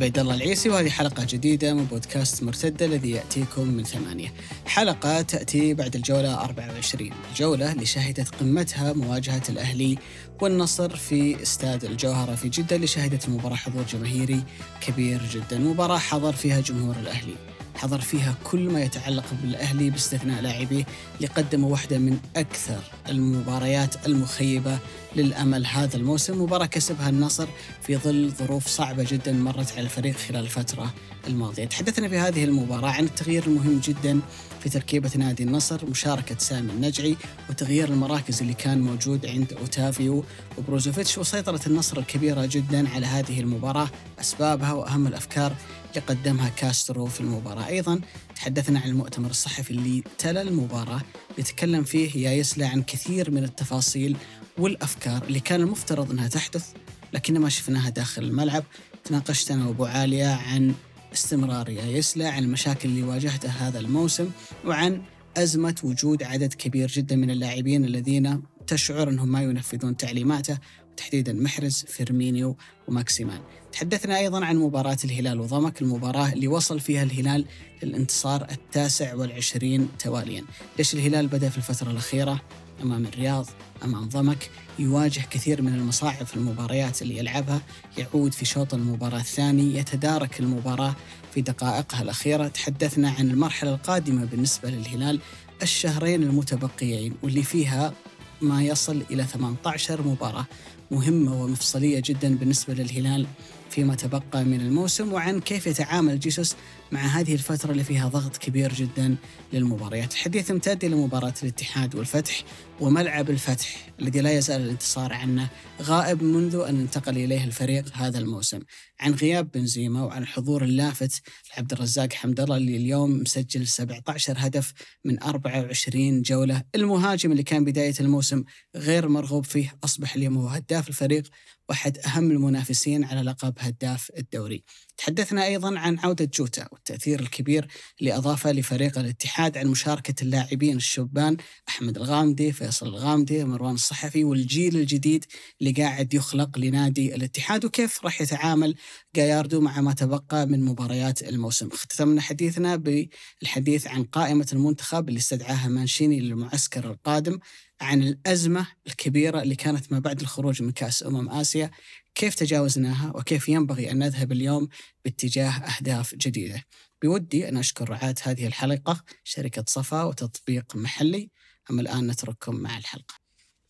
عبيد الله العيسي وهذه حلقة جديدة من بودكاست مرتدة الذي يأتيكم من ثمانية حلقة تأتي بعد الجولة 24 الجولة اللي شهدت قمتها مواجهة الأهلي والنصر في استاد الجوهرة في جدة اللي شهدت المباراة حضور جماهيري كبير جدا مباراة حضر فيها جمهور الأهلي حضر فيها كل ما يتعلق بالأهلي باستثناء لاعبيه اللي قدموا واحدة من أكثر المباريات المخيبة للأمل هذا الموسم مباراة كسبها النصر في ظل ظروف صعبة جدا مرت على الفريق خلال الفترة الماضية تحدثنا في هذه المباراة عن التغيير المهم جدا في تركيبة نادي النصر مشاركة سامي النجعي وتغيير المراكز اللي كان موجود عند أوتافيو وبروزوفيتش وسيطرة النصر الكبيرة جدا على هذه المباراة أسبابها وأهم الأفكار اللي قدمها كاسترو في المباراة أيضا تحدثنا عن المؤتمر الصحفي اللي تلا المباراة يتكلم فيه يا يسلا عن كثير من التفاصيل والأفكار اللي كان المفترض أنها تحدث لكن ما شفناها داخل الملعب تناقشت أنا وأبو عالية عن استمرار يا يسلا عن المشاكل اللي واجهتها هذا الموسم وعن أزمة وجود عدد كبير جدا من اللاعبين الذين تشعر أنهم ما ينفذون تعليماته تحديدا محرز فيرمينيو وماكسيمان تحدثنا أيضا عن مباراة الهلال وضمك المباراة اللي وصل فيها الهلال للانتصار التاسع والعشرين تواليا ليش الهلال بدأ في الفترة الأخيرة أمام الرياض أمام ضمك يواجه كثير من المصاعب في المباريات اللي يلعبها يعود في شوط المباراة الثاني يتدارك المباراة في دقائقها الأخيرة تحدثنا عن المرحلة القادمة بالنسبة للهلال الشهرين المتبقيين واللي فيها ما يصل إلى 18 مباراة مهمة ومفصلية جدا بالنسبة للهلال فيما تبقى من الموسم وعن كيف يتعامل جيسوس مع هذه الفترة اللي فيها ضغط كبير جدا للمباريات الحديث امتد إلى مباراة الاتحاد والفتح وملعب الفتح الذي لا يزال الانتصار عنه غائب منذ أن انتقل إليه الفريق هذا الموسم عن غياب بنزيما وعن حضور اللافت لعبد الرزاق حمد الله اللي اليوم مسجل 17 هدف من 24 جولة المهاجم اللي كان بداية الموسم غير مرغوب فيه أصبح اليوم هو هداف الفريق واحد أهم المنافسين على لقب هداف الدوري تحدثنا أيضا عن عودة جوتا والتأثير الكبير اللي أضافه لفريق الاتحاد عن مشاركة اللاعبين الشبان أحمد الغامدي في فيصل الغامدي مروان الصحفي والجيل الجديد اللي قاعد يخلق لنادي الاتحاد وكيف راح يتعامل جاياردو مع ما تبقى من مباريات الموسم اختتمنا حديثنا بالحديث عن قائمة المنتخب اللي استدعاها مانشيني للمعسكر القادم عن الأزمة الكبيرة اللي كانت ما بعد الخروج من كأس أمم آسيا كيف تجاوزناها وكيف ينبغي أن نذهب اليوم باتجاه أهداف جديدة بودي أن أشكر رعاة هذه الحلقة شركة صفا وتطبيق محلي أما الآن نترككم مع الحلقة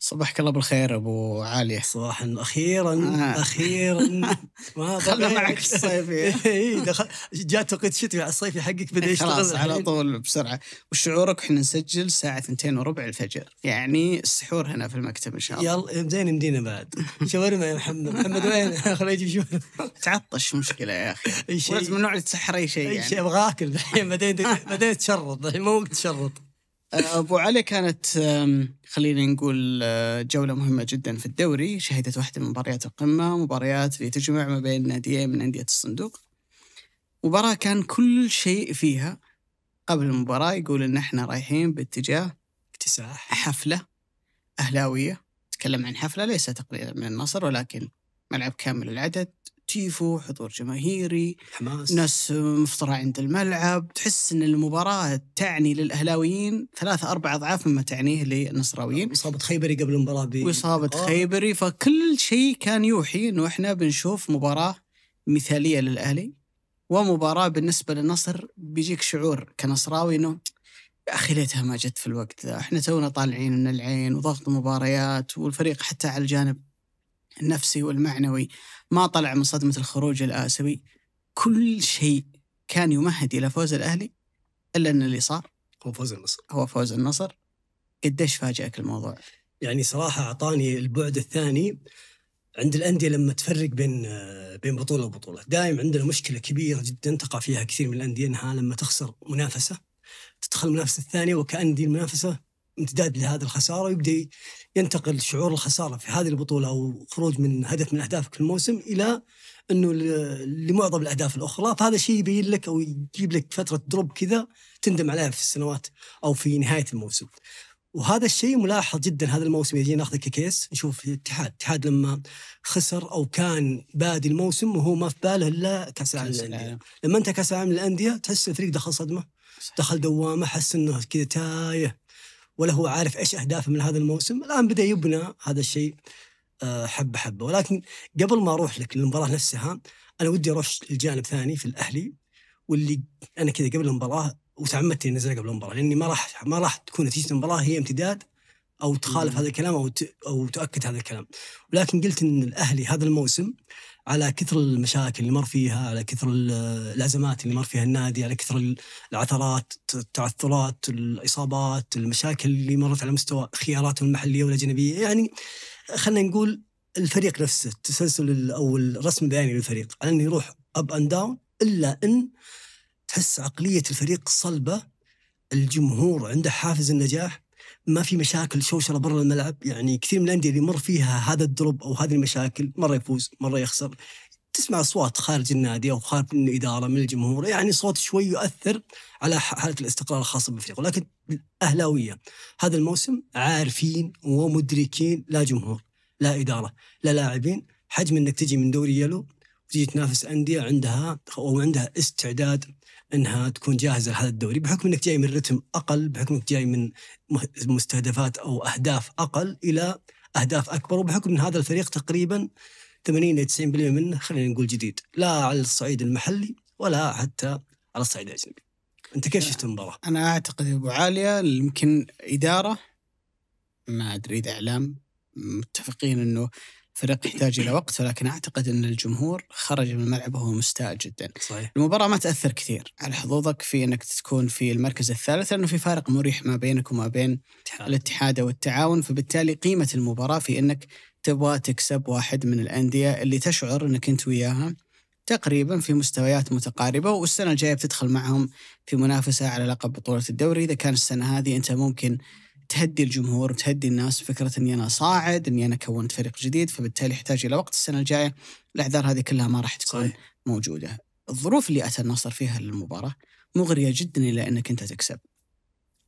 صباحك الله بالخير ابو علي صباحا اخيرا آه. اخيرا ما خلنا معك الصيفي اي دخل جاء توقيت الشتاء على الصيفي حقك بدا يشتغل خلاص على طول بسرعه وشعورك احنا نسجل الساعه ثنتين وربع الفجر يعني السحور هنا في المكتب ان شاء الله يلا زين مدينه بعد شاورما يا محمد محمد وين خليني اجيب شاورما تعطش مشكله يا اخي لازم نقعد تسحر اي شيء يعني ابغى اكل الحين بعدين بعدين تشرط الحين مو وقت تشرط آه، ابو علي كانت خلينا نقول آه، جوله مهمه جدا في الدوري شهدت واحده من مباريات القمه مباريات اللي تجمع ما بين ناديين من انديه الصندوق مباراه كان كل شيء فيها قبل المباراه يقول ان احنا رايحين باتجاه اكتساح حفله اهلاويه تكلم عن حفله ليس تقليلا من النصر ولكن ملعب كامل العدد تيفو حضور جماهيري حماس ناس مفطرة عند الملعب تحس أن المباراة تعني للأهلاويين ثلاثة أربع أضعاف مما تعنيه للنصراويين آه، إصابة خيبري قبل المباراة بي... وإصابة آه. خيبري فكل شيء كان يوحي أنه إحنا بنشوف مباراة مثالية للأهلي ومباراة بالنسبة للنصر بيجيك شعور كنصراوي أنه يا اخي ليتها ما جت في الوقت ذا، احنا تونا طالعين من العين وضغط مباريات والفريق حتى على الجانب النفسي والمعنوي ما طلع من صدمة الخروج الآسيوي كل شيء كان يمهد إلى فوز الأهلي إلا أن اللي صار هو فوز النصر هو فوز النصر قديش فاجأك الموضوع؟ يعني صراحة أعطاني البعد الثاني عند الأندية لما تفرق بين بين بطولة وبطولة دائم عندنا مشكلة كبيرة جدا تقع فيها كثير من الأندية أنها لما تخسر منافسة تدخل المنافسة الثانية وكأن دي المنافسة امتداد لهذه الخسارة ويبدأ ينتقل شعور الخساره في هذه البطوله او خروج من هدف من اهدافك في الموسم الى انه لمعظم الاهداف الاخرى فهذا شيء يبين لك او يجيب لك فتره دروب كذا تندم عليها في السنوات او في نهايه الموسم. وهذا الشيء ملاحظ جدا هذا الموسم يجي ناخذه ككيس نشوف الاتحاد، الاتحاد لما خسر او كان بادي الموسم وهو ما في باله الا كاس العالم للانديه، لما انت كاس العالم للانديه تحس الفريق دخل صدمه دخل دوامه حس انه كذا تايه ولا هو عارف ايش اهدافه من هذا الموسم الان بدا يبنى هذا الشيء آه، حبه حبه ولكن قبل ما اروح لك للمباراه نفسها انا ودي اروح لجانب ثاني في الاهلي واللي انا كذا قبل المباراه وتعمدت اني انزلها قبل المباراه لاني ما راح ما راح تكون نتيجه المباراه هي امتداد او تخالف هذا الكلام او او تؤكد هذا الكلام ولكن قلت ان الاهلي هذا الموسم على كثر المشاكل اللي مر فيها على كثر الازمات اللي مر فيها النادي على كثر العثرات التعثرات الاصابات المشاكل اللي مرت على مستوى خياراته المحليه والاجنبيه يعني خلينا نقول الفريق نفسه التسلسل او الرسم البياني للفريق على انه يروح اب اند داون الا ان تحس عقليه الفريق صلبه الجمهور عنده حافز النجاح ما في مشاكل شوشره برا الملعب يعني كثير من الانديه اللي مر فيها هذا الدروب او هذه المشاكل مره يفوز مره يخسر تسمع اصوات خارج النادي او خارج من الاداره من الجمهور يعني صوت شوي يؤثر على حاله الاستقرار الخاصه بالفريق ولكن الاهلاويه هذا الموسم عارفين ومدركين لا جمهور لا اداره لا لاعبين حجم انك تجي من دوري يلو وتجي تنافس انديه عندها او عندها استعداد انها تكون جاهزه لهذا الدوري بحكم انك جاي من رتم اقل بحكم انك جاي من مستهدفات او اهداف اقل الى اهداف اكبر وبحكم ان هذا الفريق تقريبا 80 الى 90% منه خلينا نقول جديد لا على الصعيد المحلي ولا حتى على الصعيد الاجنبي. انت كيف شفت المباراه؟ انا اعتقد ابو عاليه يمكن اداره ما ادري اذا اعلام متفقين انه فريق يحتاج الى وقت ولكن اعتقد ان الجمهور خرج من الملعب وهو مستاء جدا. صحيح. المباراه ما تاثر كثير على حظوظك في انك تكون في المركز الثالث لانه في فارق مريح ما بينك وما بين الاتحاد, الاتحاد والتعاون فبالتالي قيمه المباراه في انك تبغى تكسب واحد من الانديه اللي تشعر انك انت وياها تقريبا في مستويات متقاربة والسنة الجاية بتدخل معهم في منافسة على لقب بطولة الدوري إذا كان السنة هذه أنت ممكن تهدي الجمهور وتهدي الناس فكره اني انا صاعد اني انا كونت فريق جديد فبالتالي يحتاج الى وقت السنه الجايه الاعذار هذه كلها ما راح تكون صحيح. موجوده الظروف اللي اتى النصر فيها للمباراه مغريه جدا الى انك انت تكسب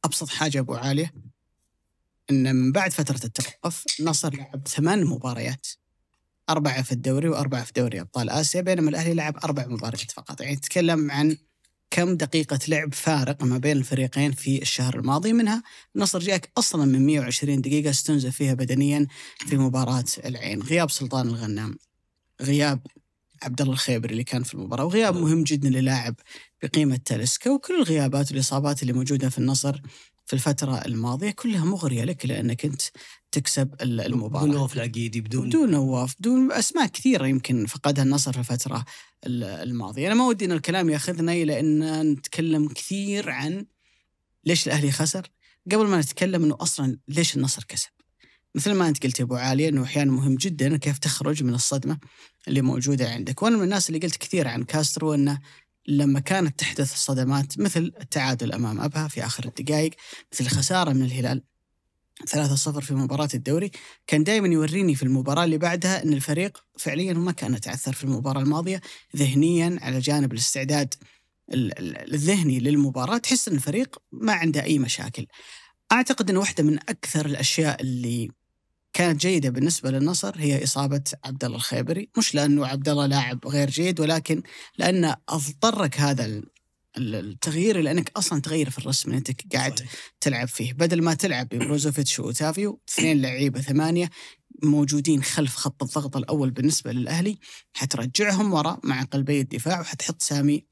ابسط حاجه ابو عاليه ان من بعد فتره التوقف النصر لعب ثمان مباريات أربعة في الدوري وأربعة في دوري أبطال آسيا بينما الأهلي لعب أربع مباريات فقط يعني تتكلم عن كم دقيقة لعب فارق ما بين الفريقين في الشهر الماضي منها النصر جاك أصلا من 120 دقيقة استنزف فيها بدنيا في مباراة العين غياب سلطان الغنام غياب عبد الله الخيبر اللي كان في المباراه وغياب مهم جدا للاعب بقيمه تالسكا وكل الغيابات والاصابات اللي موجوده في النصر في الفترة الماضية كلها مغرية لك لأنك أنت تكسب المباراة بدون نواف العقيدي بدون بدون نواف بدون أسماء كثيرة يمكن فقدها النصر في الفترة الماضية أنا ما ودي أن الكلام ياخذنا إلى أن نتكلم كثير عن ليش الأهلي خسر قبل ما نتكلم أنه أصلا ليش النصر كسب مثل ما انت قلت يا ابو عالي انه احيانا مهم جدا كيف تخرج من الصدمه اللي موجوده عندك، وانا من الناس اللي قلت كثير عن كاسترو انه لما كانت تحدث الصدمات مثل التعادل أمام أبها في آخر الدقائق مثل الخسارة من الهلال 3-0 في مباراة الدوري كان دائما يوريني في المباراة اللي بعدها أن الفريق فعليا ما كان تعثر في المباراة الماضية ذهنيا على جانب الاستعداد الذهني للمباراة تحس أن الفريق ما عنده أي مشاكل أعتقد أن واحدة من أكثر الأشياء اللي كانت جيده بالنسبه للنصر هي اصابه عبد الله الخيبري، مش لانه عبد الله لاعب غير جيد ولكن لان اضطرك هذا التغيير لانك اصلا تغير في الرسم اللي انت قاعد صحيح. تلعب فيه، بدل ما تلعب ببروزوفيتش واوتافيو اثنين لعيبه ثمانيه موجودين خلف خط الضغط الاول بالنسبه للاهلي حترجعهم ورا مع قلبي الدفاع وحتحط سامي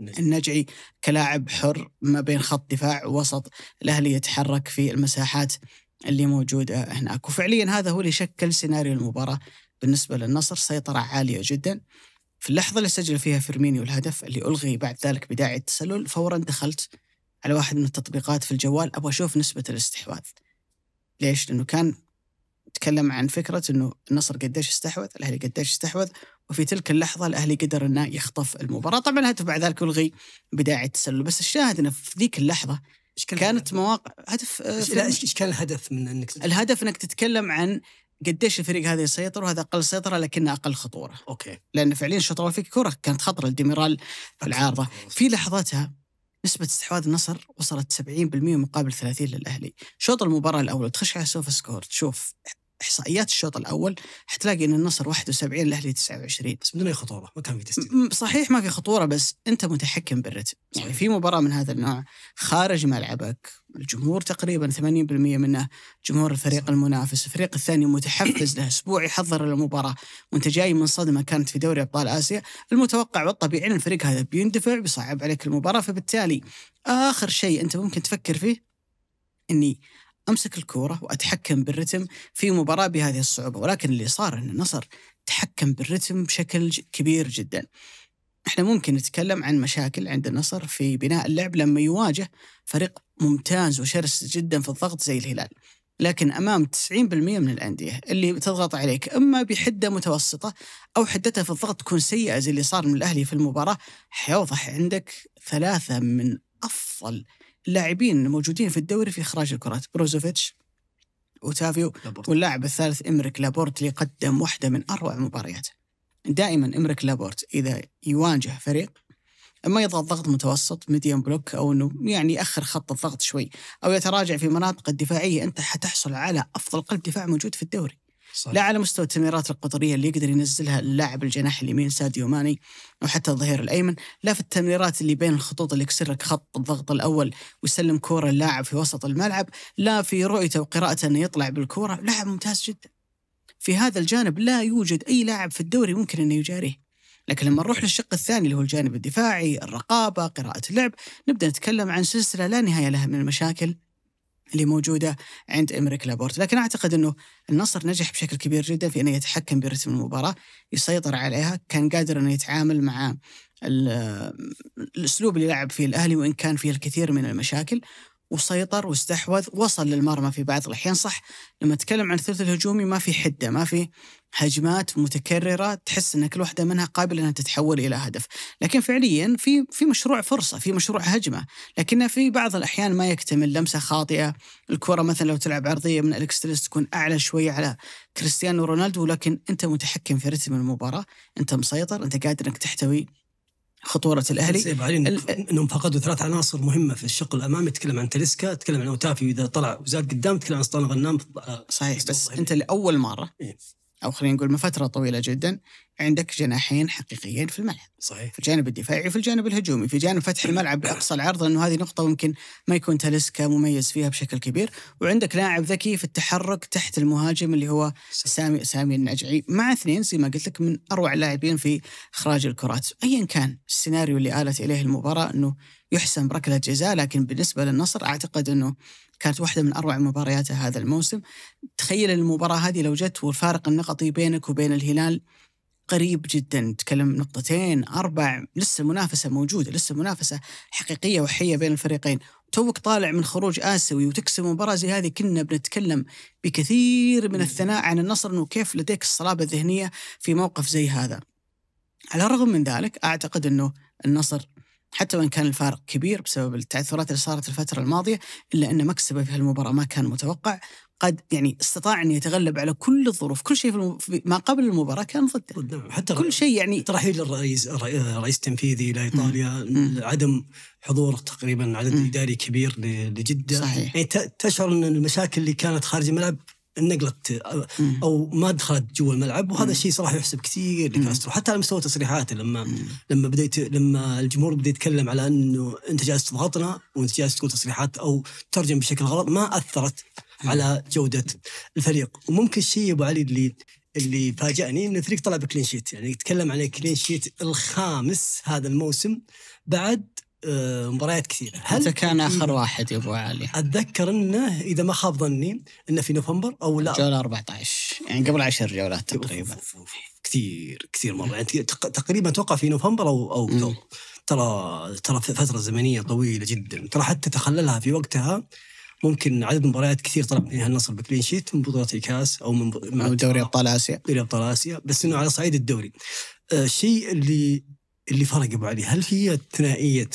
النجعي كلاعب حر ما بين خط دفاع ووسط الاهلي يتحرك في المساحات اللي موجودة آه، هناك وفعليا هذا هو اللي شكل سيناريو المباراة بالنسبة للنصر سيطرة عالية جدا في اللحظة اللي سجل فيها فيرمينيو الهدف اللي ألغي بعد ذلك بداعي التسلل فورا دخلت على واحد من التطبيقات في الجوال أبغى أشوف نسبة الاستحواذ ليش؟ لأنه كان تكلم عن فكرة أنه النصر قديش استحوذ الأهلي قديش استحوذ وفي تلك اللحظة الأهلي قدر أنه يخطف المباراة طبعا الهدف بعد ذلك ألغي بداعي التسلل بس الشاهد أنه في ذيك اللحظة كان كانت مواقع هدف آه، ايش ايش كان الهدف من انك تتكلم. الهدف انك تتكلم عن قديش الفريق هذا يسيطر وهذا اقل سيطره لكنه اقل خطوره اوكي لان فعليا شطروا في كره كانت خطره لديميرال في العارضه في لحظتها نسبة استحواذ النصر وصلت 70% مقابل 30 للأهلي شوط المباراة الأول تخش على سوف سكور تشوف احصائيات الشوط الاول حتلاقي ان النصر 71 الاهلي 29 بس بدون اي خطوره ما كان في تسديد صحيح ما في خطوره بس انت متحكم بالرتم يعني في مباراه من هذا النوع خارج ملعبك الجمهور تقريبا 80% منه جمهور الفريق صح. المنافس الفريق الثاني متحفز له اسبوع يحضر للمباراه وانت جاي من صدمه كانت في دوري ابطال اسيا المتوقع والطبيعي ان الفريق هذا بيندفع بيصعب عليك المباراه فبالتالي اخر شيء انت ممكن تفكر فيه اني امسك الكوره واتحكم بالرتم في مباراه بهذه الصعوبه ولكن اللي صار ان النصر تحكم بالرتم بشكل كبير جدا. احنا ممكن نتكلم عن مشاكل عند النصر في بناء اللعب لما يواجه فريق ممتاز وشرس جدا في الضغط زي الهلال. لكن امام 90% من الانديه اللي تضغط عليك اما بحده متوسطه او حدتها في الضغط تكون سيئه زي اللي صار من الاهلي في المباراه حيوضح عندك ثلاثه من افضل لاعبين موجودين في الدوري في اخراج الكرات بروزوفيتش وتافيو واللاعب الثالث امريك لابورت اللي قدم واحده من اروع مبارياته دائما امريك لابورت اذا يواجه فريق اما يضغط ضغط متوسط ميديوم بلوك او انه يعني ياخر خط الضغط شوي او يتراجع في مناطق الدفاعيه انت حتحصل على افضل قلب دفاع موجود في الدوري لا على مستوى التمريرات القطريه اللي يقدر ينزلها اللاعب الجناح اليمين ساديو ماني او حتى الظهير الايمن، لا في التمريرات اللي بين الخطوط اللي يكسر لك خط الضغط الاول ويسلم كوره اللاعب في وسط الملعب، لا في رؤيته وقراءته انه يطلع بالكوره، لاعب ممتاز جدا. في هذا الجانب لا يوجد اي لاعب في الدوري ممكن انه يجاريه. لكن لما نروح للشق الثاني اللي هو الجانب الدفاعي، الرقابه، قراءه اللعب، نبدا نتكلم عن سلسله لا نهايه لها من المشاكل اللي موجودة عند إمريك لابورت لكن أعتقد أنه النصر نجح بشكل كبير جدا في أنه يتحكم برتم المباراة يسيطر عليها كان قادر أنه يتعامل مع الأسلوب اللي لعب فيه الأهلي وإن كان فيه الكثير من المشاكل وسيطر واستحوذ وصل للمرمى في بعض الأحيان صح لما أتكلم عن الثلث الهجومي ما في حدة ما في هجمات متكررة تحس أن كل واحدة منها قابلة أنها تتحول إلى هدف لكن فعليا في في مشروع فرصة في مشروع هجمة لكن في بعض الأحيان ما يكتمل لمسة خاطئة الكرة مثلا لو تلعب عرضية من الإكستريس تكون أعلى شوية على كريستيانو رونالدو لكن أنت متحكم في رتم المباراة أنت مسيطر أنت قادر أنك تحتوي خطوره الاهلي إيه، انهم فقدوا ثلاث عناصر مهمه في الشق الامامي تكلم عن تلسكا تكلم عن اوتافي واذا طلع وزاد قدام تكلم عن سلطان غنام صحيح بس انت لاول مره إيه. او خلينا نقول من فتره طويله جدا عندك جناحين حقيقيين في الملعب صحيح في الجانب الدفاعي وفي الجانب الهجومي في جانب فتح الملعب باقصى العرض لانه هذه نقطه ممكن ما يكون تاليسكا مميز فيها بشكل كبير وعندك لاعب ذكي في التحرك تحت المهاجم اللي هو سامي سامي النجعي مع اثنين زي ما قلت لك من اروع اللاعبين في اخراج الكرات ايا كان السيناريو اللي آلت اليه المباراه انه يحسم بركله جزاء لكن بالنسبه للنصر اعتقد انه كانت واحده من اروع مبارياته هذا الموسم تخيل المباراه هذه لو جت والفارق النقطي بينك وبين الهلال قريب جدا نتكلم نقطتين اربع لسه المنافسه موجوده لسه منافسه حقيقيه وحيه بين الفريقين توك طالع من خروج اسيوي وتكسب مباراه زي هذه كنا بنتكلم بكثير من الثناء عن النصر انه كيف لديك الصلابه الذهنيه في موقف زي هذا على الرغم من ذلك اعتقد انه النصر حتى وان كان الفارق كبير بسبب التعثرات اللي صارت الفتره الماضيه الا ان مكسبه في هالمباراه ما كان متوقع قد يعني استطاع ان يتغلب على كل الظروف، كل شيء في, ما قبل المباراه كان ضده. حتى كل شيء يعني ترحيل الرئيس الرئيس التنفيذي الى ايطاليا، عدم حضور تقريبا عدد اداري كبير لجده. صحيح. يعني تشعر ان المشاكل اللي كانت خارج الملعب نقلت او ما دخلت جوا الملعب وهذا الشيء صراحه يحسب كثير لكاسترو حتى على مستوى تصريحاته لما لما بديت لما الجمهور بدا يتكلم على انه انت جالس تضغطنا وانت جالس تقول تصريحات او ترجم بشكل غلط ما اثرت على جوده الفريق وممكن الشيء يا ابو علي اللي اللي فاجأني ان الفريق طلع بكلين شيت يعني يتكلم عن الكلين شيت الخامس هذا الموسم بعد آه، مباريات كثيره هل انت كان اخر واحد يا ابو علي اتذكر انه اذا ما خاب ظني انه في نوفمبر او لا جوله 14 يعني قبل 10 جولات تقريبا كثير كثير مره يعني تقريبا توقع في نوفمبر او او ترى ترى فتره زمنيه طويله جدا ترى حتى تخللها في وقتها ممكن عدد مباريات كثير طلب منها النصر بكلين شيت من بطوله الكاس او من او دوري ابطال اسيا دوري ابطال اسيا بس انه على صعيد الدوري آه، الشيء اللي اللي فرق ابو علي هل هي ثنائيه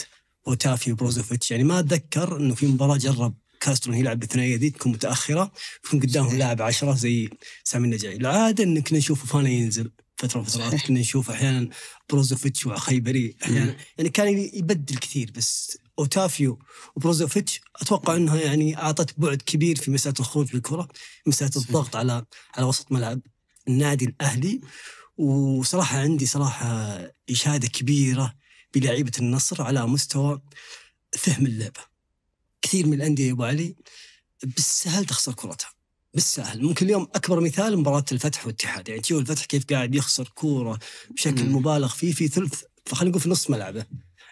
وتافي وبروزوفيتش يعني ما اتذكر انه في مباراه جرب كاسترو يلعب بالثنائيه ذي تكون متاخره تكون قدامهم لاعب عشرة زي سامي النجعي العاده ان كنا نشوف فانا ينزل فتره فتره كنا نشوف احيانا بروزوفيتش وخيبري احيانا يعني كان يبدل كثير بس اوتافيو وبروزوفيتش اتوقع انها يعني اعطت بعد كبير في مساله الخروج بالكره مساله الضغط على على وسط ملعب النادي الاهلي وصراحه عندي صراحه اشاده كبيره بلعيبه النصر على مستوى فهم اللعبه. كثير من الانديه يا ابو علي بالسهل تخسر كرتها. بالسهل ممكن اليوم اكبر مثال مباراه الفتح والاتحاد يعني تشوف الفتح كيف قاعد يخسر كوره بشكل مبالغ فيه في ثلث فخلينا نقول في نص ملعبه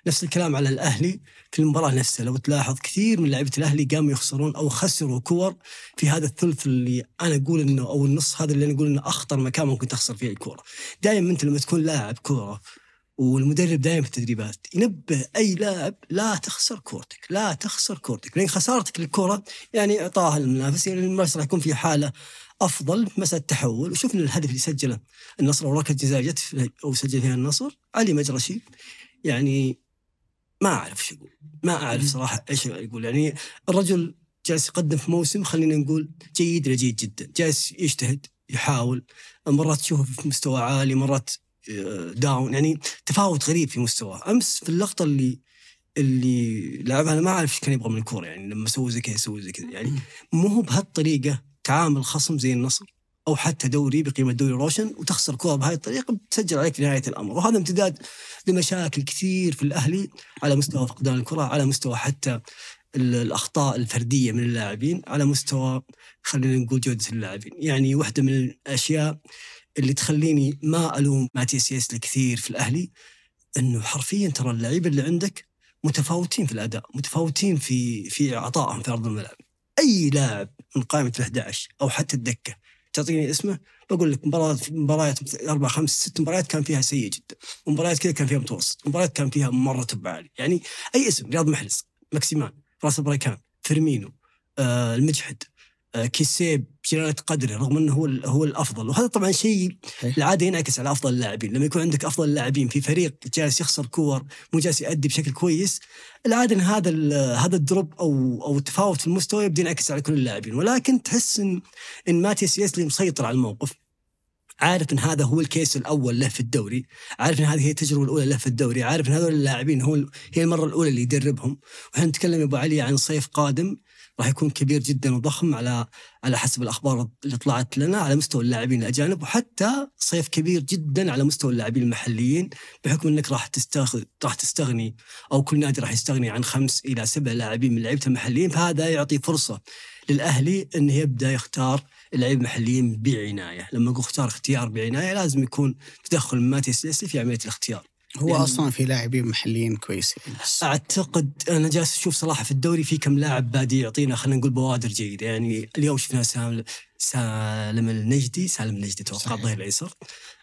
نفس الكلام على الاهلي في المباراه نفسها لو تلاحظ كثير من لعيبه الاهلي قاموا يخسرون او خسروا كور في هذا الثلث اللي انا اقول انه او النص هذا اللي انا اقول انه اخطر مكان ممكن تخسر فيه الكوره دائما انت لما تكون لاعب كوره والمدرب دائما في التدريبات ينبه اي لاعب لا تخسر كورتك لا تخسر كورتك لان خسارتك للكره يعني اعطاها للمنافس يعني المنافس راح يكون في حاله افضل مساله التحول وشفنا الهدف اللي سجله النصر او ركله جزاء جت او سجل فيها النصر علي مجرشي يعني ما اعرف ايش اقول ما اعرف صراحه ايش اقول يعني الرجل جالس يقدم في موسم خلينا نقول جيد لجيد جدا جالس يجتهد يحاول مرات تشوفه في مستوى عالي مرات داون آه، يعني تفاوت غريب في مستواه امس في اللقطه اللي اللي لعبها انا ما اعرف ايش كان يبغى من الكوره يعني لما سوى زي كذا سوى زي كذا يعني مو هو بهالطريقه تعامل خصم زي النصر او حتى دوري بقيمه دوري روشن وتخسر كوره بهذه الطريقه بتسجل عليك في نهايه الامر وهذا امتداد لمشاكل كثير في الاهلي على مستوى فقدان الكره على مستوى حتى الاخطاء الفرديه من اللاعبين على مستوى خلينا نقول جوده اللاعبين يعني واحده من الاشياء اللي تخليني ما الوم ماتيس يسلي كثير في الاهلي انه حرفيا ترى اللعيبه اللي عندك متفاوتين في الاداء، متفاوتين في في عطائهم في ارض الملعب. اي لاعب من قائمه ال 11 او حتى الدكه تعطيني اسمه بقول لك مباراه مباريات اربع خمس ست مباريات كان فيها سيء جدا، ومباريات كذا كان فيها متوسط، ومباريات كان فيها مره تب عالي، يعني اي اسم رياض محرز، ماكسيمان، راس بريكان، فيرمينو، آه المجحد، آه، كيسي بجلاله قدره رغم انه هو هو الافضل وهذا طبعا شيء العاده ينعكس على افضل اللاعبين لما يكون عندك افضل اللاعبين في فريق جالس يخسر كور مو جالس يؤدي بشكل كويس العاده ان هذا هذا الدروب او او التفاوت في المستوى يبدا ينعكس على كل اللاعبين ولكن تحس ان ان ماتيس يسلي مسيطر على الموقف عارف ان هذا هو الكيس الاول له في الدوري، عارف ان هذه هي التجربه الاولى له في الدوري، عارف ان هذول اللاعبين هو هي المره الاولى اللي يدربهم، واحنا نتكلم يا ابو علي عن صيف قادم راح يكون كبير جدا وضخم على على حسب الاخبار اللي طلعت لنا على مستوى اللاعبين الاجانب وحتى صيف كبير جدا على مستوى اللاعبين المحليين بحكم انك راح تستغ... راح تستغني او كل نادي راح يستغني عن خمس الى سبع لاعبين من لعيبته المحليين فهذا يعطي فرصه للاهلي انه يبدا يختار اللعيبه المحليين بعنايه، لما اقول اختار اختيار بعنايه لازم يكون تدخل ماتيس ليسلي في عمليه الاختيار. هو اصلا في لاعبين محليين كويسين اعتقد انا جالس اشوف صراحه في الدوري في كم لاعب بادي يعطينا خلينا نقول بوادر جيده يعني اليوم شفنا سالم سالم النجدي سالم النجدي توقع الظهير الايسر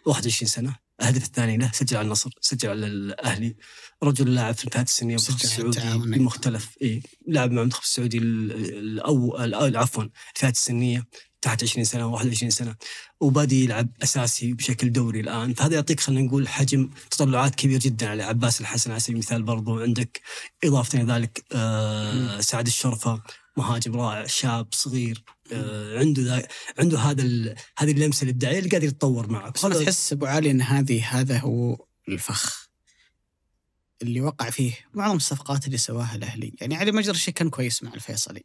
21 سنه الهدف الثاني له سجل على النصر سجل على الاهلي رجل لاعب في الاتحاد السنيه السعودي بمختلف اي لاعب مع المنتخب السعودي الاول عفوا الاتحاد السنيه تحت 20 سنه 21 سنه وبادي يلعب اساسي بشكل دوري الان فهذا يعطيك خلينا نقول حجم تطلعات كبير جدا على عباس الحسن على سبيل المثال برضو عندك اضافه الى ذلك آه سعد الشرفه مهاجم رائع شاب صغير آه عنده ذا عنده هذا هذه اللمسه الابداعيه اللي قادر يتطور معك تحس ابو علي ان هذه هذا هو الفخ اللي وقع فيه معظم الصفقات اللي سواها الاهلي يعني علي مجر الشيخ كان كويس مع الفيصلي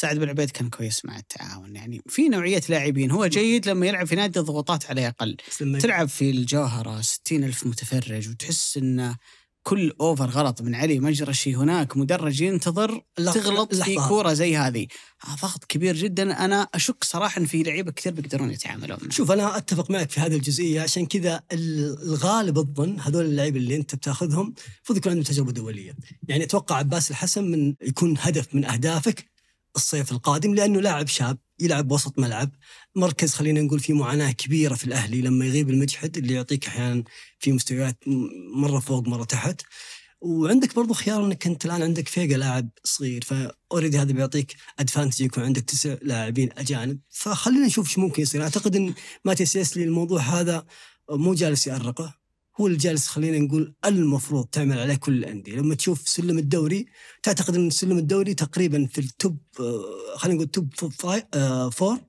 سعد بن عبيد كان كويس مع التعاون يعني في نوعيه لاعبين هو جيد لما يلعب في نادي الضغوطات عليه اقل تلعب في الجوهره ستين الف متفرج وتحس انه كل اوفر غلط من علي مجرشي هناك مدرج ينتظر تغلط في كوره زي هذه آه، ضغط كبير جدا انا اشك صراحه في لعيبه كثير بيقدرون يتعاملون معه. شوف انا اتفق معك في هذه الجزئيه عشان كذا الغالب الظن هذول اللعيبه اللي انت بتاخذهم المفروض يكون عندهم تجربه دوليه يعني اتوقع عباس الحسن من يكون هدف من اهدافك الصيف القادم لانه لاعب شاب يلعب وسط ملعب مركز خلينا نقول في معاناه كبيره في الاهلي لما يغيب المجحد اللي يعطيك احيانا في مستويات مره فوق مره تحت وعندك برضو خيار انك انت الان عندك فيجا لاعب صغير فاوريدي هذا بيعطيك ادفانتج يكون عندك تسع لاعبين اجانب فخلينا نشوف شو ممكن يصير اعتقد ان ماتيس يسلي الموضوع هذا مو جالس يأرقه هو اللي جالس خلينا نقول المفروض تعمل عليه كل الانديه لما تشوف سلم الدوري تعتقد ان سلم الدوري تقريبا في التوب آه، خلينا نقول توب فور آه،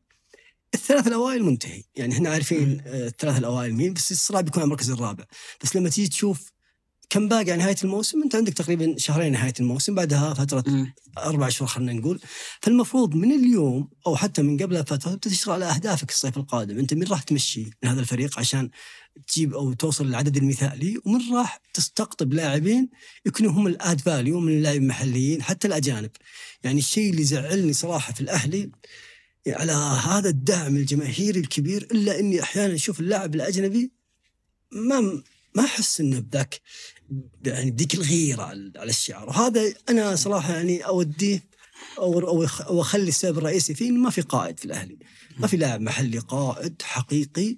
الثلاث الاوائل منتهي يعني احنا عارفين آه، الثلاث الاوائل مين بس الصراع بيكون على المركز الرابع بس لما تيجي تشوف كم باقي على نهايه الموسم؟ انت عندك تقريبا شهرين نهايه الموسم بعدها فتره م. اربع شهور خلينا نقول فالمفروض من اليوم او حتى من قبلها فتره تبدا تشتغل على اهدافك الصيف القادم، انت مين راح تمشي من هذا الفريق عشان تجيب او توصل للعدد المثالي ومن راح تستقطب لاعبين يكونوا هم الاد فاليو من اللاعبين المحليين حتى الاجانب. يعني الشيء اللي زعلني صراحه في الاهلي على هذا الدعم الجماهيري الكبير الا اني احيانا اشوف اللاعب الاجنبي ما ما احس انه بذاك يعني بديك الغيره على الشعر وهذا انا صراحه يعني اوديه او او اخلي السبب الرئيسي فيه انه ما في قائد في الاهلي ما في لاعب محلي قائد حقيقي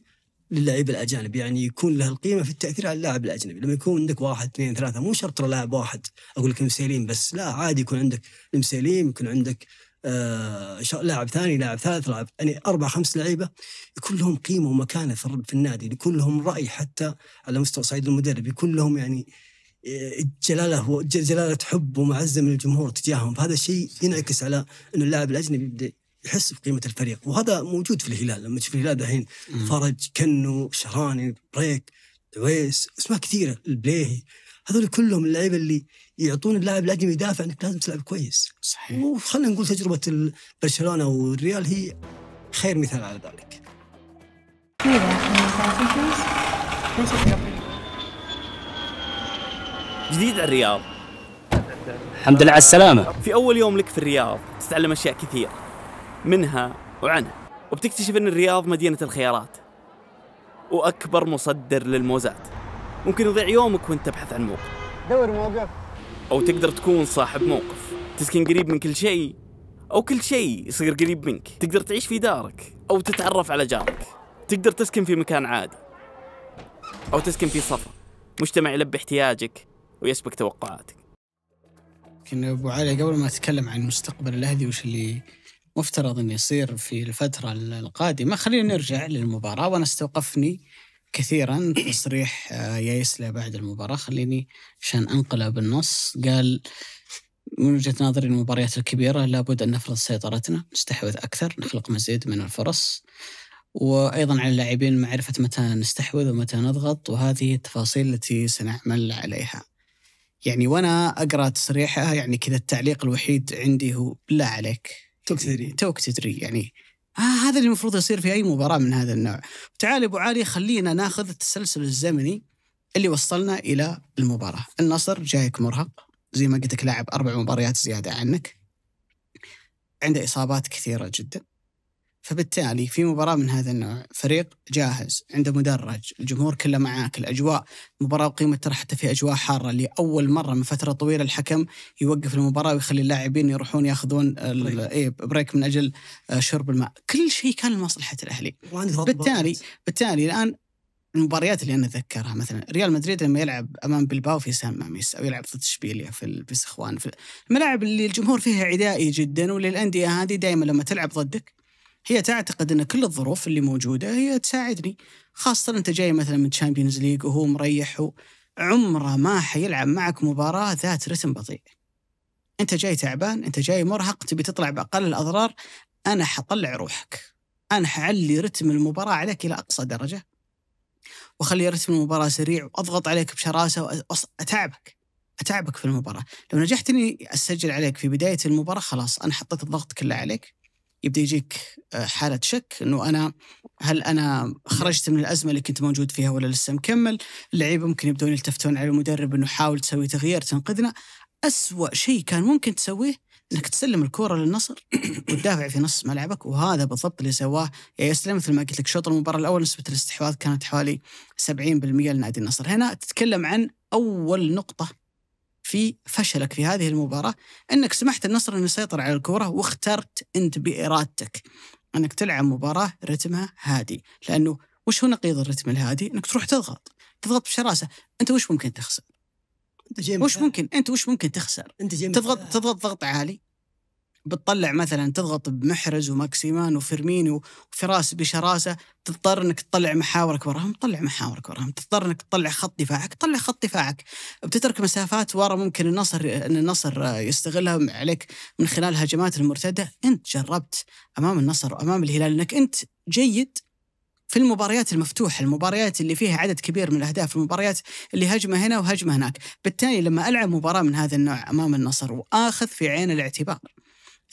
للاعب الاجانب يعني يكون له القيمه في التاثير على اللاعب الاجنبي لما يكون عندك واحد اثنين ثلاثه مو شرط لاعب واحد اقول لك المسيلين بس لا عادي يكون عندك المسيلين يكون عندك آه، لاعب ثاني لاعب ثالث لاعب يعني اربع خمس لعيبه يكون لهم قيمه ومكانه في النادي يكون لهم راي حتى على مستوى صعيد المدرب يكون لهم يعني آه، جلاله جلاله حب ومعزه من الجمهور تجاههم فهذا الشيء ينعكس على انه اللاعب الاجنبي يبدا يحس بقيمه الفريق وهذا موجود في الهلال لما تشوف الهلال الحين فرج كنو شهراني بريك دويس اسماء كثيره البليهي هذول كلهم اللعيبه اللي يعطون اللاعب لازم يدافع انك لازم تلعب كويس صحيح وخلينا نقول تجربه برشلونه والريال هي خير مثال على ذلك جديد على الرياض الحمد لله على السلامة في أول يوم لك في الرياض تتعلم أشياء كثير منها وعنها وبتكتشف أن الرياض مدينة الخيارات وأكبر مصدر للموزات ممكن يضيع يومك وانت تبحث عن موقف دور موقف أو تقدر تكون صاحب موقف تسكن قريب من كل شيء أو كل شيء يصير قريب منك تقدر تعيش في دارك أو تتعرف على جارك تقدر تسكن في مكان عادي أو تسكن في صفا مجتمع يلبي احتياجك ويسبق توقعاتك كنا أبو علي قبل ما أتكلم عن مستقبل الأهلي وش اللي مفترض أن يصير في الفترة القادمة خلينا نرجع للمباراة وأنا استوقفني كثيرا تصريح آه، يايسلا بعد المباراة خليني عشان أنقله بالنص قال من وجهة نظري المباريات الكبيرة لابد أن نفرض سيطرتنا نستحوذ أكثر نخلق مزيد من الفرص وأيضا على اللاعبين معرفة متى نستحوذ ومتى نضغط وهذه التفاصيل التي سنعمل عليها يعني وأنا أقرأ تصريحه يعني كذا التعليق الوحيد عندي هو بالله عليك توك تدري توك تدري يعني آه هذا اللي المفروض يصير في اي مباراه من هذا النوع تعال ابو علي خلينا ناخذ التسلسل الزمني اللي وصلنا الى المباراه النصر جايك مرهق زي ما قلت لك لاعب اربع مباريات زياده عنك عنده اصابات كثيره جدا فبالتالي في مباراة من هذا النوع فريق جاهز عنده مدرج الجمهور كله معاك الأجواء مباراة قيمة حتى في أجواء حارة لأول مرة من فترة طويلة الحكم يوقف المباراة ويخلي اللاعبين يروحون ياخذون إيه، بريك من أجل آه، شرب الماء كل شيء كان لمصلحة الأهلي بالتالي بالتالي الآن المباريات اللي انا اتذكرها مثلا ريال مدريد لما يلعب امام بلباو في سان ماميس او يلعب ضد اشبيليا في بسخوان في الملاعب اللي الجمهور فيها عدائي جدا وللانديه هذه دائما لما تلعب ضدك هي تعتقد ان كل الظروف اللي موجوده هي تساعدني خاصه انت جاي مثلا من تشامبيونز ليج وهو مريح عمره ما حيلعب معك مباراه ذات رتم بطيء انت جاي تعبان انت جاي مرهق تبي تطلع باقل الاضرار انا حطلع روحك انا حعلي رتم المباراه عليك الى اقصى درجه واخلي رتم المباراه سريع واضغط عليك بشراسه واتعبك اتعبك في المباراه لو نجحت اني اسجل عليك في بدايه المباراه خلاص انا حطيت الضغط كله عليك يبدا يجيك آه، حاله شك انه انا هل انا خرجت من الازمه اللي كنت موجود فيها ولا لسه مكمل؟ اللعيبه ممكن يبدون يلتفتون على المدرب انه حاول تسوي تغيير تنقذنا. أسوأ شيء كان ممكن تسويه انك تسلم الكوره للنصر وتدافع في نص ملعبك وهذا بالضبط اللي سواه يا يسلم مثل ما قلت لك شوط المباراه الاول نسبه الاستحواذ كانت حوالي 70% لنادي النصر، هنا تتكلم عن اول نقطه في فشلك في هذه المباراة أنك سمحت النصر أنه يسيطر على الكرة واخترت أنت بإرادتك أنك تلعب مباراة رتمها هادي لأنه وش هو نقيض الرتم الهادي؟ أنك تروح تضغط تضغط بشراسة أنت وش ممكن تخسر؟ انت جاي وش ممكن انت وش ممكن تخسر؟ انت جاي تضغط تضغط ضغط عالي بتطلع مثلا تضغط بمحرز وماكسيمان وفيرمينو وفراس بشراسه تضطر انك تطلع محاورك وراهم تطلع محاورك وراهم تضطر انك تطلع خط دفاعك تطلع خط دفاعك بتترك مسافات ورا ممكن النصر ان النصر يستغلها عليك من خلال هجمات المرتده انت جربت امام النصر وامام الهلال انك انت جيد في المباريات المفتوحة المباريات اللي فيها عدد كبير من الأهداف المباريات اللي هجمة هنا وهجمة هناك بالتالي لما ألعب مباراة من هذا النوع أمام النصر وآخذ في عين الاعتبار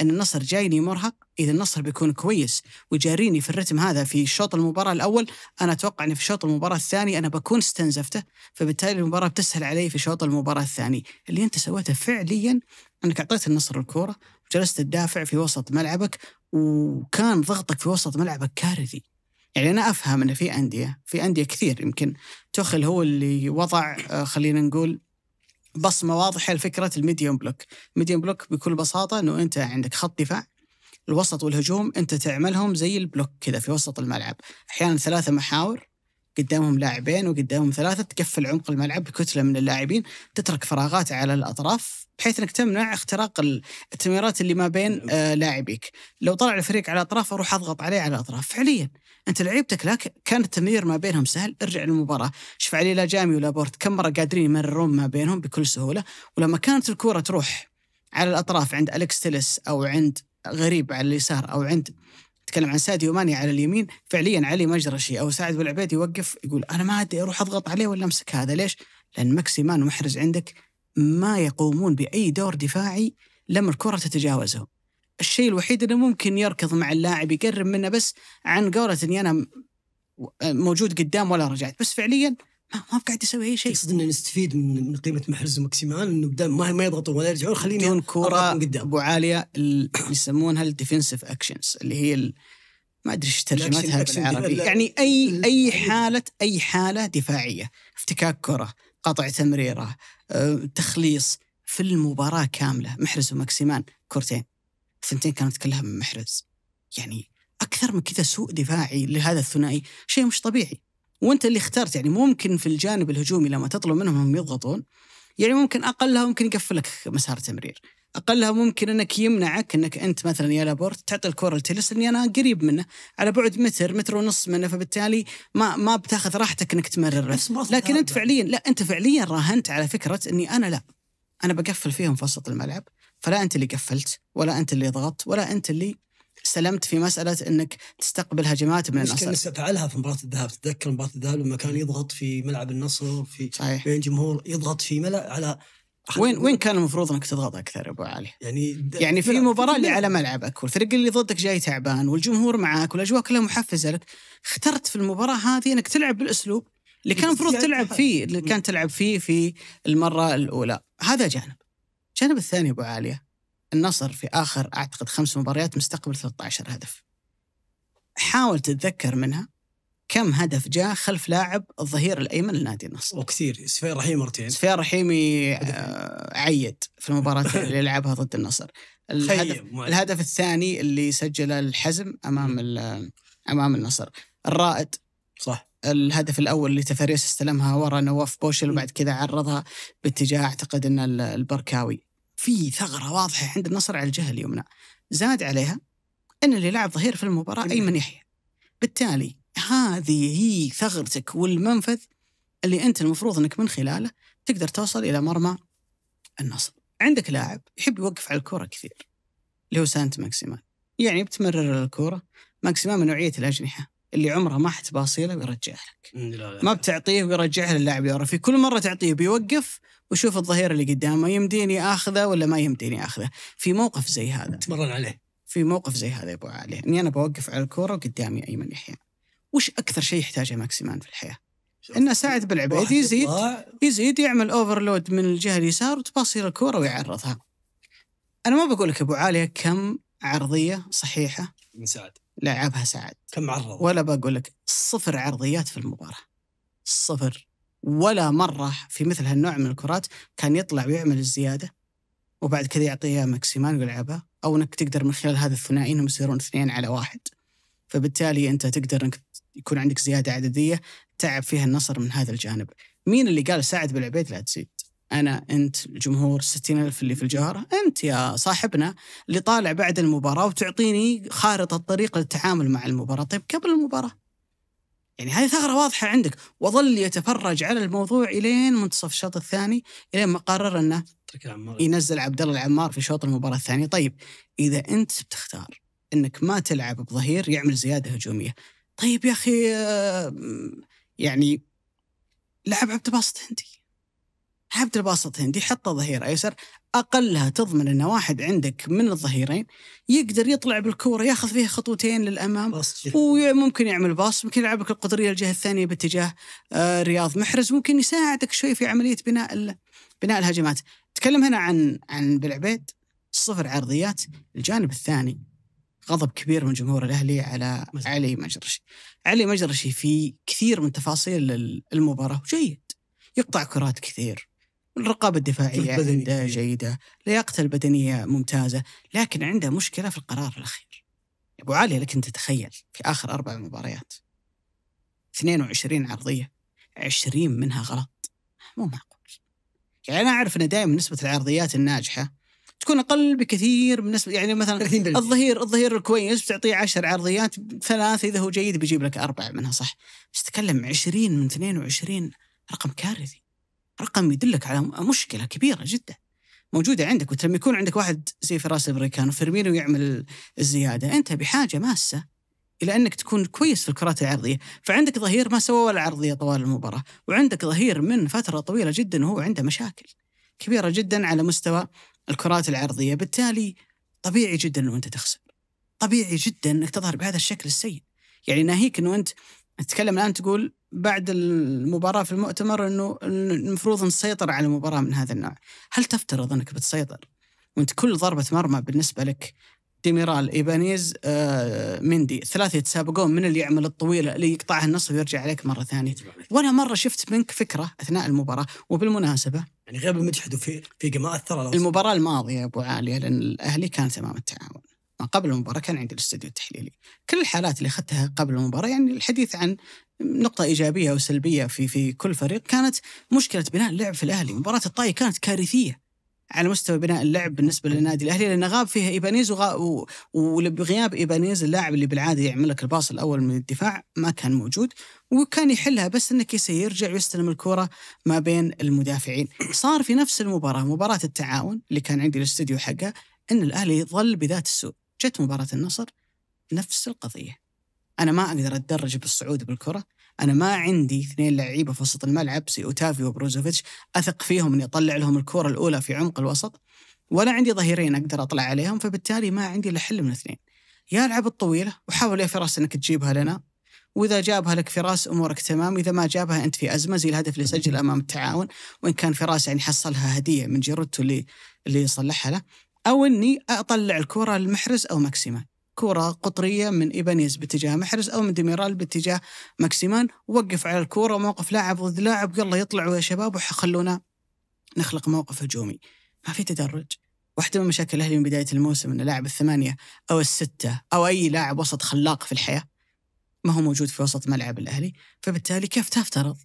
ان النصر جايني مرهق اذا النصر بيكون كويس وجاريني في الرتم هذا في شوط المباراه الاول انا اتوقع ان في شوط المباراه الثاني انا بكون استنزفته فبالتالي المباراه بتسهل علي في شوط المباراه الثاني اللي انت سويته فعليا انك اعطيت النصر الكوره وجلست تدافع في وسط ملعبك وكان ضغطك في وسط ملعبك كارثي يعني انا افهم ان في انديه في انديه كثير يمكن تخل هو اللي وضع آه، خلينا نقول بصمه واضحه لفكره الميديوم بلوك الميديوم بلوك بكل بساطه انه انت عندك خط دفاع الوسط والهجوم انت تعملهم زي البلوك كذا في وسط الملعب احيانا ثلاثه محاور قدامهم لاعبين وقدامهم ثلاثه تقفل عمق الملعب بكتله من اللاعبين تترك فراغات على الاطراف بحيث انك تمنع اختراق التمريرات اللي ما بين آه لاعبيك لو طلع الفريق على اطراف اروح اضغط عليه على الاطراف فعليا انت لعيبتك لك كان التمرير ما بينهم سهل ارجع للمباراه شوف علي لا جامي ولا بورت كم مره قادرين يمررون ما بينهم بكل سهوله ولما كانت الكوره تروح على الاطراف عند الكس تلس او عند غريب على اليسار او عند تكلم عن ساديو ماني على اليمين فعليا علي مجرشي او سعد بالعبيد يوقف يقول انا ما ادري اروح اضغط عليه ولا امسك هذا ليش؟ لان ماكسيمان مان ومحرز عندك ما يقومون باي دور دفاعي لما الكره تتجاوزهم الشيء الوحيد انه ممكن يركض مع اللاعب يقرب منه بس عن قولة اني انا موجود قدام ولا رجعت بس فعليا ما ما قاعد يسوي اي شيء تقصد انه نستفيد من قيمه محرز وماكسيمان انه بدل ما ما ولا يرجعون خليني تكون كوره قدام ابو عاليه اللي يسمونها الديفنسيف اكشنز اللي هي ال... ما ادري ايش ترجمتها بالعربي يعني اي اي حاله اي حاله دفاعيه افتكاك كره قطع تمريره أه، تخليص في المباراه كامله محرز وماكسيمان كرتين الثنتين كانت كلها من محرز يعني اكثر من كذا سوء دفاعي لهذا الثنائي شيء مش طبيعي وانت اللي اخترت يعني ممكن في الجانب الهجومي لما تطلب منهم هم يضغطون يعني ممكن اقلها ممكن يقفلك مسار تمرير اقلها ممكن انك يمنعك انك انت مثلا يا لابورت تعطي الكره لتيلس اني انا قريب منه على بعد متر متر ونص منه فبالتالي ما ما بتاخذ راحتك انك تمرر لكن انت فعليا لا انت فعليا راهنت على فكره اني انا لا انا بقفل فيهم في وسط الملعب فلا انت اللي قفلت ولا انت اللي ضغطت ولا انت اللي سلمت في مساله انك تستقبل هجمات من النصر لسه فعلها في مباراه الذهاب تتذكر مباراه الذهاب لما كان يضغط في ملعب النصر في صحيح. بين جمهور يضغط في ملعب على وين وين كان المفروض انك تضغط اكثر يا ابو علي؟ يعني يعني في مباراه اللي على ملعبك والفريق اللي ضدك جاي تعبان والجمهور معك والاجواء كلها محفزه لك، اخترت في المباراه هذه انك تلعب بالاسلوب اللي كان المفروض تلعب فيه اللي كان تلعب فيه في المره الاولى، هذا جانب. الجانب الثاني أبو عالية النصر في آخر أعتقد خمس مباريات مستقبل 13 هدف حاول تتذكر منها كم هدف جاء خلف لاعب الظهير الايمن لنادي النصر وكثير سفيان رحيمي مرتين سفيان رحيمي عيد في المباراه اللي لعبها ضد النصر الهدف, الهدف الثاني اللي سجله الحزم امام امام النصر الرائد صح الهدف الاول اللي تفاريس استلمها ورا نواف بوشل وبعد كذا عرضها باتجاه اعتقد ان البركاوي في ثغره واضحه عند النصر على الجهه اليمنى زاد عليها ان اللي لعب ظهير في المباراه ايمن يحيى بالتالي هذه هي ثغرتك والمنفذ اللي انت المفروض انك من خلاله تقدر توصل الى مرمى النصر عندك لاعب يحب يوقف على الكره كثير اللي هو سانت ماكسيمان يعني بتمرر الكره ماكسيمان من نوعيه الاجنحه اللي عمره ما حتباصيله باصيله لك ما بتعطيه ويرجعها للاعب اللي في كل مره تعطيه بيوقف وشوف الظهير اللي قدامه يمديني اخذه ولا ما يمديني اخذه في موقف زي هذا تمرن عليه في موقف زي هذا يا ابو علي اني انا بوقف على الكوره وقدامي ايمن يحيى وش اكثر شيء يحتاجه ماكسيمان في الحياه انه ساعد بالعبيد يزيد يزيد يعمل اوفرلود من الجهه اليسار وتباصي الكوره ويعرضها انا ما بقول لك ابو عاليه كم عرضيه صحيحه من سعد لعبها سعد كم عرض ولا بقول لك صفر عرضيات في المباراة صفر ولا مرة في مثل هالنوع من الكرات كان يطلع ويعمل الزيادة وبعد كذا يعطيها ماكسيمان ويلعبها أو أنك تقدر من خلال هذا الثنائي أنهم يصيرون اثنين على واحد فبالتالي أنت تقدر أنك يكون عندك زيادة عددية تعب فيها النصر من هذا الجانب مين اللي قال سعد بالعبيد لا تزيد أنا أنت الجمهور الستين ألف اللي في الجوهرة أنت يا صاحبنا اللي طالع بعد المباراة وتعطيني خارطة طريق للتعامل مع المباراة طيب قبل المباراة يعني هذه ثغرة واضحة عندك وظل يتفرج على الموضوع إلين منتصف الشوط الثاني إلين ما قرر أنه ينزل عبد الله العمار في شوط المباراة الثانية طيب إذا أنت بتختار أنك ما تلعب بظهير يعمل زيادة هجومية طيب يا أخي آه، يعني لعب عبد الباسط هندي هبت الباسط هندي حطه ظهير ايسر اقلها تضمن ان واحد عندك من الظهيرين يقدر يطلع بالكوره ياخذ فيها خطوتين للامام وممكن يعمل باص ممكن يلعبك القدريه الجهه الثانيه باتجاه آه رياض محرز ممكن يساعدك شوي في عمليه بناء بناء الهجمات تكلم هنا عن عن بالعبيد صفر عرضيات الجانب الثاني غضب كبير من جمهور الاهلي على مزل. علي مجرشي علي مجرشي في كثير من تفاصيل المباراه جيد يقطع كرات كثير الرقابة الدفاعية عنده جيدة لياقته البدنية ممتازة لكن عنده مشكلة في القرار الأخير أبو علي لك أن تتخيل في آخر أربع مباريات 22 عرضية 20 منها غلط مو معقول يعني أنا أعرف أن دائما نسبة العرضيات الناجحة تكون اقل بكثير من نسبه يعني مثلا الظهير الظهير الكويس بتعطيه 10 عرضيات ثلاث اذا هو جيد بيجيب لك اربع منها صح بس تتكلم 20 من 22 رقم كارثي رقم يدلك على مشكله كبيره جدا موجوده عندك ولما يكون عندك واحد زي فراس الامريكان وفيرمينو يعمل الزياده انت بحاجه ماسه الى انك تكون كويس في الكرات العرضيه، فعندك ظهير ما سوى ولا عرضيه طوال المباراه، وعندك ظهير من فتره طويله جدا وهو عنده مشاكل كبيره جدا على مستوى الكرات العرضيه، بالتالي طبيعي جدا انه انت تخسر. طبيعي جدا انك تظهر بهذا الشكل السيء. يعني ناهيك انه انت تتكلم الان تقول بعد المباراة في المؤتمر أنه المفروض نسيطر على مباراة من هذا النوع هل تفترض أنك بتسيطر وانت كل ضربة مرمى بالنسبة لك ديميرال ايبانيز آه، مندي الثلاثه يتسابقون من اللي يعمل الطويله اللي يقطعها النص ويرجع عليك مره ثانيه ولا مره شفت منك فكره اثناء المباراه وبالمناسبه يعني غير المجحد وفي في ما اثر المباراه الماضيه يا ابو عاليه لان الاهلي كان تمام التعاون ما قبل المباراة كان عندي الاستديو التحليلي كل الحالات اللي أخذتها قبل المباراة يعني الحديث عن نقطة إيجابية أو سلبية في في كل فريق كانت مشكلة بناء اللعب في الأهلي مباراة الطائي كانت كارثية على مستوى بناء اللعب بالنسبه للنادي الاهلي لان غاب فيها ايبانيز وغا... و... وبغياب ايبانيز اللاعب اللي بالعاده يعمل لك الباص الاول من الدفاع ما كان موجود وكان يحلها بس أنك يرجع ويستلم الكره ما بين المدافعين صار في نفس المباراه مباراه التعاون اللي كان عندي الاستديو حقه ان الاهلي ظل بذات السوء جت مباراة النصر نفس القضية أنا ما أقدر أتدرج بالصعود بالكرة أنا ما عندي اثنين لعيبة في وسط الملعب زي أوتافي وبروزوفيتش أثق فيهم أني أطلع لهم الكرة الأولى في عمق الوسط ولا عندي ظهيرين أقدر أطلع عليهم فبالتالي ما عندي إلا حل من اثنين يا العب الطويلة وحاول يا فراس أنك تجيبها لنا واذا جابها لك فراس امورك تمام اذا ما جابها انت في ازمه زي الهدف اللي سجل امام التعاون وان كان فراس يعني حصلها هديه من جيروتو اللي اللي صلحها له او اني اطلع الكره لمحرز او ماكسيمان كره قطريه من ايبانيز باتجاه محرز او من ديميرال باتجاه ماكسيمان وقف على الكره موقف لاعب ضد لاعب يلا يطلعوا يا شباب وخلونا نخلق موقف هجومي ما في تدرج واحدة من مشاكل الأهلي من بداية الموسم أن لاعب الثمانية أو الستة أو أي لاعب وسط خلاق في الحياة ما هو موجود في وسط ملعب الأهلي فبالتالي كيف تفترض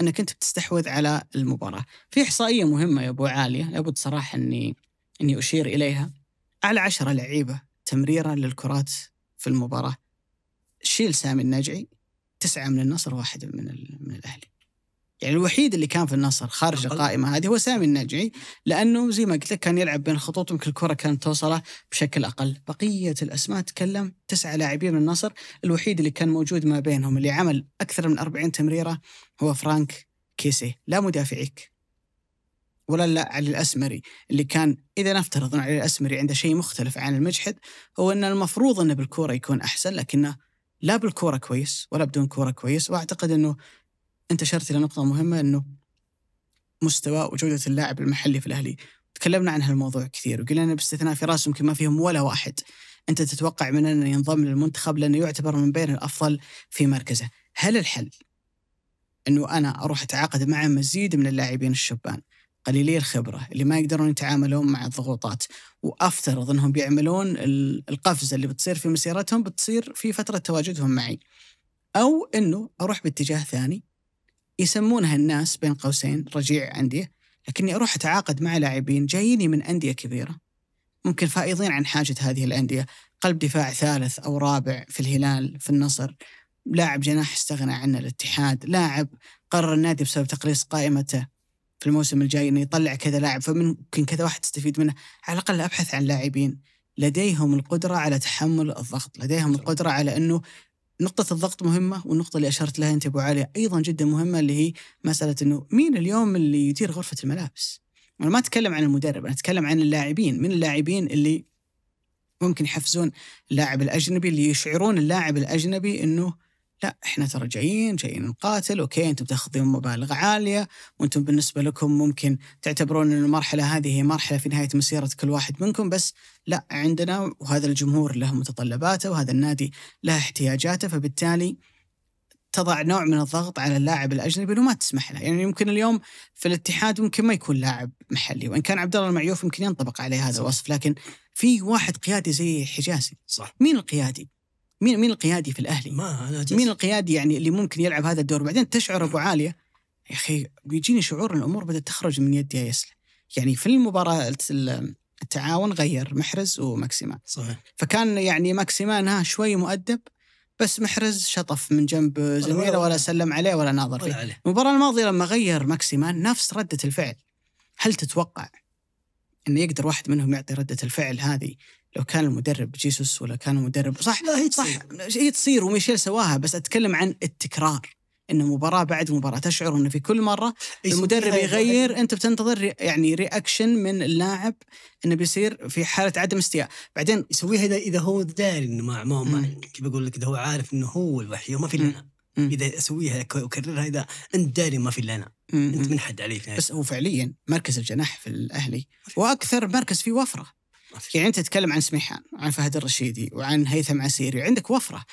أنك أنت بتستحوذ على المباراة في إحصائية مهمة يا أبو عالية لابد صراحة أني أني أشير إليها على عشرة لعيبة تمريرا للكرات في المباراة شيل سامي النجعي تسعة من النصر واحد من, من الأهلي يعني الوحيد اللي كان في النصر خارج القائمه هذه هو سامي النجعي لانه زي ما قلت لك كان يلعب بين الخطوط يمكن الكره كانت توصله بشكل اقل، بقيه الاسماء تكلم تسعه لاعبين من النصر، الوحيد اللي كان موجود ما بينهم اللي عمل اكثر من 40 تمريره هو فرانك كيسي، لا مدافعيك ولا لا علي الأسمري اللي كان إذا نفترض أن علي الأسمري عنده شيء مختلف عن المجحد هو أن المفروض أنه بالكورة يكون أحسن لكنه لا بالكورة كويس ولا بدون كورة كويس وأعتقد أنه أنت أشرت إلى نقطة مهمة أنه مستوى وجودة اللاعب المحلي في الأهلي تكلمنا عن هالموضوع كثير وقلنا أنه باستثناء فراس يمكن ما فيهم ولا واحد أنت تتوقع من أنه ينضم للمنتخب لأنه يعتبر من بين الأفضل في مركزه هل الحل أنه أنا أروح أتعاقد مع مزيد من اللاعبين الشبان قليلي الخبرة اللي ما يقدرون يتعاملون مع الضغوطات وأفترض أنهم بيعملون القفزة اللي بتصير في مسيرتهم بتصير في فترة تواجدهم معي أو أنه أروح باتجاه ثاني يسمونها الناس بين قوسين رجيع أندية لكني أروح أتعاقد مع لاعبين جاييني من أندية كبيرة ممكن فائضين عن حاجة هذه الأندية قلب دفاع ثالث أو رابع في الهلال في النصر لاعب جناح استغنى عنه الاتحاد لاعب قرر النادي بسبب تقليص قائمته في الموسم الجاي انه يطلع كذا لاعب فممكن كذا واحد تستفيد منه على الاقل ابحث عن لاعبين لديهم القدره على تحمل الضغط لديهم القدره على انه نقطة الضغط مهمة والنقطة اللي أشرت لها أنت أبو علي أيضا جدا مهمة اللي هي مسألة أنه مين اليوم اللي يدير غرفة الملابس؟ أنا ما أتكلم عن المدرب أنا أتكلم عن اللاعبين من اللاعبين اللي ممكن يحفزون اللاعب الأجنبي اللي يشعرون اللاعب الأجنبي أنه لا احنا ترى جايين جايين نقاتل اوكي انتم تاخذون مبالغ عاليه وانتم بالنسبه لكم ممكن تعتبرون ان المرحله هذه هي مرحله في نهايه مسيره كل واحد منكم بس لا عندنا وهذا الجمهور له متطلباته وهذا النادي له احتياجاته فبالتالي تضع نوع من الضغط على اللاعب الاجنبي انه ما تسمح له، يعني يمكن اليوم في الاتحاد ممكن ما يكون لاعب محلي، وان كان عبد الله المعيوف يمكن ينطبق عليه هذا الوصف، لكن في واحد قيادي زي حجازي. صح مين القيادي؟ مين مين القيادي في الاهلي؟ ما أنا جزء. مين القيادي يعني اللي ممكن يلعب هذا الدور؟ بعدين تشعر ابو عاليه يا اخي بيجيني شعور ان الامور بدات تخرج من يدي يا يسلم يعني في المباراه التعاون غير محرز وماكسيمان صحيح فكان يعني ماكسيمان ها شوي مؤدب بس محرز شطف من جنب زميله ولا سلم عليه ولا ناظر فيه المباراة الماضية لما غير ماكسيمان نفس ردة الفعل هل تتوقع انه يقدر واحد منهم يعطي ردة الفعل هذه لو كان المدرب جيسوس ولا كان المدرب صح لا هي صح هي تصير وميشيل سواها بس اتكلم عن التكرار ان مباراه بعد مباراه تشعر انه في كل مره المدرب يغير انت بتنتظر يعني رياكشن من اللاعب انه بيصير في حاله عدم استياء بعدين يسويها اذا اذا هو داري انه ما ما كيف اقول لك اذا هو عارف انه هو الوحيد وما في لنا اذا اسويها اكررها اذا انت داري ما في لنا انت منحد علي في بس هو فعليا مركز الجناح في الاهلي واكثر مركز فيه وفره يعني انت تتكلم عن سميحان وعن فهد الرشيدي وعن هيثم عسيري وعندك وفره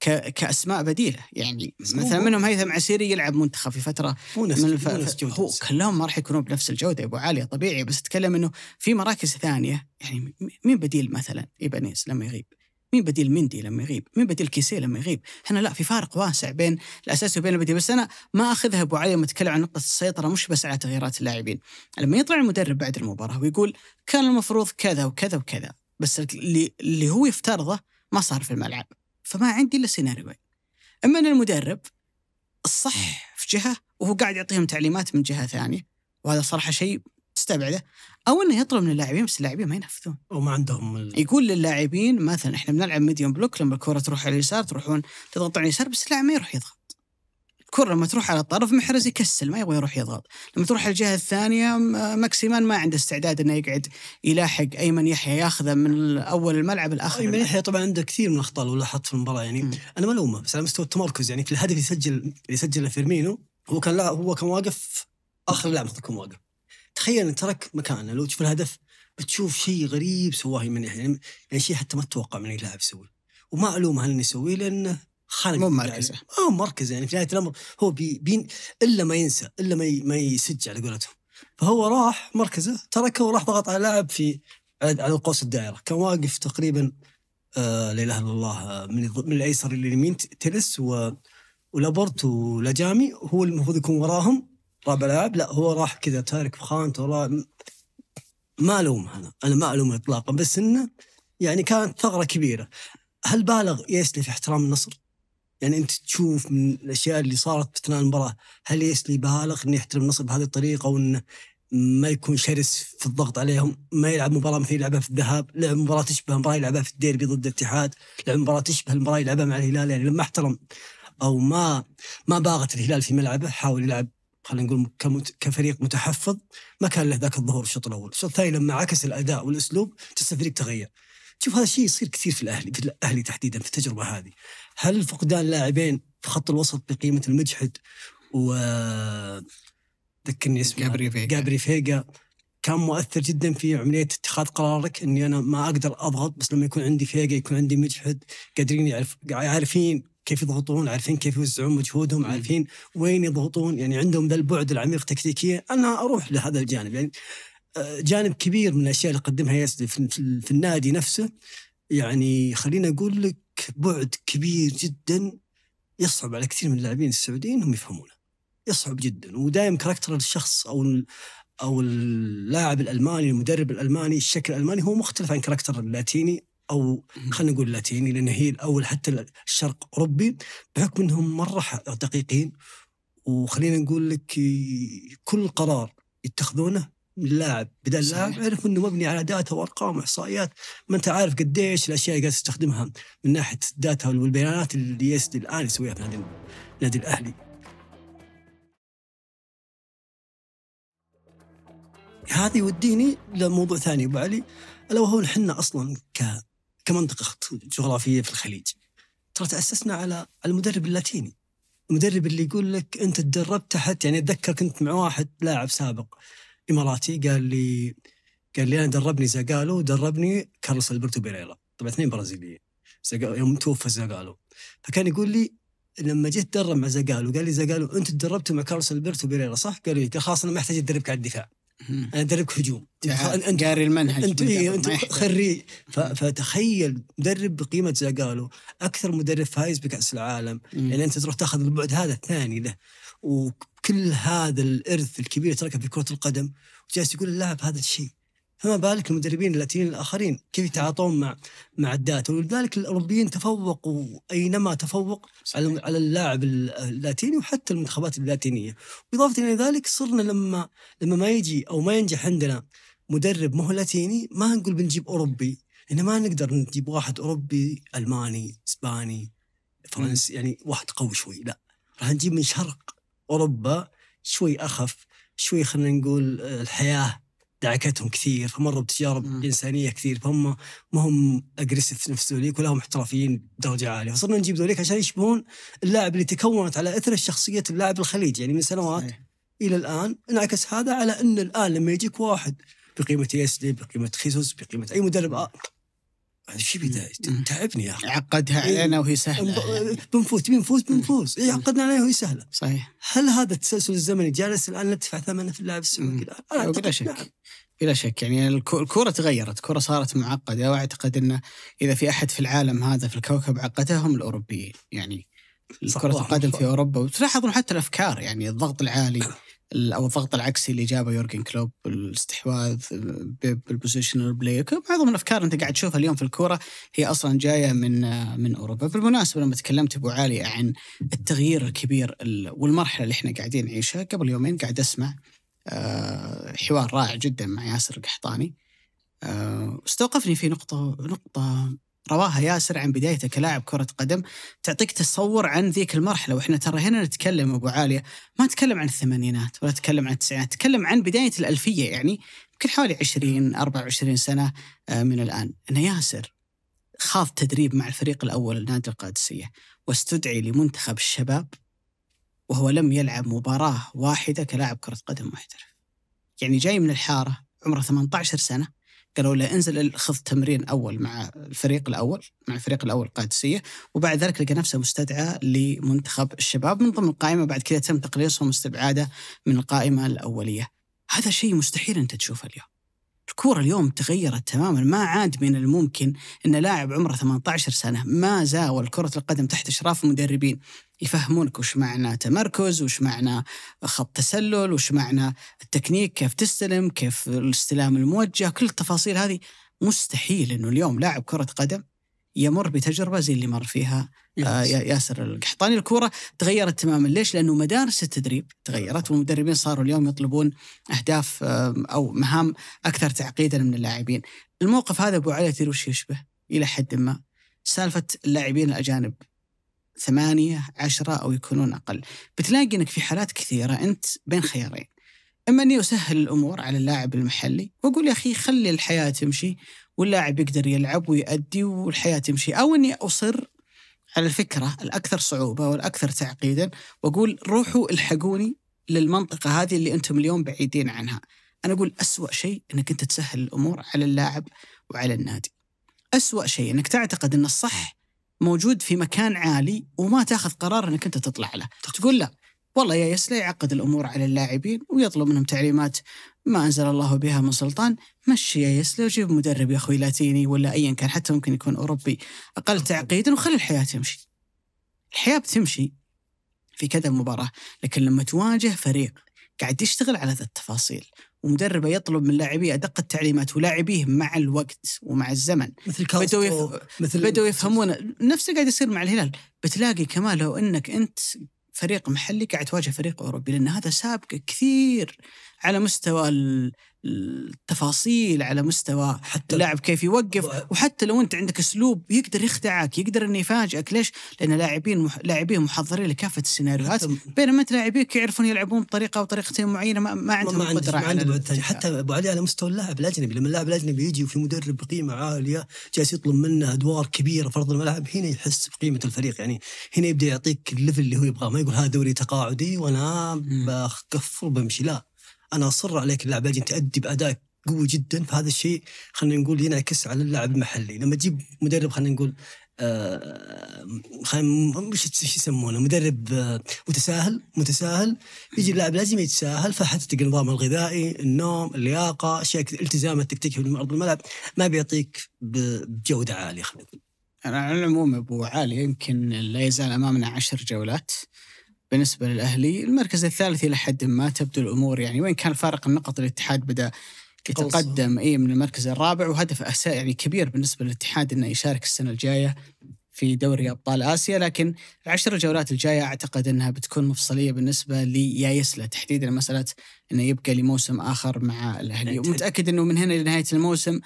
ك... كاسماء بديله يعني مثلا منهم هيثم عسيري يلعب منتخب في فتره مو من الف... هو كلهم ما راح يكونون بنفس الجوده ابو عالية طبيعي بس تتكلم انه في مراكز ثانيه يعني مين بديل مثلا ايبانيز لما يغيب مين بديل مندي لما يغيب؟ مين بديل كيسي لما يغيب؟ احنا لا في فارق واسع بين الاساسي وبين البديل بس انا ما اخذها ابو علي لما اتكلم عن نقطه السيطره مش بس على تغييرات اللاعبين، لما يطلع المدرب بعد المباراه ويقول كان المفروض كذا وكذا وكذا بس اللي اللي هو يفترضه ما صار في الملعب فما عندي الا سيناريوين اما ان المدرب الصح في جهه وهو قاعد يعطيهم تعليمات من جهه ثانيه وهذا صراحه شيء تستبعده او انه يطلب من اللاعبين بس اللاعبين ما ينفذون وما عندهم ال... يقول للاعبين مثلا احنا بنلعب ميديوم بلوك لما الكره تروح على اليسار تروحون تضغط على اليسار بس اللاعب ما يروح يضغط الكره لما تروح على الطرف محرز يكسل ما يبغى يروح يضغط لما تروح على الجهه الثانيه ماكسيمان ما عنده استعداد انه يقعد يلاحق ايمن يحيى ياخذه من اول الملعب الاخر ايمن يحيى طبعا عنده كثير من الاخطاء لو لاحظت في المباراه يعني م. انا ما الومه بس على مستوى التمركز يعني في الهدف يسجل اللي سجله فيرمينو هو كان لا هو كان واقف اخر لاعب كان واقف تخيل ان ترك مكانه لو تشوف الهدف بتشوف شيء غريب سواه من يعني يعني شيء حتى ما تتوقع من اي لاعب يسويه وما الومه هل انه يسويه لانه خارج مو مركزه يعني مو آه، مركزه يعني في نهايه الامر هو بي بين الا ما ينسى الا ما ما يسج على قولتهم فهو راح مركزه تركه وراح ضغط على لاعب في على قوس الدائره كان واقف تقريبا آه لا اله الا الله من من الايسر اليمين تلس و ولابورت ولجامي هو المفروض يكون وراهم رابع العاب لا هو راح كذا تارك في خانته ما الومه انا انا ما الومه اطلاقا بس انه يعني كانت ثغره كبيره هل بالغ يسلي في احترام النصر؟ يعني انت تشوف من الاشياء اللي صارت اثناء المباراه هل يسلي بالغ انه يحترم النصر بهذه الطريقه وانه ما يكون شرس في الضغط عليهم ما يلعب مباراة مثل يلعبها في الذهاب لعب مباراة تشبه مباراة يلعبها في الديربي ضد الاتحاد لعب مباراة تشبه المباراة يلعبها مع الهلال يعني لما احترم أو ما ما باغت الهلال في ملعبه حاول يلعب خلينا نقول كفريق متحفظ ما كان له ذاك الظهور الشوط الاول، الشوط الثاني لما عكس الاداء والاسلوب الفريق تغير. شوف هذا الشيء يصير كثير في الاهلي في الاهلي تحديدا في التجربه هذه. هل فقدان لاعبين في خط الوسط بقيمه المجحد و ذكرني اسمه جابري فيجا جابري فيجا كان مؤثر جدا في عمليه اتخاذ قرارك اني انا ما اقدر اضغط بس لما يكون عندي فيجا يكون عندي مجحد قادرين يعرف عارفين كيف يضغطون عارفين كيف يوزعون مجهودهم عارفين وين يضغطون يعني عندهم ذا البعد العميق تكتيكيا انا اروح لهذا الجانب يعني آه، جانب كبير من الاشياء اللي قدمها ياسر في النادي نفسه يعني خلينا اقول لك بعد كبير جدا يصعب على كثير من اللاعبين السعوديين انهم يفهمونه يصعب جدا ودائم كاركتر الشخص او او اللاعب الالماني المدرب الالماني الشكل الالماني هو مختلف عن كاركتر اللاتيني او خلينا نقول لاتيني لان هي الاول حتى الشرق اوروبي بحكم انهم مره دقيقين وخلينا نقول لك كل قرار يتخذونه من لاعب بدل اللاعب يعرف انه مبني على داتا وارقام واحصائيات ما انت عارف قديش الاشياء قاعد تستخدمها من ناحيه الداتا والبيانات اللي يسدي الان يسويها في النادي الاهلي. هذا يوديني لموضوع ثاني ابو علي الا وهو احنا اصلا ك كمنطقه جغرافيه في الخليج ترى تاسسنا على المدرب اللاتيني المدرب اللي يقول لك انت تدربت تحت يعني اتذكر كنت مع واحد لاعب سابق اماراتي قال لي قال لي انا دربني زاقالو ودربني كارلوس البرتو بيريرا طبعا اثنين برازيليين يوم توفى زاقالو فكان يقول لي لما جيت تدرب مع زاقالو قال لي زاقالو انت تدربته مع كارلوس البرتو بيريرا صح؟ قالوا لي خلاص انا ما احتاج ادربك على الدفاع انا ادربك هجوم نعم. انت قاري المنهج انت إيه، انت خريج فتخيل مدرب بقيمه زاقالو اكثر مدرب فايز بكاس العالم مم. يعني انت تروح تاخذ البعد هذا الثاني له وكل هذا الارث الكبير تركه في كره القدم وجالس يقول اللاعب هذا الشيء فما بالك المدربين اللاتينيين الاخرين كيف يتعاطون مع مع الدات ولذلك الاوروبيين تفوقوا اينما تفوق على على اللاعب اللاتيني وحتى المنتخبات اللاتينيه واضافه الى ذلك صرنا لما لما ما يجي او ما ينجح عندنا مدرب ما هو لاتيني ما نقول بنجيب اوروبي لان ما نقدر نجيب واحد اوروبي الماني اسباني فرنسي يعني واحد قوي شوي لا راح نجيب من شرق اوروبا شوي اخف شوي خلينا نقول آه، الحياه دعكتهم كثير فمروا بتجارب م. انسانيه كثير فهم ما هم اجريسيف نفس ذوليك ولا هم محترفين بدرجه عاليه فصرنا نجيب ذوليك عشان يشبهون اللاعب اللي تكونت على اثر شخصيه اللاعب الخليجي يعني من سنوات صحيح. الى الان انعكس هذا على ان الان لما يجيك واحد بقيمه يسلي بقيمه خيسوس بقيمه اي مدرب هذا شيء بداية تعبني يا اخي عقدها إيه. علينا وهي سهله بنفوز يعني. بنفوز بنفوز اي عقدنا عليها وهي سهله صحيح هل هذا التسلسل الزمني جالس الان ندفع ثمنه في اللاعب السعودي الان؟ بلا شك نعم. بلا شك يعني الكوره تغيرت الكوره صارت معقدة وأعتقد أنه إذا في أحد في العالم هذا في الكوكب عقدها هم الأوروبيين يعني كرة القدم في أوروبا وتلاحظون حتى الأفكار يعني الضغط العالي او الضغط العكسي اللي جابه يورجن كلوب الاستحواذ بالبوزيشنال بلاي معظم الافكار انت قاعد تشوفها اليوم في الكوره هي اصلا جايه من من اوروبا بالمناسبه لما تكلمت ابو علي عن التغيير الكبير والمرحله اللي احنا قاعدين نعيشها قبل يومين قاعد اسمع آه، حوار رائع جدا مع ياسر القحطاني آه، استوقفني في نقطه نقطه رواها ياسر عن بدايته كلاعب كرة قدم تعطيك تصور عن ذيك المرحلة وإحنا ترى هنا نتكلم أبو عالية ما نتكلم عن الثمانينات ولا نتكلم عن التسعينات نتكلم عن بداية الألفية يعني يمكن حوالي 20 24 سنة آه، من الآن أن ياسر خاض تدريب مع الفريق الأول نادي القادسية واستدعي لمنتخب الشباب وهو لم يلعب مباراة واحدة كلاعب كرة قدم محترف يعني جاي من الحارة عمره 18 سنة قالوا له انزل خذ تمرين اول مع الفريق الاول مع الفريق الاول القادسيه وبعد ذلك لقى نفسه مستدعى لمنتخب الشباب من ضمن القائمه بعد كذا تم تقليصهم واستبعاده من القائمه الاوليه هذا شيء مستحيل انت تشوفه اليوم الكورة اليوم تغيرت تماما ما عاد من الممكن أن لاعب عمره 18 سنة ما زاول كرة القدم تحت إشراف المدربين يفهمونك وش معنى تمركز وش معنى خط تسلل وش معنى التكنيك كيف تستلم كيف الاستلام الموجه كل التفاصيل هذه مستحيل انه اليوم لاعب كره قدم يمر بتجربه زي اللي مر فيها آه ياسر القحطاني الكوره تغيرت تماما ليش؟ لانه مدارس التدريب تغيرت والمدربين صاروا اليوم يطلبون اهداف آه، او مهام اكثر تعقيدا من اللاعبين. الموقف هذا ابو علي وش يشبه؟ الى حد ما سالفه اللاعبين الاجانب ثمانية عشرة أو يكونون أقل بتلاقي أنك في حالات كثيرة أنت بين خيارين إما أني أسهل الأمور على اللاعب المحلي وأقول يا أخي خلي الحياة تمشي واللاعب يقدر يلعب ويؤدي والحياة تمشي أو أني أصر على الفكرة الأكثر صعوبة والأكثر تعقيدا وأقول روحوا الحقوني للمنطقة هذه اللي أنتم اليوم بعيدين عنها أنا أقول أسوأ شيء أنك أنت تسهل الأمور على اللاعب وعلى النادي أسوأ شيء أنك تعتقد أن الصح موجود في مكان عالي وما تاخذ قرار انك انت تطلع له تقول لا والله يس لا يعقد الامور على اللاعبين ويطلب منهم تعليمات ما انزل الله بها من سلطان مشي يس لو جيب مدرب يا اخوي لاتيني ولا ايا كان حتى ممكن يكون اوروبي اقل تعقيدا وخلي الحياه تمشي الحياه بتمشي في كذا مباراه لكن لما تواجه فريق قاعد يشتغل على ذا التفاصيل ومدربه يطلب من لاعبيه ادق التعليمات ولاعبيه مع الوقت ومع الزمن مثل بدوا يف... مثل بدوا يفهمون نفسه قاعد يصير مع الهلال بتلاقي كمان لو انك انت فريق محلي قاعد تواجه فريق اوروبي لان هذا سابق كثير على مستوى ال... التفاصيل على مستوى حتى طيب. اللاعب كيف يوقف طيب. وحتى لو انت عندك اسلوب يقدر يخدعك يقدر انه يفاجئك ليش؟ لان لاعبين مح... لاعبين محضرين لكافه السيناريوهات بينما انت لاعبيك يعرفون يلعبون بطريقه وطريقتين معينه ما, ما عندهم ما قدره ما عندهم حتى ابو علي على مستوى اللاعب الاجنبي لما اللاعب الاجنبي يجي وفي مدرب بقيمه عاليه جالس يطلب منه ادوار كبيره فرض الملعب هنا يحس بقيمه الفريق يعني هنا يبدا يعطيك الليفل اللي هو يبغاه ما يقول هذا دوري تقاعدي وانا بكفر وبمشي لا انا اصر عليك اللاعب الاجنبي تادي باداء قوي جدا فهذا الشيء خلينا نقول ينعكس على اللاعب المحلي لما تجيب مدرب خلينا نقول آه، خلينا مش يسمونه مدرب آه، متساهل متساهل يجي اللاعب لازم يتساهل فحتى النظام الغذائي النوم اللياقه اشياء التزام التكتيكي في ارض الملعب ما بيعطيك بجوده عاليه خلينا نقول. انا على العموم ابو علي يمكن لا يزال امامنا عشر جولات بالنسبة للأهلي المركز الثالث إلى حد ما تبدو الأمور يعني وين كان فارق النقط الاتحاد بدأ يتقدم اي من المركز الرابع وهدف أساء يعني كبير بالنسبه للاتحاد انه يشارك السنه الجايه في دوري ابطال اسيا لكن العشر جولات الجايه اعتقد انها بتكون مفصليه بالنسبه ليا تحديدا مساله انه يبقى لموسم اخر مع الاهلي ومتاكد انه من هنا لنهايه الموسم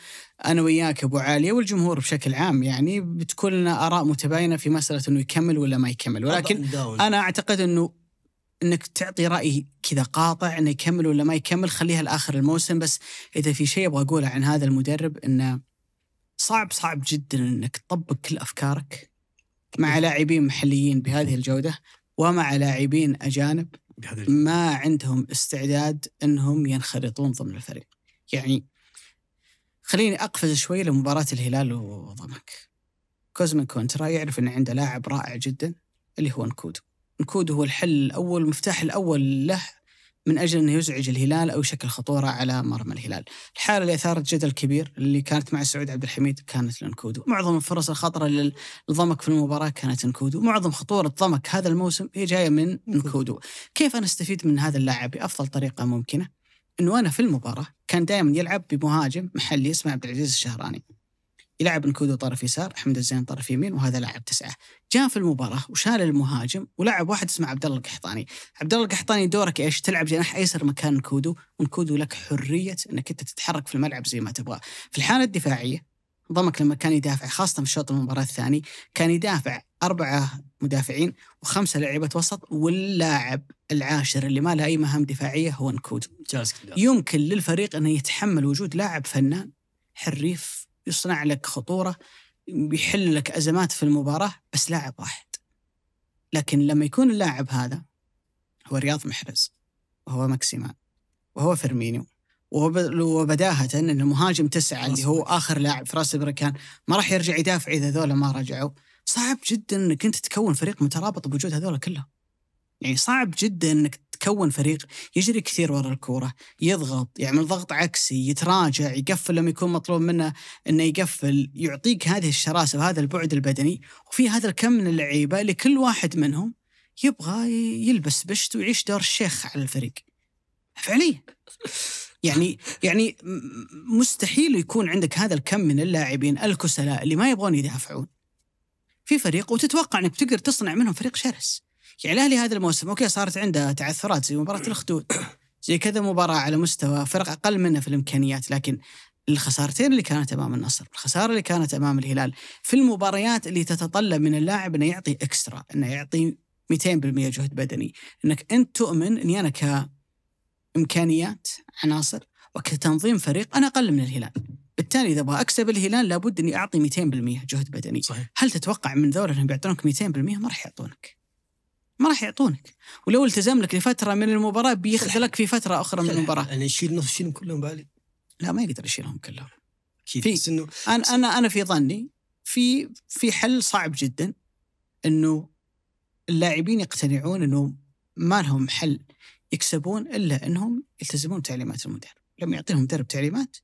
انا وياك ابو علي والجمهور بشكل عام يعني بتكون لنا اراء متباينه في مساله انه يكمل ولا ما يكمل ولكن انا اعتقد انه انك تعطي راي كذا قاطع انه يكمل ولا ما يكمل خليها لاخر الموسم بس اذا في شيء ابغى اقوله عن هذا المدرب انه صعب صعب جدا انك تطبق كل افكارك مع إيه. لاعبين محليين بهذه الجوده ومع لاعبين اجانب ما عندهم استعداد انهم ينخرطون ضمن الفريق يعني خليني اقفز شوي لمباراه الهلال وضمك كوزمن كونترا يعرف ان عنده لاعب رائع جدا اللي هو نكودو نكودو هو الحل الاول المفتاح الاول له من أجل أنه يزعج الهلال أو يشكل خطورة على مرمى الهلال الحالة اللي أثارت جدل كبير اللي كانت مع سعود عبد الحميد كانت لنكودو معظم الفرص الخطرة للضمك في المباراة كانت لنكودو معظم خطورة ضمك هذا الموسم هي جاية من نكودو كيف أنا استفيد من هذا اللاعب بأفضل طريقة ممكنة أنه أنا في المباراة كان دائما يلعب بمهاجم محلي اسمه عبد العزيز الشهراني يلعب نكودو طرف يسار احمد الزين طرف يمين وهذا لاعب تسعه جاء في المباراه وشال المهاجم ولعب واحد اسمه عبد الله القحطاني عبد الله القحطاني دورك ايش تلعب جناح ايسر مكان نكودو ونكودو لك حريه انك انت تتحرك في الملعب زي ما تبغى في الحاله الدفاعيه ضمك لما كان يدافع خاصة في شوط المباراة الثاني كان يدافع أربعة مدافعين وخمسة لعيبة وسط واللاعب العاشر اللي ما له أي مهام دفاعية هو نكودو يمكن للفريق أنه يتحمل وجود لاعب فنان حريف يصنع لك خطورة بيحل لك أزمات في المباراة بس لاعب واحد لكن لما يكون اللاعب هذا هو رياض محرز وهو ماكسيمان وهو فيرمينيو وبداهة ان المهاجم تسعه اللي هو اخر لاعب في راس البركان ما راح يرجع يدافع اذا ذولا ما رجعوا صعب جدا انك انت تكون فريق مترابط بوجود هذول كلهم يعني صعب جدا انك يتكون فريق يجري كثير ورا الكوره يضغط يعمل ضغط عكسي يتراجع يقفل لما يكون مطلوب منه انه يقفل يعطيك هذه الشراسه وهذا البعد البدني وفي هذا الكم من اللعيبه اللي كل واحد منهم يبغى يلبس بشت ويعيش دور الشيخ على الفريق فعليا يعني يعني مستحيل يكون عندك هذا الكم من اللاعبين الكسلاء اللي ما يبغون يدافعون في فريق وتتوقع انك بتقدر تصنع منهم فريق شرس يعني الاهلي هذا الموسم اوكي صارت عنده تعثرات زي مباراه الاخدود زي كذا مباراه على مستوى فرق اقل منه في الامكانيات لكن الخسارتين اللي كانت امام النصر، الخساره اللي كانت امام الهلال، في المباريات اللي تتطلب من اللاعب انه يعطي اكسترا، انه يعطي 200% جهد بدني، انك انت تؤمن اني انا كامكانيات عناصر وكتنظيم فريق انا اقل من الهلال. بالتالي اذا ابغى اكسب الهلال لابد اني اعطي 200% جهد بدني. صحيح. هل تتوقع من ذول انهم بيعطونك 200%؟ ما راح يعطونك. ما راح يعطونك ولو التزم لك لفتره من المباراه بيخذلك في فتره اخرى من المباراه يعني يشيل نص يشيلهم كلهم بالي لا ما يقدر يشيلهم كلهم اكيد في انه انا انا انا في ظني في في حل صعب جدا انه اللاعبين يقتنعون انه ما لهم حل يكسبون الا انهم يلتزمون بتعليمات المدرب، لما يعطيهم مدرب تعليمات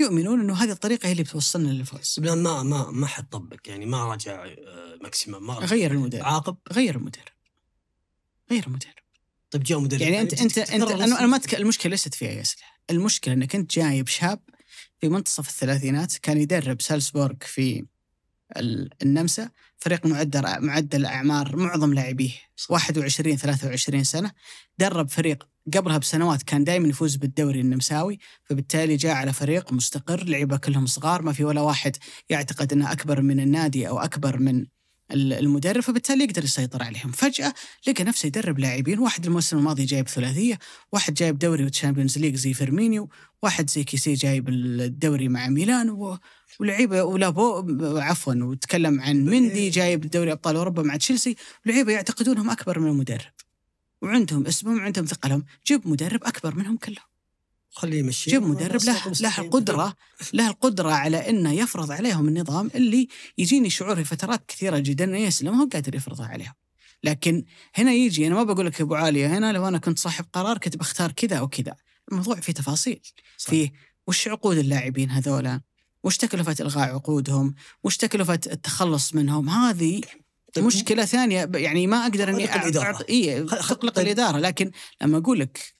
يؤمنون انه هذه الطريقه هي اللي بتوصلنا للفوز. ما ما ما حتطبق حد طبق يعني ما رجع آه، ماكسيمم ما رجع غير المدرب عاقب غير المدرب غير مدرب طيب جاء مدرب يعني انت انت انت انا ما المشكله ليست فيها اسئله المشكله انك انت جايب شاب في منتصف الثلاثينات كان يدرب سالسبورغ في النمسا فريق معدل معدل اعمار معظم لاعبيه 21 23 سنه درب فريق قبلها بسنوات كان دائما يفوز بالدوري النمساوي فبالتالي جاء على فريق مستقر لعيبه كلهم صغار ما في ولا واحد يعتقد انه اكبر من النادي او اكبر من المدرب فبالتالي يقدر يسيطر عليهم فجأة لقى نفسه يدرب لاعبين واحد الموسم الماضي جايب ثلاثية واحد جايب دوري وتشامبيونز ليج زي فيرمينيو واحد زي كيسي جايب الدوري مع ميلان و... ولعيبه ولابو عفوا وتكلم عن مندي جايب دوري ابطال اوروبا مع تشيلسي لعيبه يعتقدونهم اكبر من المدرب وعندهم اسمهم وعندهم ثقلهم جيب مدرب اكبر منهم كلهم خليه يمشي جيب مدرب له له القدره له القدره على انه يفرض عليهم النظام اللي يجيني شعور في فترات كثيره جدا انه يسلم هو قادر يفرضها عليهم لكن هنا يجي انا ما بقول لك ابو علي هنا لو انا كنت صاحب قرار كنت بختار كذا او كذا الموضوع فيه تفاصيل صح. فيه وش عقود اللاعبين هذولا وش تكلفة إلغاء عقودهم وش تكلفة التخلص منهم هذه طيب مشكلة ثانية يعني ما أقدر أني أعطي إيه تقلق طيب. الإدارة لكن لما أقول لك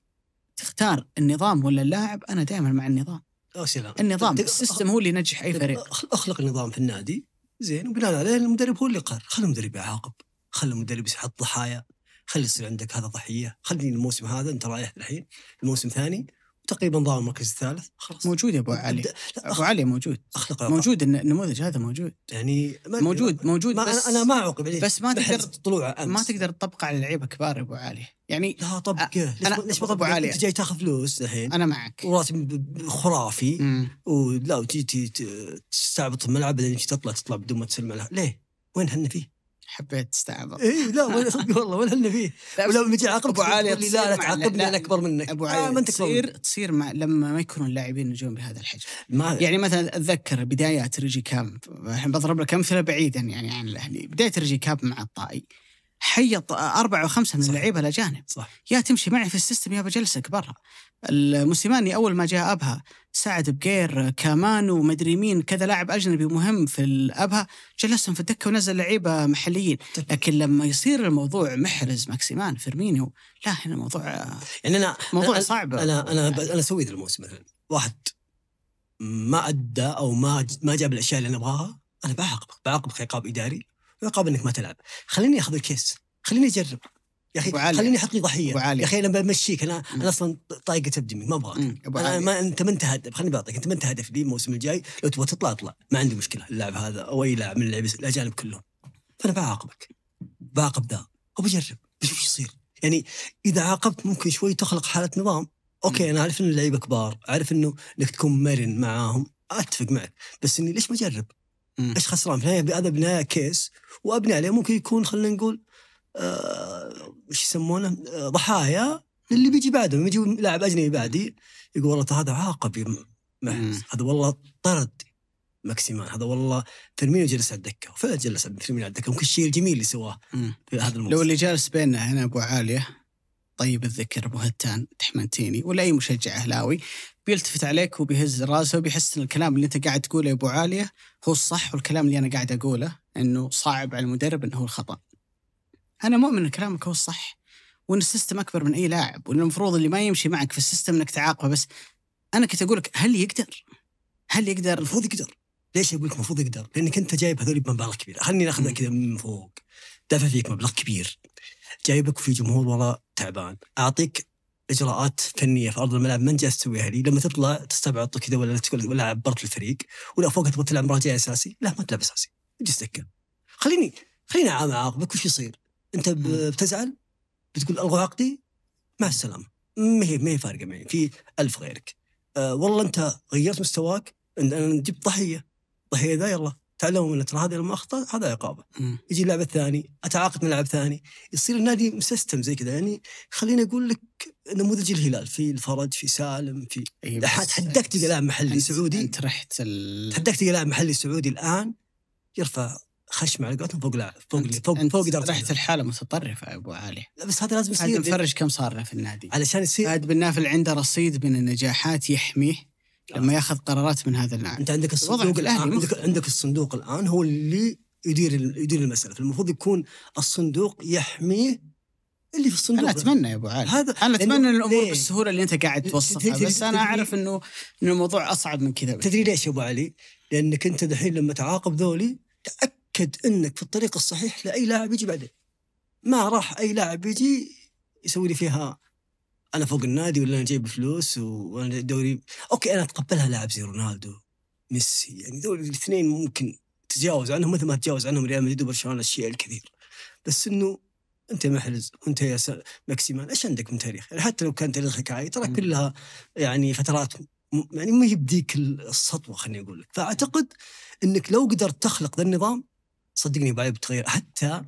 تختار النظام ولا اللاعب انا دائما مع النظام يا آه، سلام النظام السيستم هو اللي ينجح اي فريق اخلق النظام في النادي زين وبناء عليه المدرب هو اللي يقرر خلي المدرب يعاقب خلي المدرب يحط ضحايا خلي يصير عندك هذا ضحيه خليني الموسم هذا انت رايح الحين الموسم الثاني تقريبا ضاع المركز الثالث خلاص موجود يا ابو علي ابو علي موجود اخلق رقع. موجود النموذج هذا موجود يعني موجود موجود ما بس انا ما اعوقب عليه بس ما تقدر طلوعه ما تقدر تطبق على لعيبه كبار يا ابو علي يعني لا طبقه أنا... ليش ابو علي انت جاي تاخذ فلوس الحين انا معك وراتب خرافي ولا وتجي تستعبط الملعب بعدين تطلع تطلع بدون ما تسلم ليه وين هن فيه؟ حبيت استعبر اي لا ولا صدق والله ولا انه فيه ولا لما يجي ابو علي لا لا تعاقبني انا اكبر منك ابو آه، علي ما انت تصير تصير مع لما ما يكونوا اللاعبين يجون بهذا الحجم ما يعني مثلا اتذكر بدايات ريجي كامب الحين بضرب لك امثله بعيدا يعني عن الاهلي بدايه ريجي كامب مع الطائي حي اربعه وخمسه من اللعيبه الاجانب صح يا تمشي معي في السيستم يا بجلسك برا الموسيماني اول ما جاء ابها سعد بقير كامانو ومدري مين كذا لاعب اجنبي مهم في الابها جلسهم في الدكه ونزل لعيبه محليين لكن لما يصير الموضوع محرز ماكسيمان فيرمينيو لا هنا الموضوع يعني انا موضوع أنا صعب انا انا يعني. انا اسوي ذا الموسم مثلا واحد ما ادى او ما ما جاب الاشياء اللي انا ابغاها انا بعاقبك بعاقبك عقاب اداري وعقاب انك ما تلعب خليني اخذ الكيس خليني اجرب يا اخي خليني احط لي ضحيه يا اخي انا بمشيك انا مم. انا اصلا طايقه تبدي ما ابغاك ما انت ما انت هدف خليني بعطيك انت ما انت هدف لي الموسم الجاي لو تبغى تطلع اطلع ما عندي مشكله اللاعب هذا او اي لاعب من اللاعبين الاجانب كلهم فانا بعاقبك بعاقب ذا وبجرب بشوف ايش يصير يعني اذا عاقبت ممكن شوي تخلق حاله نظام اوكي انا عارف ان اللعيبه كبار عارف انه انك تكون مرن معاهم اتفق معك بس اني ليش ما اجرب؟ ايش خسران؟ في النهايه هذا بنايه كيس وابني عليه ممكن يكون خلينا نقول آه، وش يسمونه آه، ضحايا للي بيجي بعدهم يجي لاعب اجنبي بعدي يقول والله هذا عاقب هذا والله طرد ماكسيمان هذا والله فيرمينو جلس على الدكه وفعلا جلس فيرمينو على الدكه ممكن الشيء الجميل اللي سواه في هذا الموسم لو اللي جالس بيننا هنا ابو عاليه طيب الذكر ابو هتان تحمنتيني ولا اي مشجع اهلاوي بيلتفت عليك وبيهز راسه وبيحس ان الكلام اللي انت قاعد تقوله يا ابو عاليه هو الصح والكلام اللي انا قاعد اقوله انه صعب على المدرب انه هو الخطا انا مؤمن ان كلامك هو الصح وان السيستم اكبر من اي لاعب وان المفروض اللي ما يمشي معك في السيستم انك تعاقبه بس انا كنت اقول لك هل يقدر؟ هل يقدر؟ المفروض يقدر ليش اقول لك المفروض يقدر؟ لانك انت جايب هذول بمبالغ كبيره خليني ناخذها كذا من فوق دافع فيك مبلغ كبير جايبك في جمهور وراء تعبان اعطيك اجراءات فنيه في ارض الملعب ما انت جالس تسويها لي لما تطلع تستبعد كذا ولا تقول ولا عبرت الفريق ولا فوق تبغى تلعب مباراه اساسي لا ما تلعب اساسي اجلس دكه خليني خليني اعاقبك وش يصير؟ انت بتزعل بتقول الغوا عقدي مع السلامه ما هي ما هي فارقه معي في ألف غيرك أه والله انت غيرت مستواك انا جبت ضحيه ضحيه ذا يلا تعلموا منه ترى هذا لما اخطا هذا عقابه يجي اللاعب الثاني اتعاقد مع لاعب ثاني يصير النادي سيستم زي كذا يعني خليني اقول لك نموذج الهلال في الفرج في سالم في تحدكت تلقى لاعب محلي سعودي انت رحت ال... تحداك لاعب محلي سعودي الان يرفع خشم على قولتهم فوق لا فوق فوق فوق اداره الحاله متطرفه يا ابو علي لا بس هذا لازم يصير نفرج كم صار له في النادي علشان يصير فهد بن نافل عنده رصيد من النجاحات يحميه لما آه. ياخذ قرارات من هذا النوع انت عندك الصندوق الان عندك, عندك الصندوق الان هو اللي يدير يدير المساله فالمفروض يكون الصندوق يحميه اللي في الصندوق انا اتمنى يا ابو علي هذا انا اتمنى ان الامور بالسهوله اللي انت قاعد توصفها بس انا اعرف انه انه الموضوع اصعب من كذا تدري ليش يا ابو علي؟ لانك انت دحين لما تعاقب ذولي تاكد تتاكد انك في الطريق الصحيح لاي لاعب يجي بعدين ما راح اي لاعب يجي يسوي لي فيها انا فوق النادي ولا انا جايب فلوس وانا دوري اوكي انا اتقبلها لاعب زي رونالدو ميسي يعني دول الاثنين ممكن تتجاوز عنهم مثل ما تجاوز عنهم ريال مدريد وبرشلونه الشيء الكثير بس انه انت محرز وانت يا ماكسيمان ايش عندك من تاريخ؟ يعني حتى لو كان تاريخك عالي ترى كلها يعني فترات يعني ما هي بديك السطوه خليني اقول لك فاعتقد انك لو قدرت تخلق ذا النظام صدقني ابو علي بتغير حتى